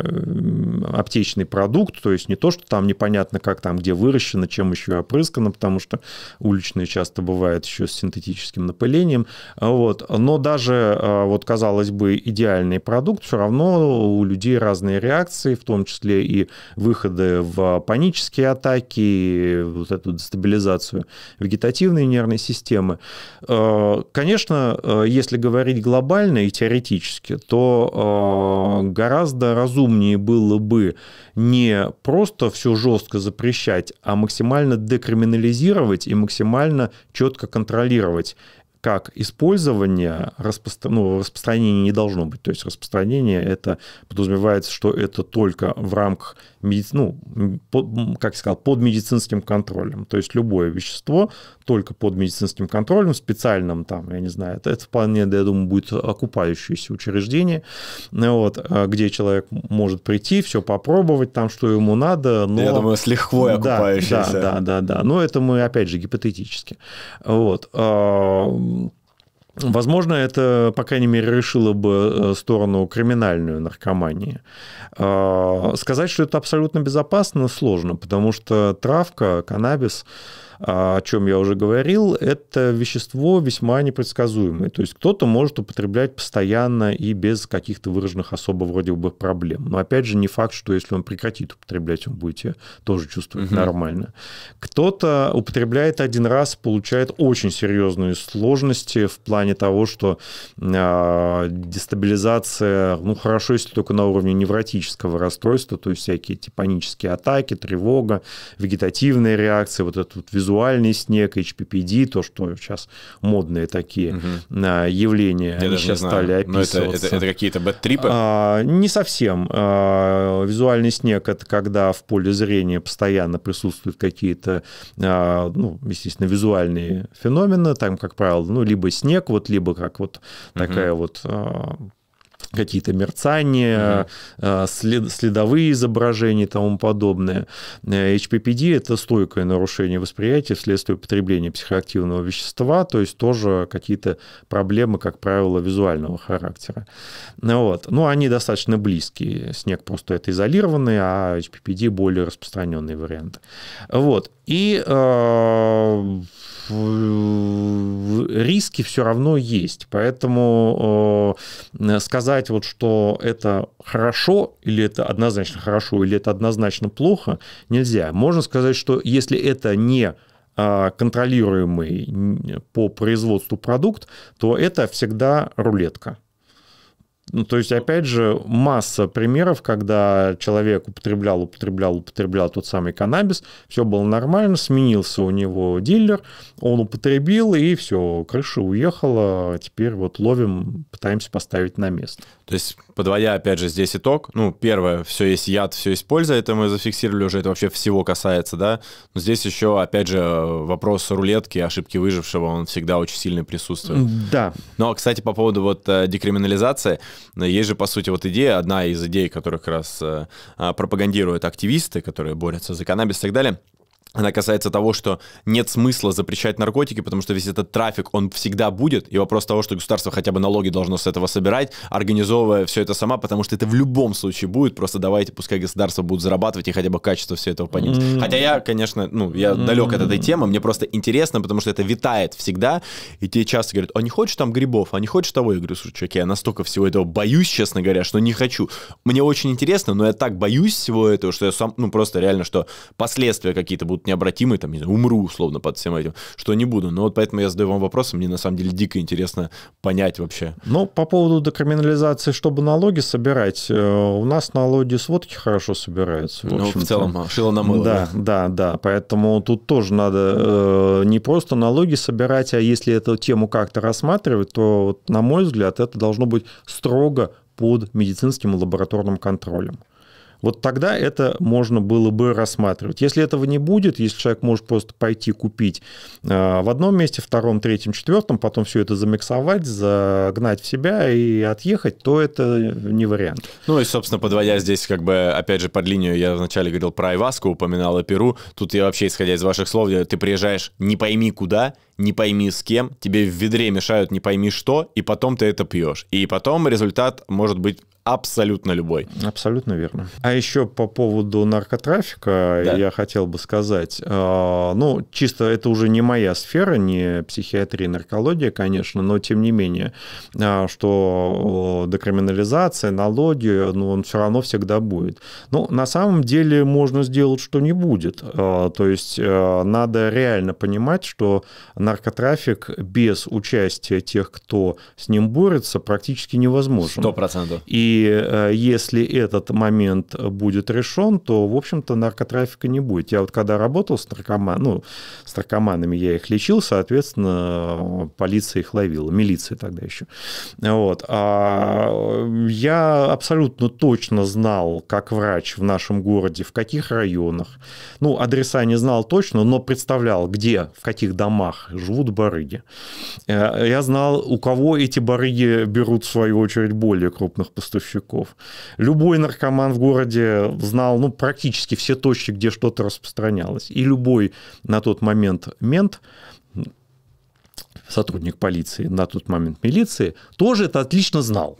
S2: аптечный продукт, то есть не то, что там непонятно, как там, где выращено, чем еще опрыскано, потому что уль уличные часто бывает еще с синтетическим напылением. А, вот. Но даже, а, вот, казалось бы, идеальный продукт, все равно у людей разные реакции, в том числе и выходы в панические атаки, вот эту дестабилизацию вегетативной нервной системы. А, конечно, если говорить глобально и теоретически, то гораздо разумнее было бы не просто все жестко запрещать, а максимально декриминализировать и максимально максимально четко контролировать как использование распостро... ну, распространения не должно быть. То есть распространение это подразумевается, что это только в рамках медици... ну, под, как я сказал, под медицинским контролем. То есть любое вещество только под медицинским контролем, специальным там, я не знаю, это, это вполне, да, я думаю, будет окупающееся учреждение, э, вот, э, где человек может прийти, все попробовать, там, что ему надо. Но... Я думаю, с лихвой окупающееся. Да, да, да, да, да. Но это мы, опять же, гипотетически. Вот а, Возможно, это, по крайней мере, решило бы э, сторону криминальную наркомании. А, сказать, что это абсолютно безопасно, сложно, потому что травка, каннабис о чем я уже говорил, это вещество весьма непредсказуемое. То есть кто-то может употреблять постоянно и без каких-то выраженных особо вроде бы проблем. Но опять же, не факт, что если он прекратит употреблять, он будет себя тоже чувствовать угу. нормально. Кто-то употребляет один раз, получает очень серьезные сложности в плане того, что э, дестабилизация, ну хорошо, если только на уровне невротического расстройства, то есть всякие типанические типа атаки, тревога, вегетативные реакции, вот этот вот визуальный визуальный снег, HPPD, то, что сейчас модные такие угу. явления, Я они сейчас стали описываться. Но это, это, это
S1: какие-то бэт-трипы?
S2: А, не совсем. А, визуальный снег – это когда в поле зрения постоянно присутствуют какие-то, а, ну, естественно, визуальные феномены, там, как правило, ну, либо снег, вот, либо как вот угу. такая вот а, какие-то мерцания, mm след, следовые изображения и тому подобное. Э, HPPD – это стойкое нарушение восприятия вследствие употребления психоактивного вещества, то есть тоже какие-то проблемы, как правило, визуального характера. Ну вот. Но ну, они достаточно близкие. Снег просто это изолированный, а HPPD – более распространенный вариант. Вот. И э, риски все равно есть. Поэтому э, сказать вот, что это хорошо или это однозначно хорошо или это однозначно плохо нельзя. Можно сказать, что если это не а, контролируемый по производству продукт, то это всегда рулетка. Ну, то есть, опять же, масса примеров, когда человек употреблял, употреблял, употреблял тот самый каннабис, все было нормально, сменился у него дилер, он употребил, и все, крыша уехала, а теперь вот ловим, пытаемся
S1: поставить на место. То есть, подводя, опять же, здесь итог, ну, первое, все есть яд, все есть польза, это мы зафиксировали уже, это вообще всего касается, да, но здесь еще, опять же, вопрос рулетки, ошибки выжившего, он всегда очень сильно присутствует. Да. Ну а кстати, по поводу вот э, декриминализации – есть же, по сути, вот идея, одна из идей, которую как раз э, а, пропагандируют активисты, которые борются за каннабис и так далее — она касается того, что нет смысла запрещать наркотики, потому что весь этот трафик, он всегда будет, и вопрос того, что государство хотя бы налоги должно с этого собирать, организовывая все это сама, потому что это в любом случае будет, просто давайте, пускай государство будет зарабатывать и хотя бы качество все этого понять. Mm-hmm. Хотя я, конечно, ну, я mm-hmm. далек от этой темы, мне просто интересно, потому что это витает всегда, и те часто говорят, а не хочешь там грибов, а не хочешь того? Я говорю, слушай, чуваки, я настолько всего этого боюсь, честно говоря, что не хочу. Мне очень интересно, но я так боюсь всего этого, что я сам, ну, просто реально, что последствия какие-то будут будут необратимы, там, не знаю, умру условно под всем этим, что не буду. Но вот поэтому я задаю вам вопрос, мне на самом деле дико интересно понять вообще.
S2: Ну, по поводу декриминализации, чтобы налоги собирать, э, у нас налоги с водки хорошо собираются. В ну, в целом, а, шило на мыло. Да, да, да, Поэтому тут тоже надо э, не просто налоги собирать, а если эту тему как-то рассматривать, то, на мой взгляд, это должно быть строго под медицинским лабораторным контролем вот тогда это можно было бы рассматривать. Если этого не будет, если человек может просто пойти купить а, в одном месте, втором, третьем, четвертом, потом все это замиксовать, загнать в себя и отъехать, то это не вариант.
S1: Ну и, собственно, подводя здесь как бы, опять же, под линию, я вначале говорил про Айваску, упоминал о Перу, тут я вообще, исходя из ваших слов, ты приезжаешь не пойми куда, не пойми с кем, тебе в ведре мешают не пойми что, и потом ты это пьешь. И потом результат может быть абсолютно любой. Абсолютно
S2: верно. А еще по поводу наркотрафика да. я хотел бы сказать, а, ну, чисто это уже не моя сфера, не психиатрия, наркология, конечно, но тем не менее, а, что декриминализация, налоги, ну, он все равно всегда будет. Ну, на самом деле можно сделать, что не будет. А, то есть надо реально понимать, что наркотрафик без участия тех, кто с ним борется, практически невозможен. Сто процентов. И и э, если этот момент будет решен, то, в общем-то, наркотрафика не будет. Я вот когда работал с, наркоман, ну, с наркоманами, я их лечил, соответственно, полиция их ловила, милиция тогда еще. Вот. А я абсолютно точно знал, как врач в нашем городе, в каких районах. Ну, адреса не знал точно, но представлял, где, в каких домах живут барыги. Э, я знал, у кого эти барыги берут, в свою очередь, более крупных поставщиков поставщиков. Любой наркоман в городе знал ну, практически все точки, где что-то распространялось. И любой на тот момент мент – сотрудник полиции, на тот момент милиции, тоже это отлично знал.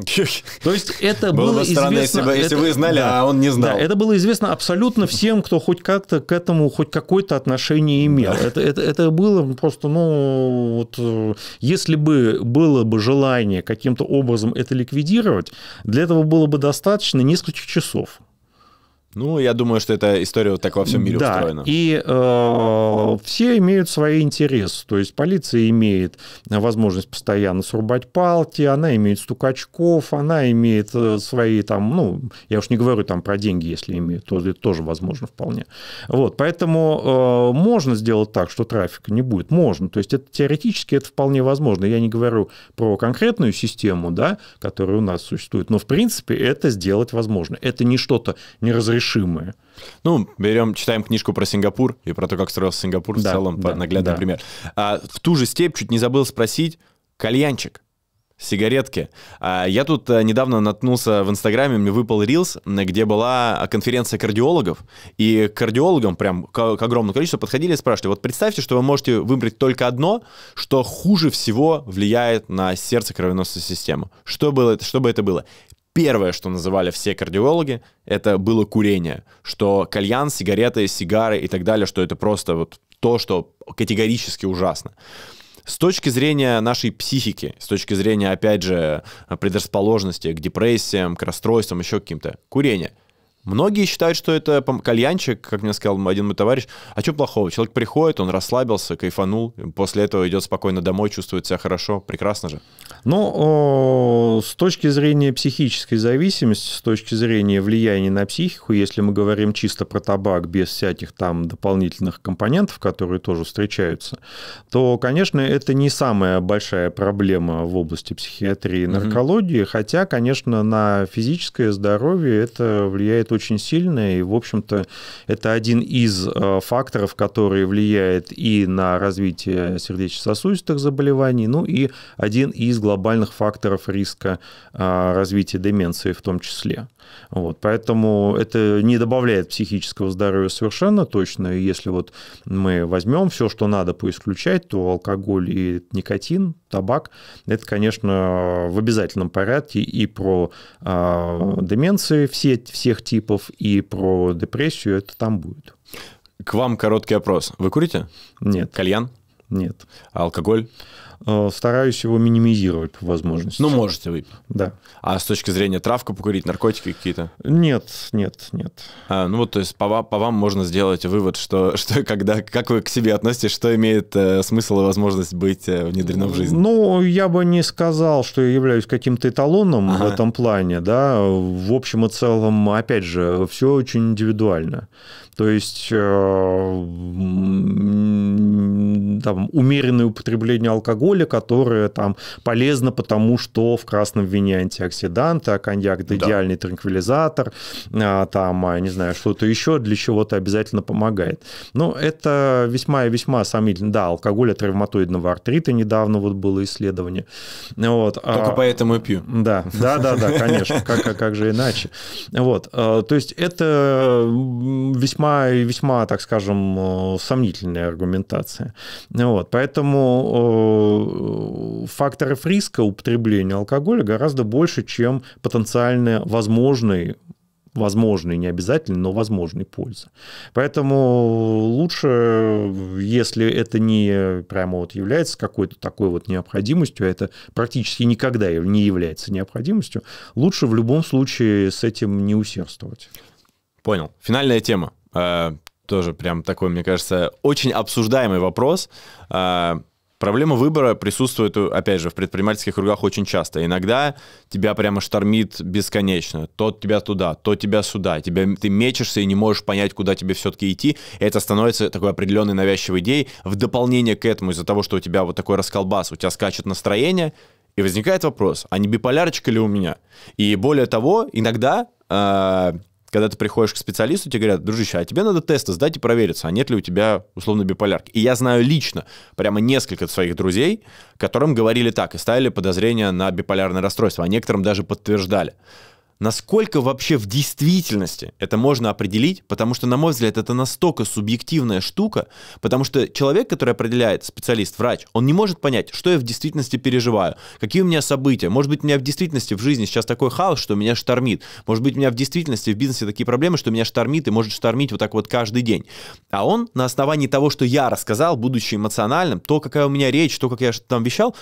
S2: То есть это было, известно... Если, бы, вы знали, да, а он не знал. это было известно абсолютно всем, кто хоть как-то к этому, хоть какое-то отношение имел. Это, это, это было просто, ну, вот, если бы было бы желание каким-то образом это ликвидировать, для этого было бы достаточно нескольких часов.
S1: Ну, я думаю, что эта история вот так во всем мире да, устроена. И э, все имеют свои интересы.
S2: То есть полиция имеет возможность постоянно срубать палки, она имеет стукачков, она имеет э, свои там, ну, я уж не говорю там про деньги, если имеет, то это тоже возможно вполне. Вот, поэтому э, можно сделать так, что трафика не будет. Можно. То есть это теоретически это вполне возможно. Я не говорю про конкретную систему, да,
S1: которая у нас существует, но в принципе это сделать возможно. Это не что-то не разрешено неразрешимые. Ну, берем, читаем книжку про Сингапур и про то, как строился Сингапур да, в целом, да, наглядный да. пример. А, в ту же степь чуть не забыл спросить, кальянчик сигаретки. А, я тут э, недавно наткнулся в Инстаграме, мне выпал рилс, где была а, конференция кардиологов, и к кардиологам прям к огромному количеству подходили и спрашивали, вот представьте, что вы можете выбрать только одно, что хуже всего влияет на сердце кровеносную систему. Что, было, что бы это было? Первое, что называли все кардиологи, это было курение, что кальян, сигареты, сигары и так далее, что это просто вот то, что категорически ужасно. С точки зрения нашей психики, с точки зрения, опять же, предрасположенности к депрессиям, к расстройствам, еще к каким-то, курение – Многие считают, что это кальянчик, как мне сказал один мой товарищ. А что плохого? Человек приходит, он расслабился, кайфанул, после этого идет спокойно домой, чувствует себя хорошо. Прекрасно же.
S2: Ну, с точки зрения психической зависимости, с точки зрения влияния на психику, если мы говорим чисто про табак, без всяких там дополнительных компонентов, которые тоже встречаются, то, конечно, это не самая большая проблема в области психиатрии и наркологии, угу. хотя, конечно, на физическое здоровье это влияет очень сильный, и, в общем-то, это один из э, факторов, который влияет и на развитие сердечно-сосудистых заболеваний, ну и один из глобальных факторов риска э, развития деменции в том числе. Вот, поэтому это не добавляет психического здоровья совершенно точно. И если вот мы возьмем все, что надо поисключать, то алкоголь и никотин, табак, это, конечно, в обязательном порядке и про э, деменции все, всех типов, и про депрессию
S1: это там будет. К вам короткий опрос. Вы курите? Нет. Кальян? Нет. А алкоголь? Э, стараюсь его минимизировать по возможности. Ну, можете выпить. Да. А с точки зрения травка покурить, наркотики какие-то? Нет, нет, нет. А, ну вот, то есть по, по вам можно сделать вывод, что, [LAUGHS] что когда, как вы к себе относитесь, что имеет э, смысл и возможность быть э, внедрено в
S2: жизнь? Ну, я бы не сказал, что я являюсь каким-то эталоном ага. в этом плане, да. В общем и целом, опять же, все очень индивидуально. То есть э, там, умеренное употребление алкоголя, которое там полезно, потому что в красном вине антиоксиданты, а коньяк – да. идеальный транквилизатор, а, там, а не знаю, что-то еще для чего-то обязательно помогает. Но это весьма и весьма сомнительно. Да, алкоголь от ревматоидного артрита недавно вот было исследование. Вот. А Только а, поэтому и пью. Да, да, да, да, конечно, как, как, как же иначе. Вот, а, то есть это весьма и весьма, так скажем, сомнительная аргументация. Вот, поэтому э, факторов риска употребления алкоголя гораздо больше, чем потенциально возможный возможной, не обязательно, но возможной пользы. Поэтому лучше, если это не прямо вот является какой-то такой вот необходимостью, а это практически никогда не является необходимостью, лучше в любом случае с этим не усердствовать.
S1: Понял. Финальная тема. Э, тоже прям такой, мне кажется, очень обсуждаемый вопрос. А, проблема выбора присутствует, опять же, в предпринимательских кругах очень часто. Иногда тебя прямо штормит бесконечно. То тебя туда, то тебя сюда. Тебя, ты мечешься и не можешь понять, куда тебе все-таки идти. И это становится такой определенной навязчивой идеей. В дополнение к этому, из-за того, что у тебя вот такой расколбас, у тебя скачет настроение, и возникает вопрос, а не биполярочка ли у меня? И более того, иногда а, когда ты приходишь к специалисту, тебе говорят, дружище, а тебе надо тесты сдать и провериться, а нет ли у тебя условно биполярки. И я знаю лично прямо несколько своих друзей, которым говорили так и ставили подозрения на биполярное расстройство, а некоторым даже подтверждали. Насколько вообще в действительности это можно определить, потому что, на мой взгляд, это настолько субъективная штука, потому что человек, который определяет, специалист, врач, он не может понять, что я в действительности переживаю, какие у меня события. Может быть, у меня в действительности в жизни сейчас такой хаос, что меня штормит. Может быть, у меня в действительности в бизнесе такие проблемы, что меня штормит и может штормить вот так вот каждый день. А он на основании того, что я рассказал, будучи эмоциональным, то, какая у меня речь, то, как я там вещал,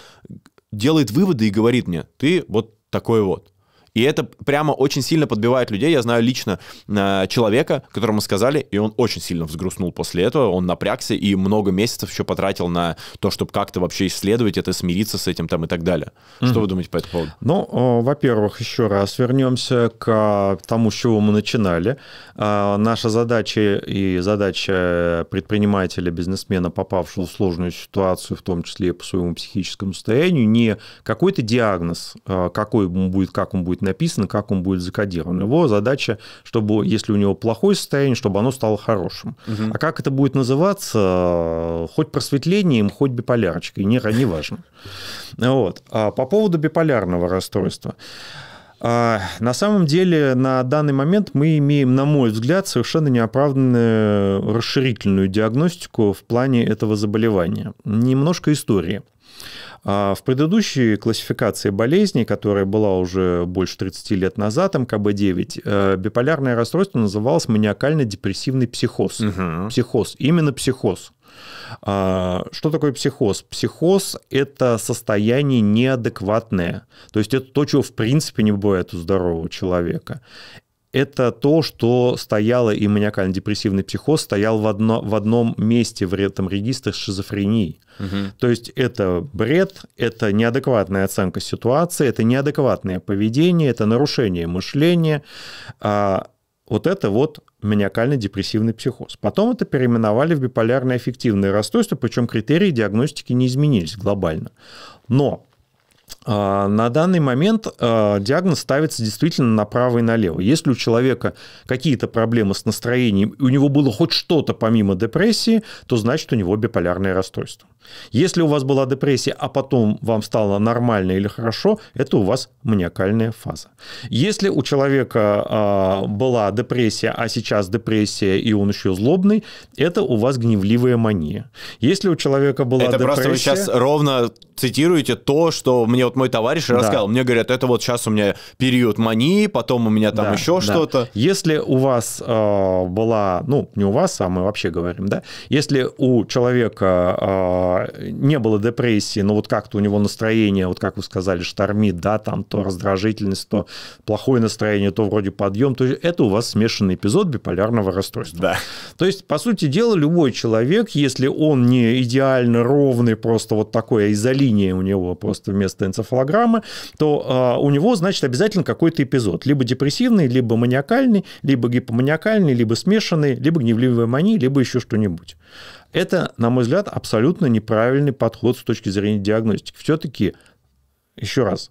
S1: делает выводы и говорит мне, ты вот такой вот. И это прямо очень сильно подбивает людей. Я знаю лично э, человека, которому сказали, и он очень сильно взгрустнул после этого, он напрягся и много месяцев еще потратил на то, чтобы как-то вообще исследовать это, смириться с этим там и так далее. Mm-hmm. Что вы думаете по этому поводу?
S2: Ну, во-первых, еще раз вернемся к тому, с чего мы начинали. Э, наша задача и задача предпринимателя, бизнесмена, попавшего в сложную ситуацию, в том числе и по своему психическому состоянию, не какой-то диагноз, э, какой он будет, как он будет будет написано, как он будет закодирован. Его задача, чтобы, если у него плохое состояние, чтобы оно стало хорошим. Угу. А как это будет называться, хоть просветлением, хоть биполярочкой, не, не важно. Вот. А по поводу биполярного расстройства. А, на самом деле, на данный момент мы имеем, на мой взгляд, совершенно неоправданную расширительную диагностику в плане этого заболевания. Немножко истории. А в предыдущей классификации болезней, которая была уже больше 30 лет назад, МКБ-9, э, биполярное расстройство называлось маниакально-депрессивный психоз. Угу. Психоз, именно психоз. А, что такое психоз? Психоз – это состояние неадекватное. То есть это то, чего в принципе не бывает у здорового человека это то, что стояло и маниакально-депрессивный психоз стоял в, одно, в одном месте в этом регистре шизофрении. Угу. То есть это бред, это неадекватная оценка ситуации, это неадекватное поведение, это нарушение мышления. А, вот это вот маниакально-депрессивный психоз. Потом это переименовали в биполярное аффективное расстройство, причем критерии диагностики не изменились глобально. Но а, на данный момент а, диагноз ставится действительно направо и налево. Если у человека какие-то проблемы с настроением, у него было хоть что-то помимо депрессии, то значит у него биполярное расстройство. Если у вас была депрессия, а потом вам стало нормально или хорошо, это у вас маниакальная фаза. Если у человека э, была депрессия, а сейчас депрессия,
S1: и он еще злобный,
S2: это у вас гневливая мания. Если у человека была это депрессия... Это просто вы сейчас ровно
S1: цитируете то, что мне вот мой товарищ да. рассказал. Мне говорят, это вот сейчас у меня период мании, потом у меня там да, еще да. что-то.
S2: Если у вас э, была, ну, не у вас, а мы вообще говорим, да, если у человека... Э, не было депрессии, но вот как-то у него настроение, вот как вы сказали, штормит, да, там то раздражительность, то плохое настроение, то вроде подъем, то есть это у вас смешанный эпизод биполярного расстройства. Да. То есть, по сути дела, любой человек, если он не идеально ровный, просто вот такое а изолиния у него просто вместо энцефалограммы, то э, у него, значит, обязательно какой-то эпизод, либо депрессивный, либо маниакальный, либо гипоманиакальный, либо смешанный, либо гневливая мания, либо еще что-нибудь. Это, на мой взгляд, абсолютно неправильный подход с точки зрения диагностики. Все-таки, еще раз,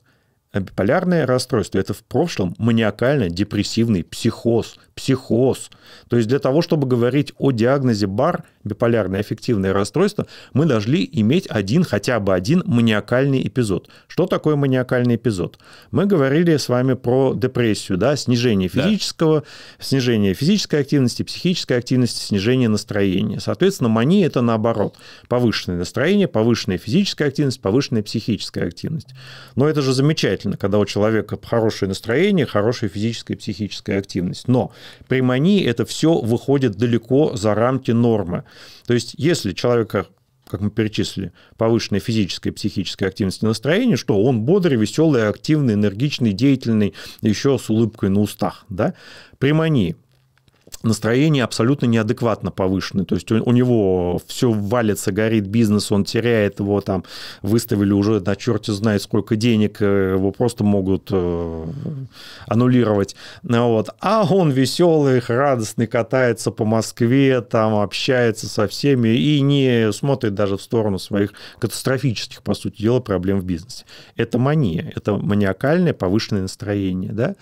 S2: биполярное расстройство – это в прошлом маниакально-депрессивный психоз, психоз. То есть для того, чтобы говорить о диагнозе БАР, биполярное эффективное расстройство, мы должны иметь один, хотя бы один маниакальный эпизод. Что такое маниакальный эпизод? Мы говорили с вами про депрессию, да, снижение физического, да. снижение физической активности, психической активности, снижение настроения. Соответственно, мания – это наоборот. Повышенное настроение, повышенная физическая активность, повышенная психическая активность. Но это же замечательно замечательно, когда у человека хорошее настроение, хорошая физическая и психическая активность. Но при мании это все выходит далеко за рамки нормы. То есть если человека как мы перечислили, повышенная физическая и психическая активность и настроение, что он бодрый, веселый, активный, энергичный, деятельный, еще с улыбкой на устах. Да? При мании настроение абсолютно неадекватно повышенное. То есть у, него все валится, горит бизнес, он теряет его там, выставили уже на черте знает сколько денег, э, его просто могут э, аннулировать. Ну вот. А он веселый, радостный, катается по Москве, там общается со всеми и не смотрит даже в сторону своих катастрофических, по сути дела, проблем в бизнесе. Это мания, это маниакальное повышенное настроение. Да?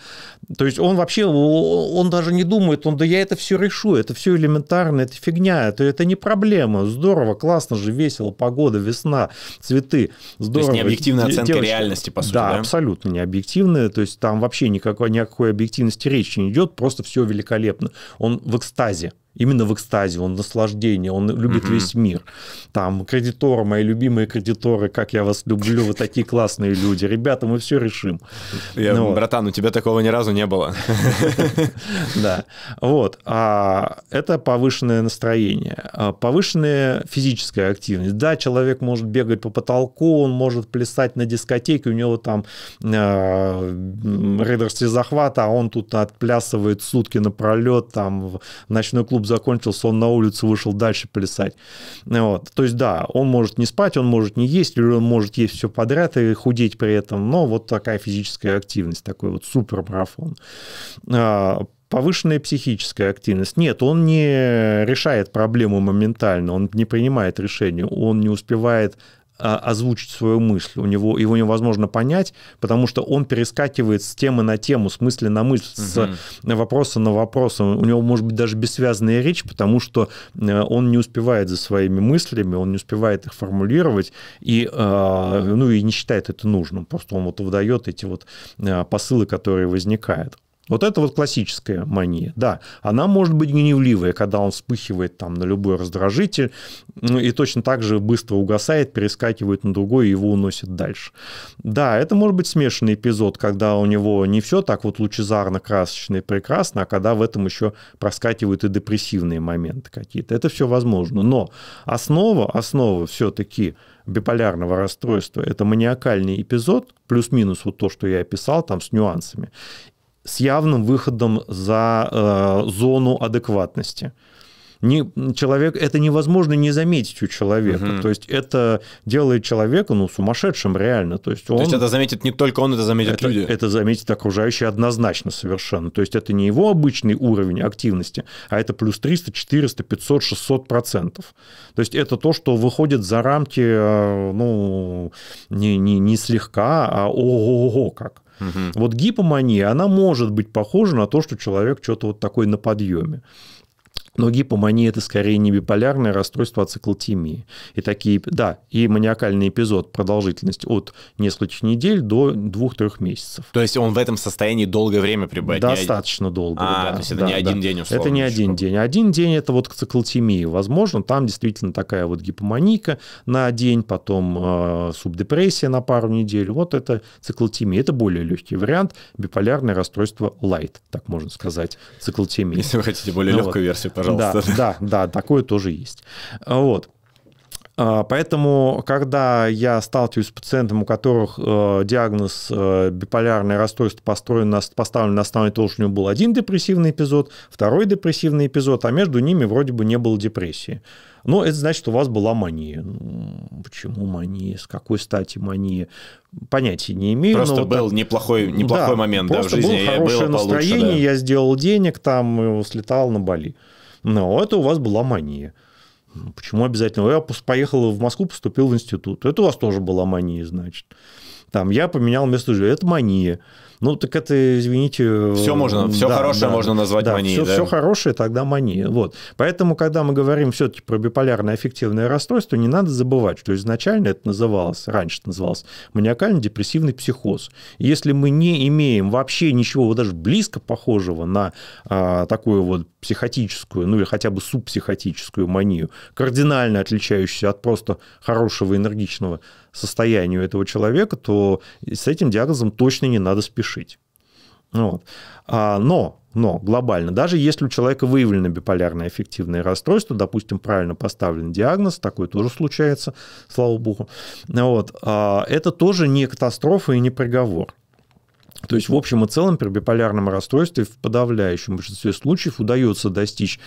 S2: То есть он вообще, он даже не думает, он, да я это все решу, это все элементарно, это фигня, это, это не проблема. Здорово, классно же, весело, погода, весна, цветы. Здорово. То есть необъективная оценка Девочки. реальности, по сути. Да, да, абсолютно необъективная. То есть там вообще никакой, какой объективности речи не идет, просто все великолепно. Он в экстазе именно в экстазе, он наслаждение, он любит mm весь мир. Там кредиторы, мои любимые кредиторы, как я вас люблю, вы такие классные люди. Ребята, мы все решим. Я, ну,
S1: братан, у тебя такого ни разу не было.
S2: [LAUGHS] Да. Вот. А это повышенное настроение. А, повышенная физическая активность. Да, человек может бегать по потолку, он может плясать на дискотеке, у него там а, рейдерский захват, а он тут отплясывает сутки напролет, там в ночной клуб закончился, он на улицу вышел дальше плясать. Вот. То есть, да, он может не спать, он может не есть, или он может есть все подряд и худеть при этом, но вот такая физическая активность, такой вот супермарафон а, повышенная психическая активность. Нет, он не решает проблему моментально, он не принимает решение, он не успевает а, озвучить свою мысль. У него, его невозможно понять, потому что он перескакивает с темы на тему, с мысли на мысль, угу. с вопроса на вопрос. У него может быть даже бессвязная речь, потому что э, он не успевает за своими мыслями, он не успевает их формулировать, и, а, ну, и не считает это нужным. Просто он вот выдает эти вот э, посылы, которые возникают. Вот это вот классическая мания. Да, она может быть гневливая, когда он вспыхивает там на любой раздражитель ну, и точно так же быстро угасает, перескакивает на другой и его уносит дальше. Да, это может быть смешанный эпизод, когда у него не все так вот лучезарно, красочно и прекрасно, а когда в этом еще проскакивают и депрессивные моменты какие-то. Это все возможно. Но основа, основа все-таки биполярного расстройства – это маниакальный эпизод, плюс-минус вот то, что я описал, там с нюансами с явным выходом за э, зону адекватности. Не, человек, это невозможно не заметить у человека. Угу. То есть это делает человека ну, сумасшедшим реально. То есть, он, то есть это
S1: заметит не только он, это заметит это, люди. Это заметит
S2: окружающие однозначно совершенно. То есть это не его обычный уровень активности, а это плюс 300, 400, 500, 600 процентов. То есть это то, что выходит за рамки э, ну, не, не, не слегка, а ого-го как. Угу. Вот гипомания, она может быть похожа на то, что человек что-то вот такой на подъеме. Но гипомания – это скорее не биполярное расстройство, а циклотемии. И такие, да, и маниакальный эпизод, продолжительность от нескольких недель до двух-трех месяцев.
S1: То есть он в этом состоянии долгое время пребывает? Достаточно не... долго, а, да. то есть это да, не да, один да. день, условно? Это не
S2: один день. Один день – это вот к циклотемии. Возможно, там действительно такая вот гипоманика на день, потом э, субдепрессия на пару недель. Вот это циклотемия. Это более легкий вариант. Биполярное расстройство light, так можно сказать, циклотемия. Если вы хотите более ну, легкую вот. версию, пожалуйста пожалуйста. Да, да, да, такое тоже есть. Вот. А, поэтому, когда я сталкиваюсь с пациентом, у которых э, диагноз э, биполярное расстройство построен на, поставлен на основании того, что у него был один депрессивный эпизод, второй депрессивный эпизод, а между ними вроде бы не было депрессии. Но это значит, что у вас была мания. Ну, почему мания? С какой стати мания? Понятия не имею. Просто вот был так... неплохой, неплохой да, момент да, в жизни. Было хорошее было настроение, да. я сделал денег там, слетал на Бали. Но ну, это у вас была мания. Ну, почему обязательно? Я поехал в Москву, поступил в институт. Это у вас тоже была мания, значит. Там я поменял место жилья. Это мания. Ну, так это, извините... Все можно, все да, хорошее да, можно назвать да, манией. Все, да? все хорошее тогда мания. Вот. Поэтому, когда мы говорим все-таки про биполярное аффективное расстройство, не надо забывать, что изначально это называлось, раньше это называлось маниакально-депрессивный психоз. Если мы не имеем вообще ничего вот даже близко похожего на а, такую вот психотическую, ну или хотя бы субпсихотическую манию, кардинально отличающуюся от просто хорошего энергичного состояния этого человека, то с этим диагнозом точно не надо спешить решить. Ну вот. А, но, но глобально, даже если у человека выявлено биполярное эффективное расстройство, допустим, правильно поставлен диагноз, такое тоже случается, слава богу, вот, а, это тоже не катастрофа и не приговор. То есть, в общем и целом, при биполярном расстройстве в подавляющем большинстве случаев удается достичь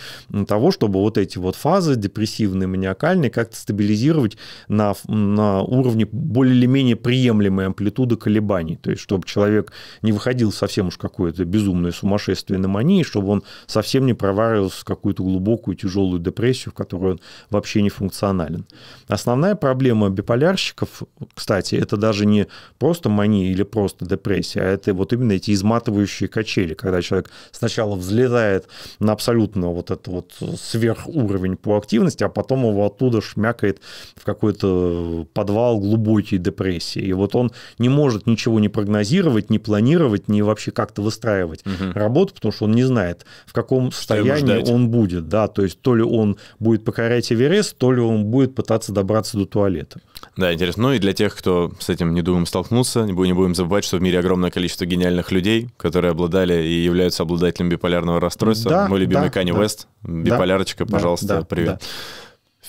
S2: того, чтобы вот эти вот фазы депрессивные, маниакальные как-то стабилизировать на, на уровне более или менее приемлемой амплитуды колебаний. То есть, чтобы человек не выходил совсем уж какое-то безумное сумасшествие на мании, чтобы он совсем не проваривался в какую-то глубокую тяжелую депрессию, в которой он вообще не функционален. Основная проблема биполярщиков, кстати, это даже не просто мания или просто депрессия, а это это вот именно эти изматывающие качели, когда человек сначала взлетает на абсолютно вот этот вот сверхуровень по активности, а потом его оттуда шмякает в какой-то подвал глубокой депрессии. И вот он не может ничего не прогнозировать, не планировать, не вообще как-то выстраивать угу. работу, потому что он не знает, в каком что состоянии он будет. Да, то есть то ли он будет покорять Эверест, то ли он будет пытаться добраться до туалета.
S1: Да, интересно. Ну и для тех, кто с этим не думаем столкнулся, не будем забывать, что в мире огромное количество количество гениальных людей, которые обладали и являются обладателем биполярного расстройства. Да, Мой любимый да, Канни да, Уэст, биполярочка, да, пожалуйста, да, привет. Да.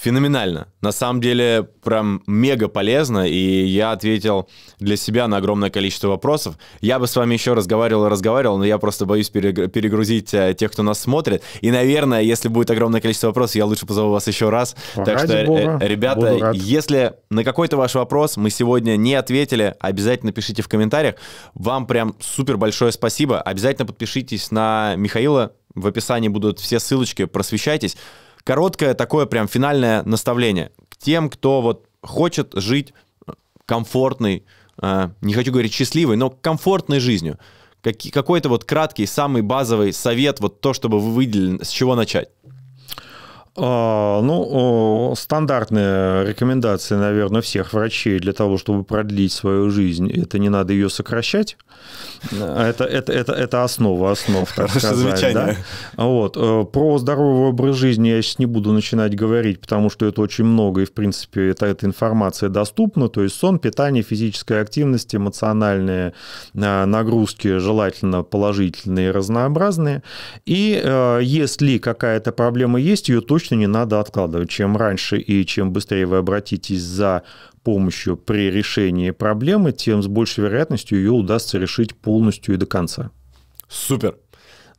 S1: Феноменально. На самом деле, прям мега полезно, и я ответил для себя на огромное количество вопросов. Я бы с вами еще разговаривал и разговаривал, но я просто боюсь перегрузить э, тех, кто нас смотрит. И, наверное, если будет огромное количество вопросов, я лучше позову вас еще раз. Ради так что, э, Бога, ребята, если на какой-то ваш вопрос мы сегодня не ответили, обязательно пишите в комментариях. Вам прям супер большое спасибо. Обязательно подпишитесь на Михаила. В описании будут все ссылочки, просвещайтесь короткое такое прям финальное наставление к тем, кто вот хочет жить э, комфортной, э, не хочу говорить счастливой, но комфортной жизнью. Какой-то вот краткий, самый базовый совет, вот то, чтобы вы выделили, с чего начать.
S2: А, ну, стандартная рекомендация, наверное, всех врачей для того, чтобы продлить свою жизнь, это не надо ее сокращать. Это, это, это, это основа основ, так Хорошее сказать. Замечание. Да? Вот. Э, про здоровый образ жизни я сейчас не буду начинать говорить, потому что это очень много, и, в принципе, эта эта информация доступна. То есть сон, питание, физическая активность, эмоциональные э, нагрузки, желательно положительные и разнообразные. И э, если какая-то проблема есть, ее точно точно не надо откладывать. Чем раньше и чем быстрее вы обратитесь за помощью при решении проблемы, тем с большей вероятностью ее удастся решить полностью и до
S1: конца. Супер!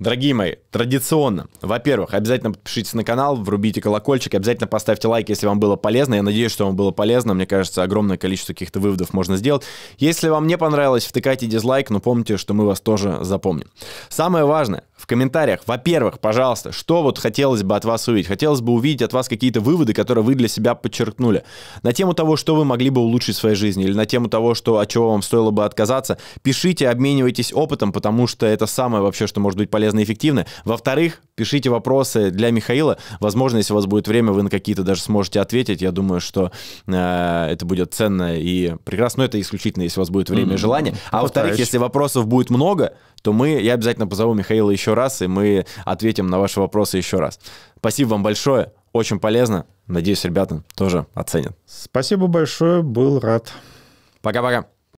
S1: Дорогие мои, традиционно, во-первых, обязательно подпишитесь на канал, врубите колокольчик, обязательно поставьте лайк, если вам было полезно. Я надеюсь, что вам было полезно. Мне кажется, огромное количество каких-то выводов можно сделать. Если вам не понравилось, втыкайте дизлайк, но помните, что мы вас тоже запомним. Самое важное, в комментариях, во-первых, пожалуйста, что вот хотелось бы от вас увидеть? Хотелось бы увидеть от вас какие-то выводы, которые вы для себя подчеркнули. На тему того, что вы могли бы улучшить в своей жизни, или на тему того, что, от чего вам стоило бы отказаться, пишите, обменивайтесь опытом, потому что это самое вообще, что может быть полезно и эффективно. Во-вторых, пишите вопросы для Михаила. Возможно, если у вас будет время, вы на какие-то даже сможете ответить. Я думаю, что э, это будет ценно и прекрасно. Но это исключительно, если у вас будет время mm-hmm. и желание. А во-вторых, если вопросов будет много, то мы, я обязательно позову Михаила еще раз, и мы ответим на ваши вопросы еще раз. Спасибо вам большое, очень полезно. Надеюсь, ребята тоже оценят. Спасибо большое, был
S2: рад. Пока-пока.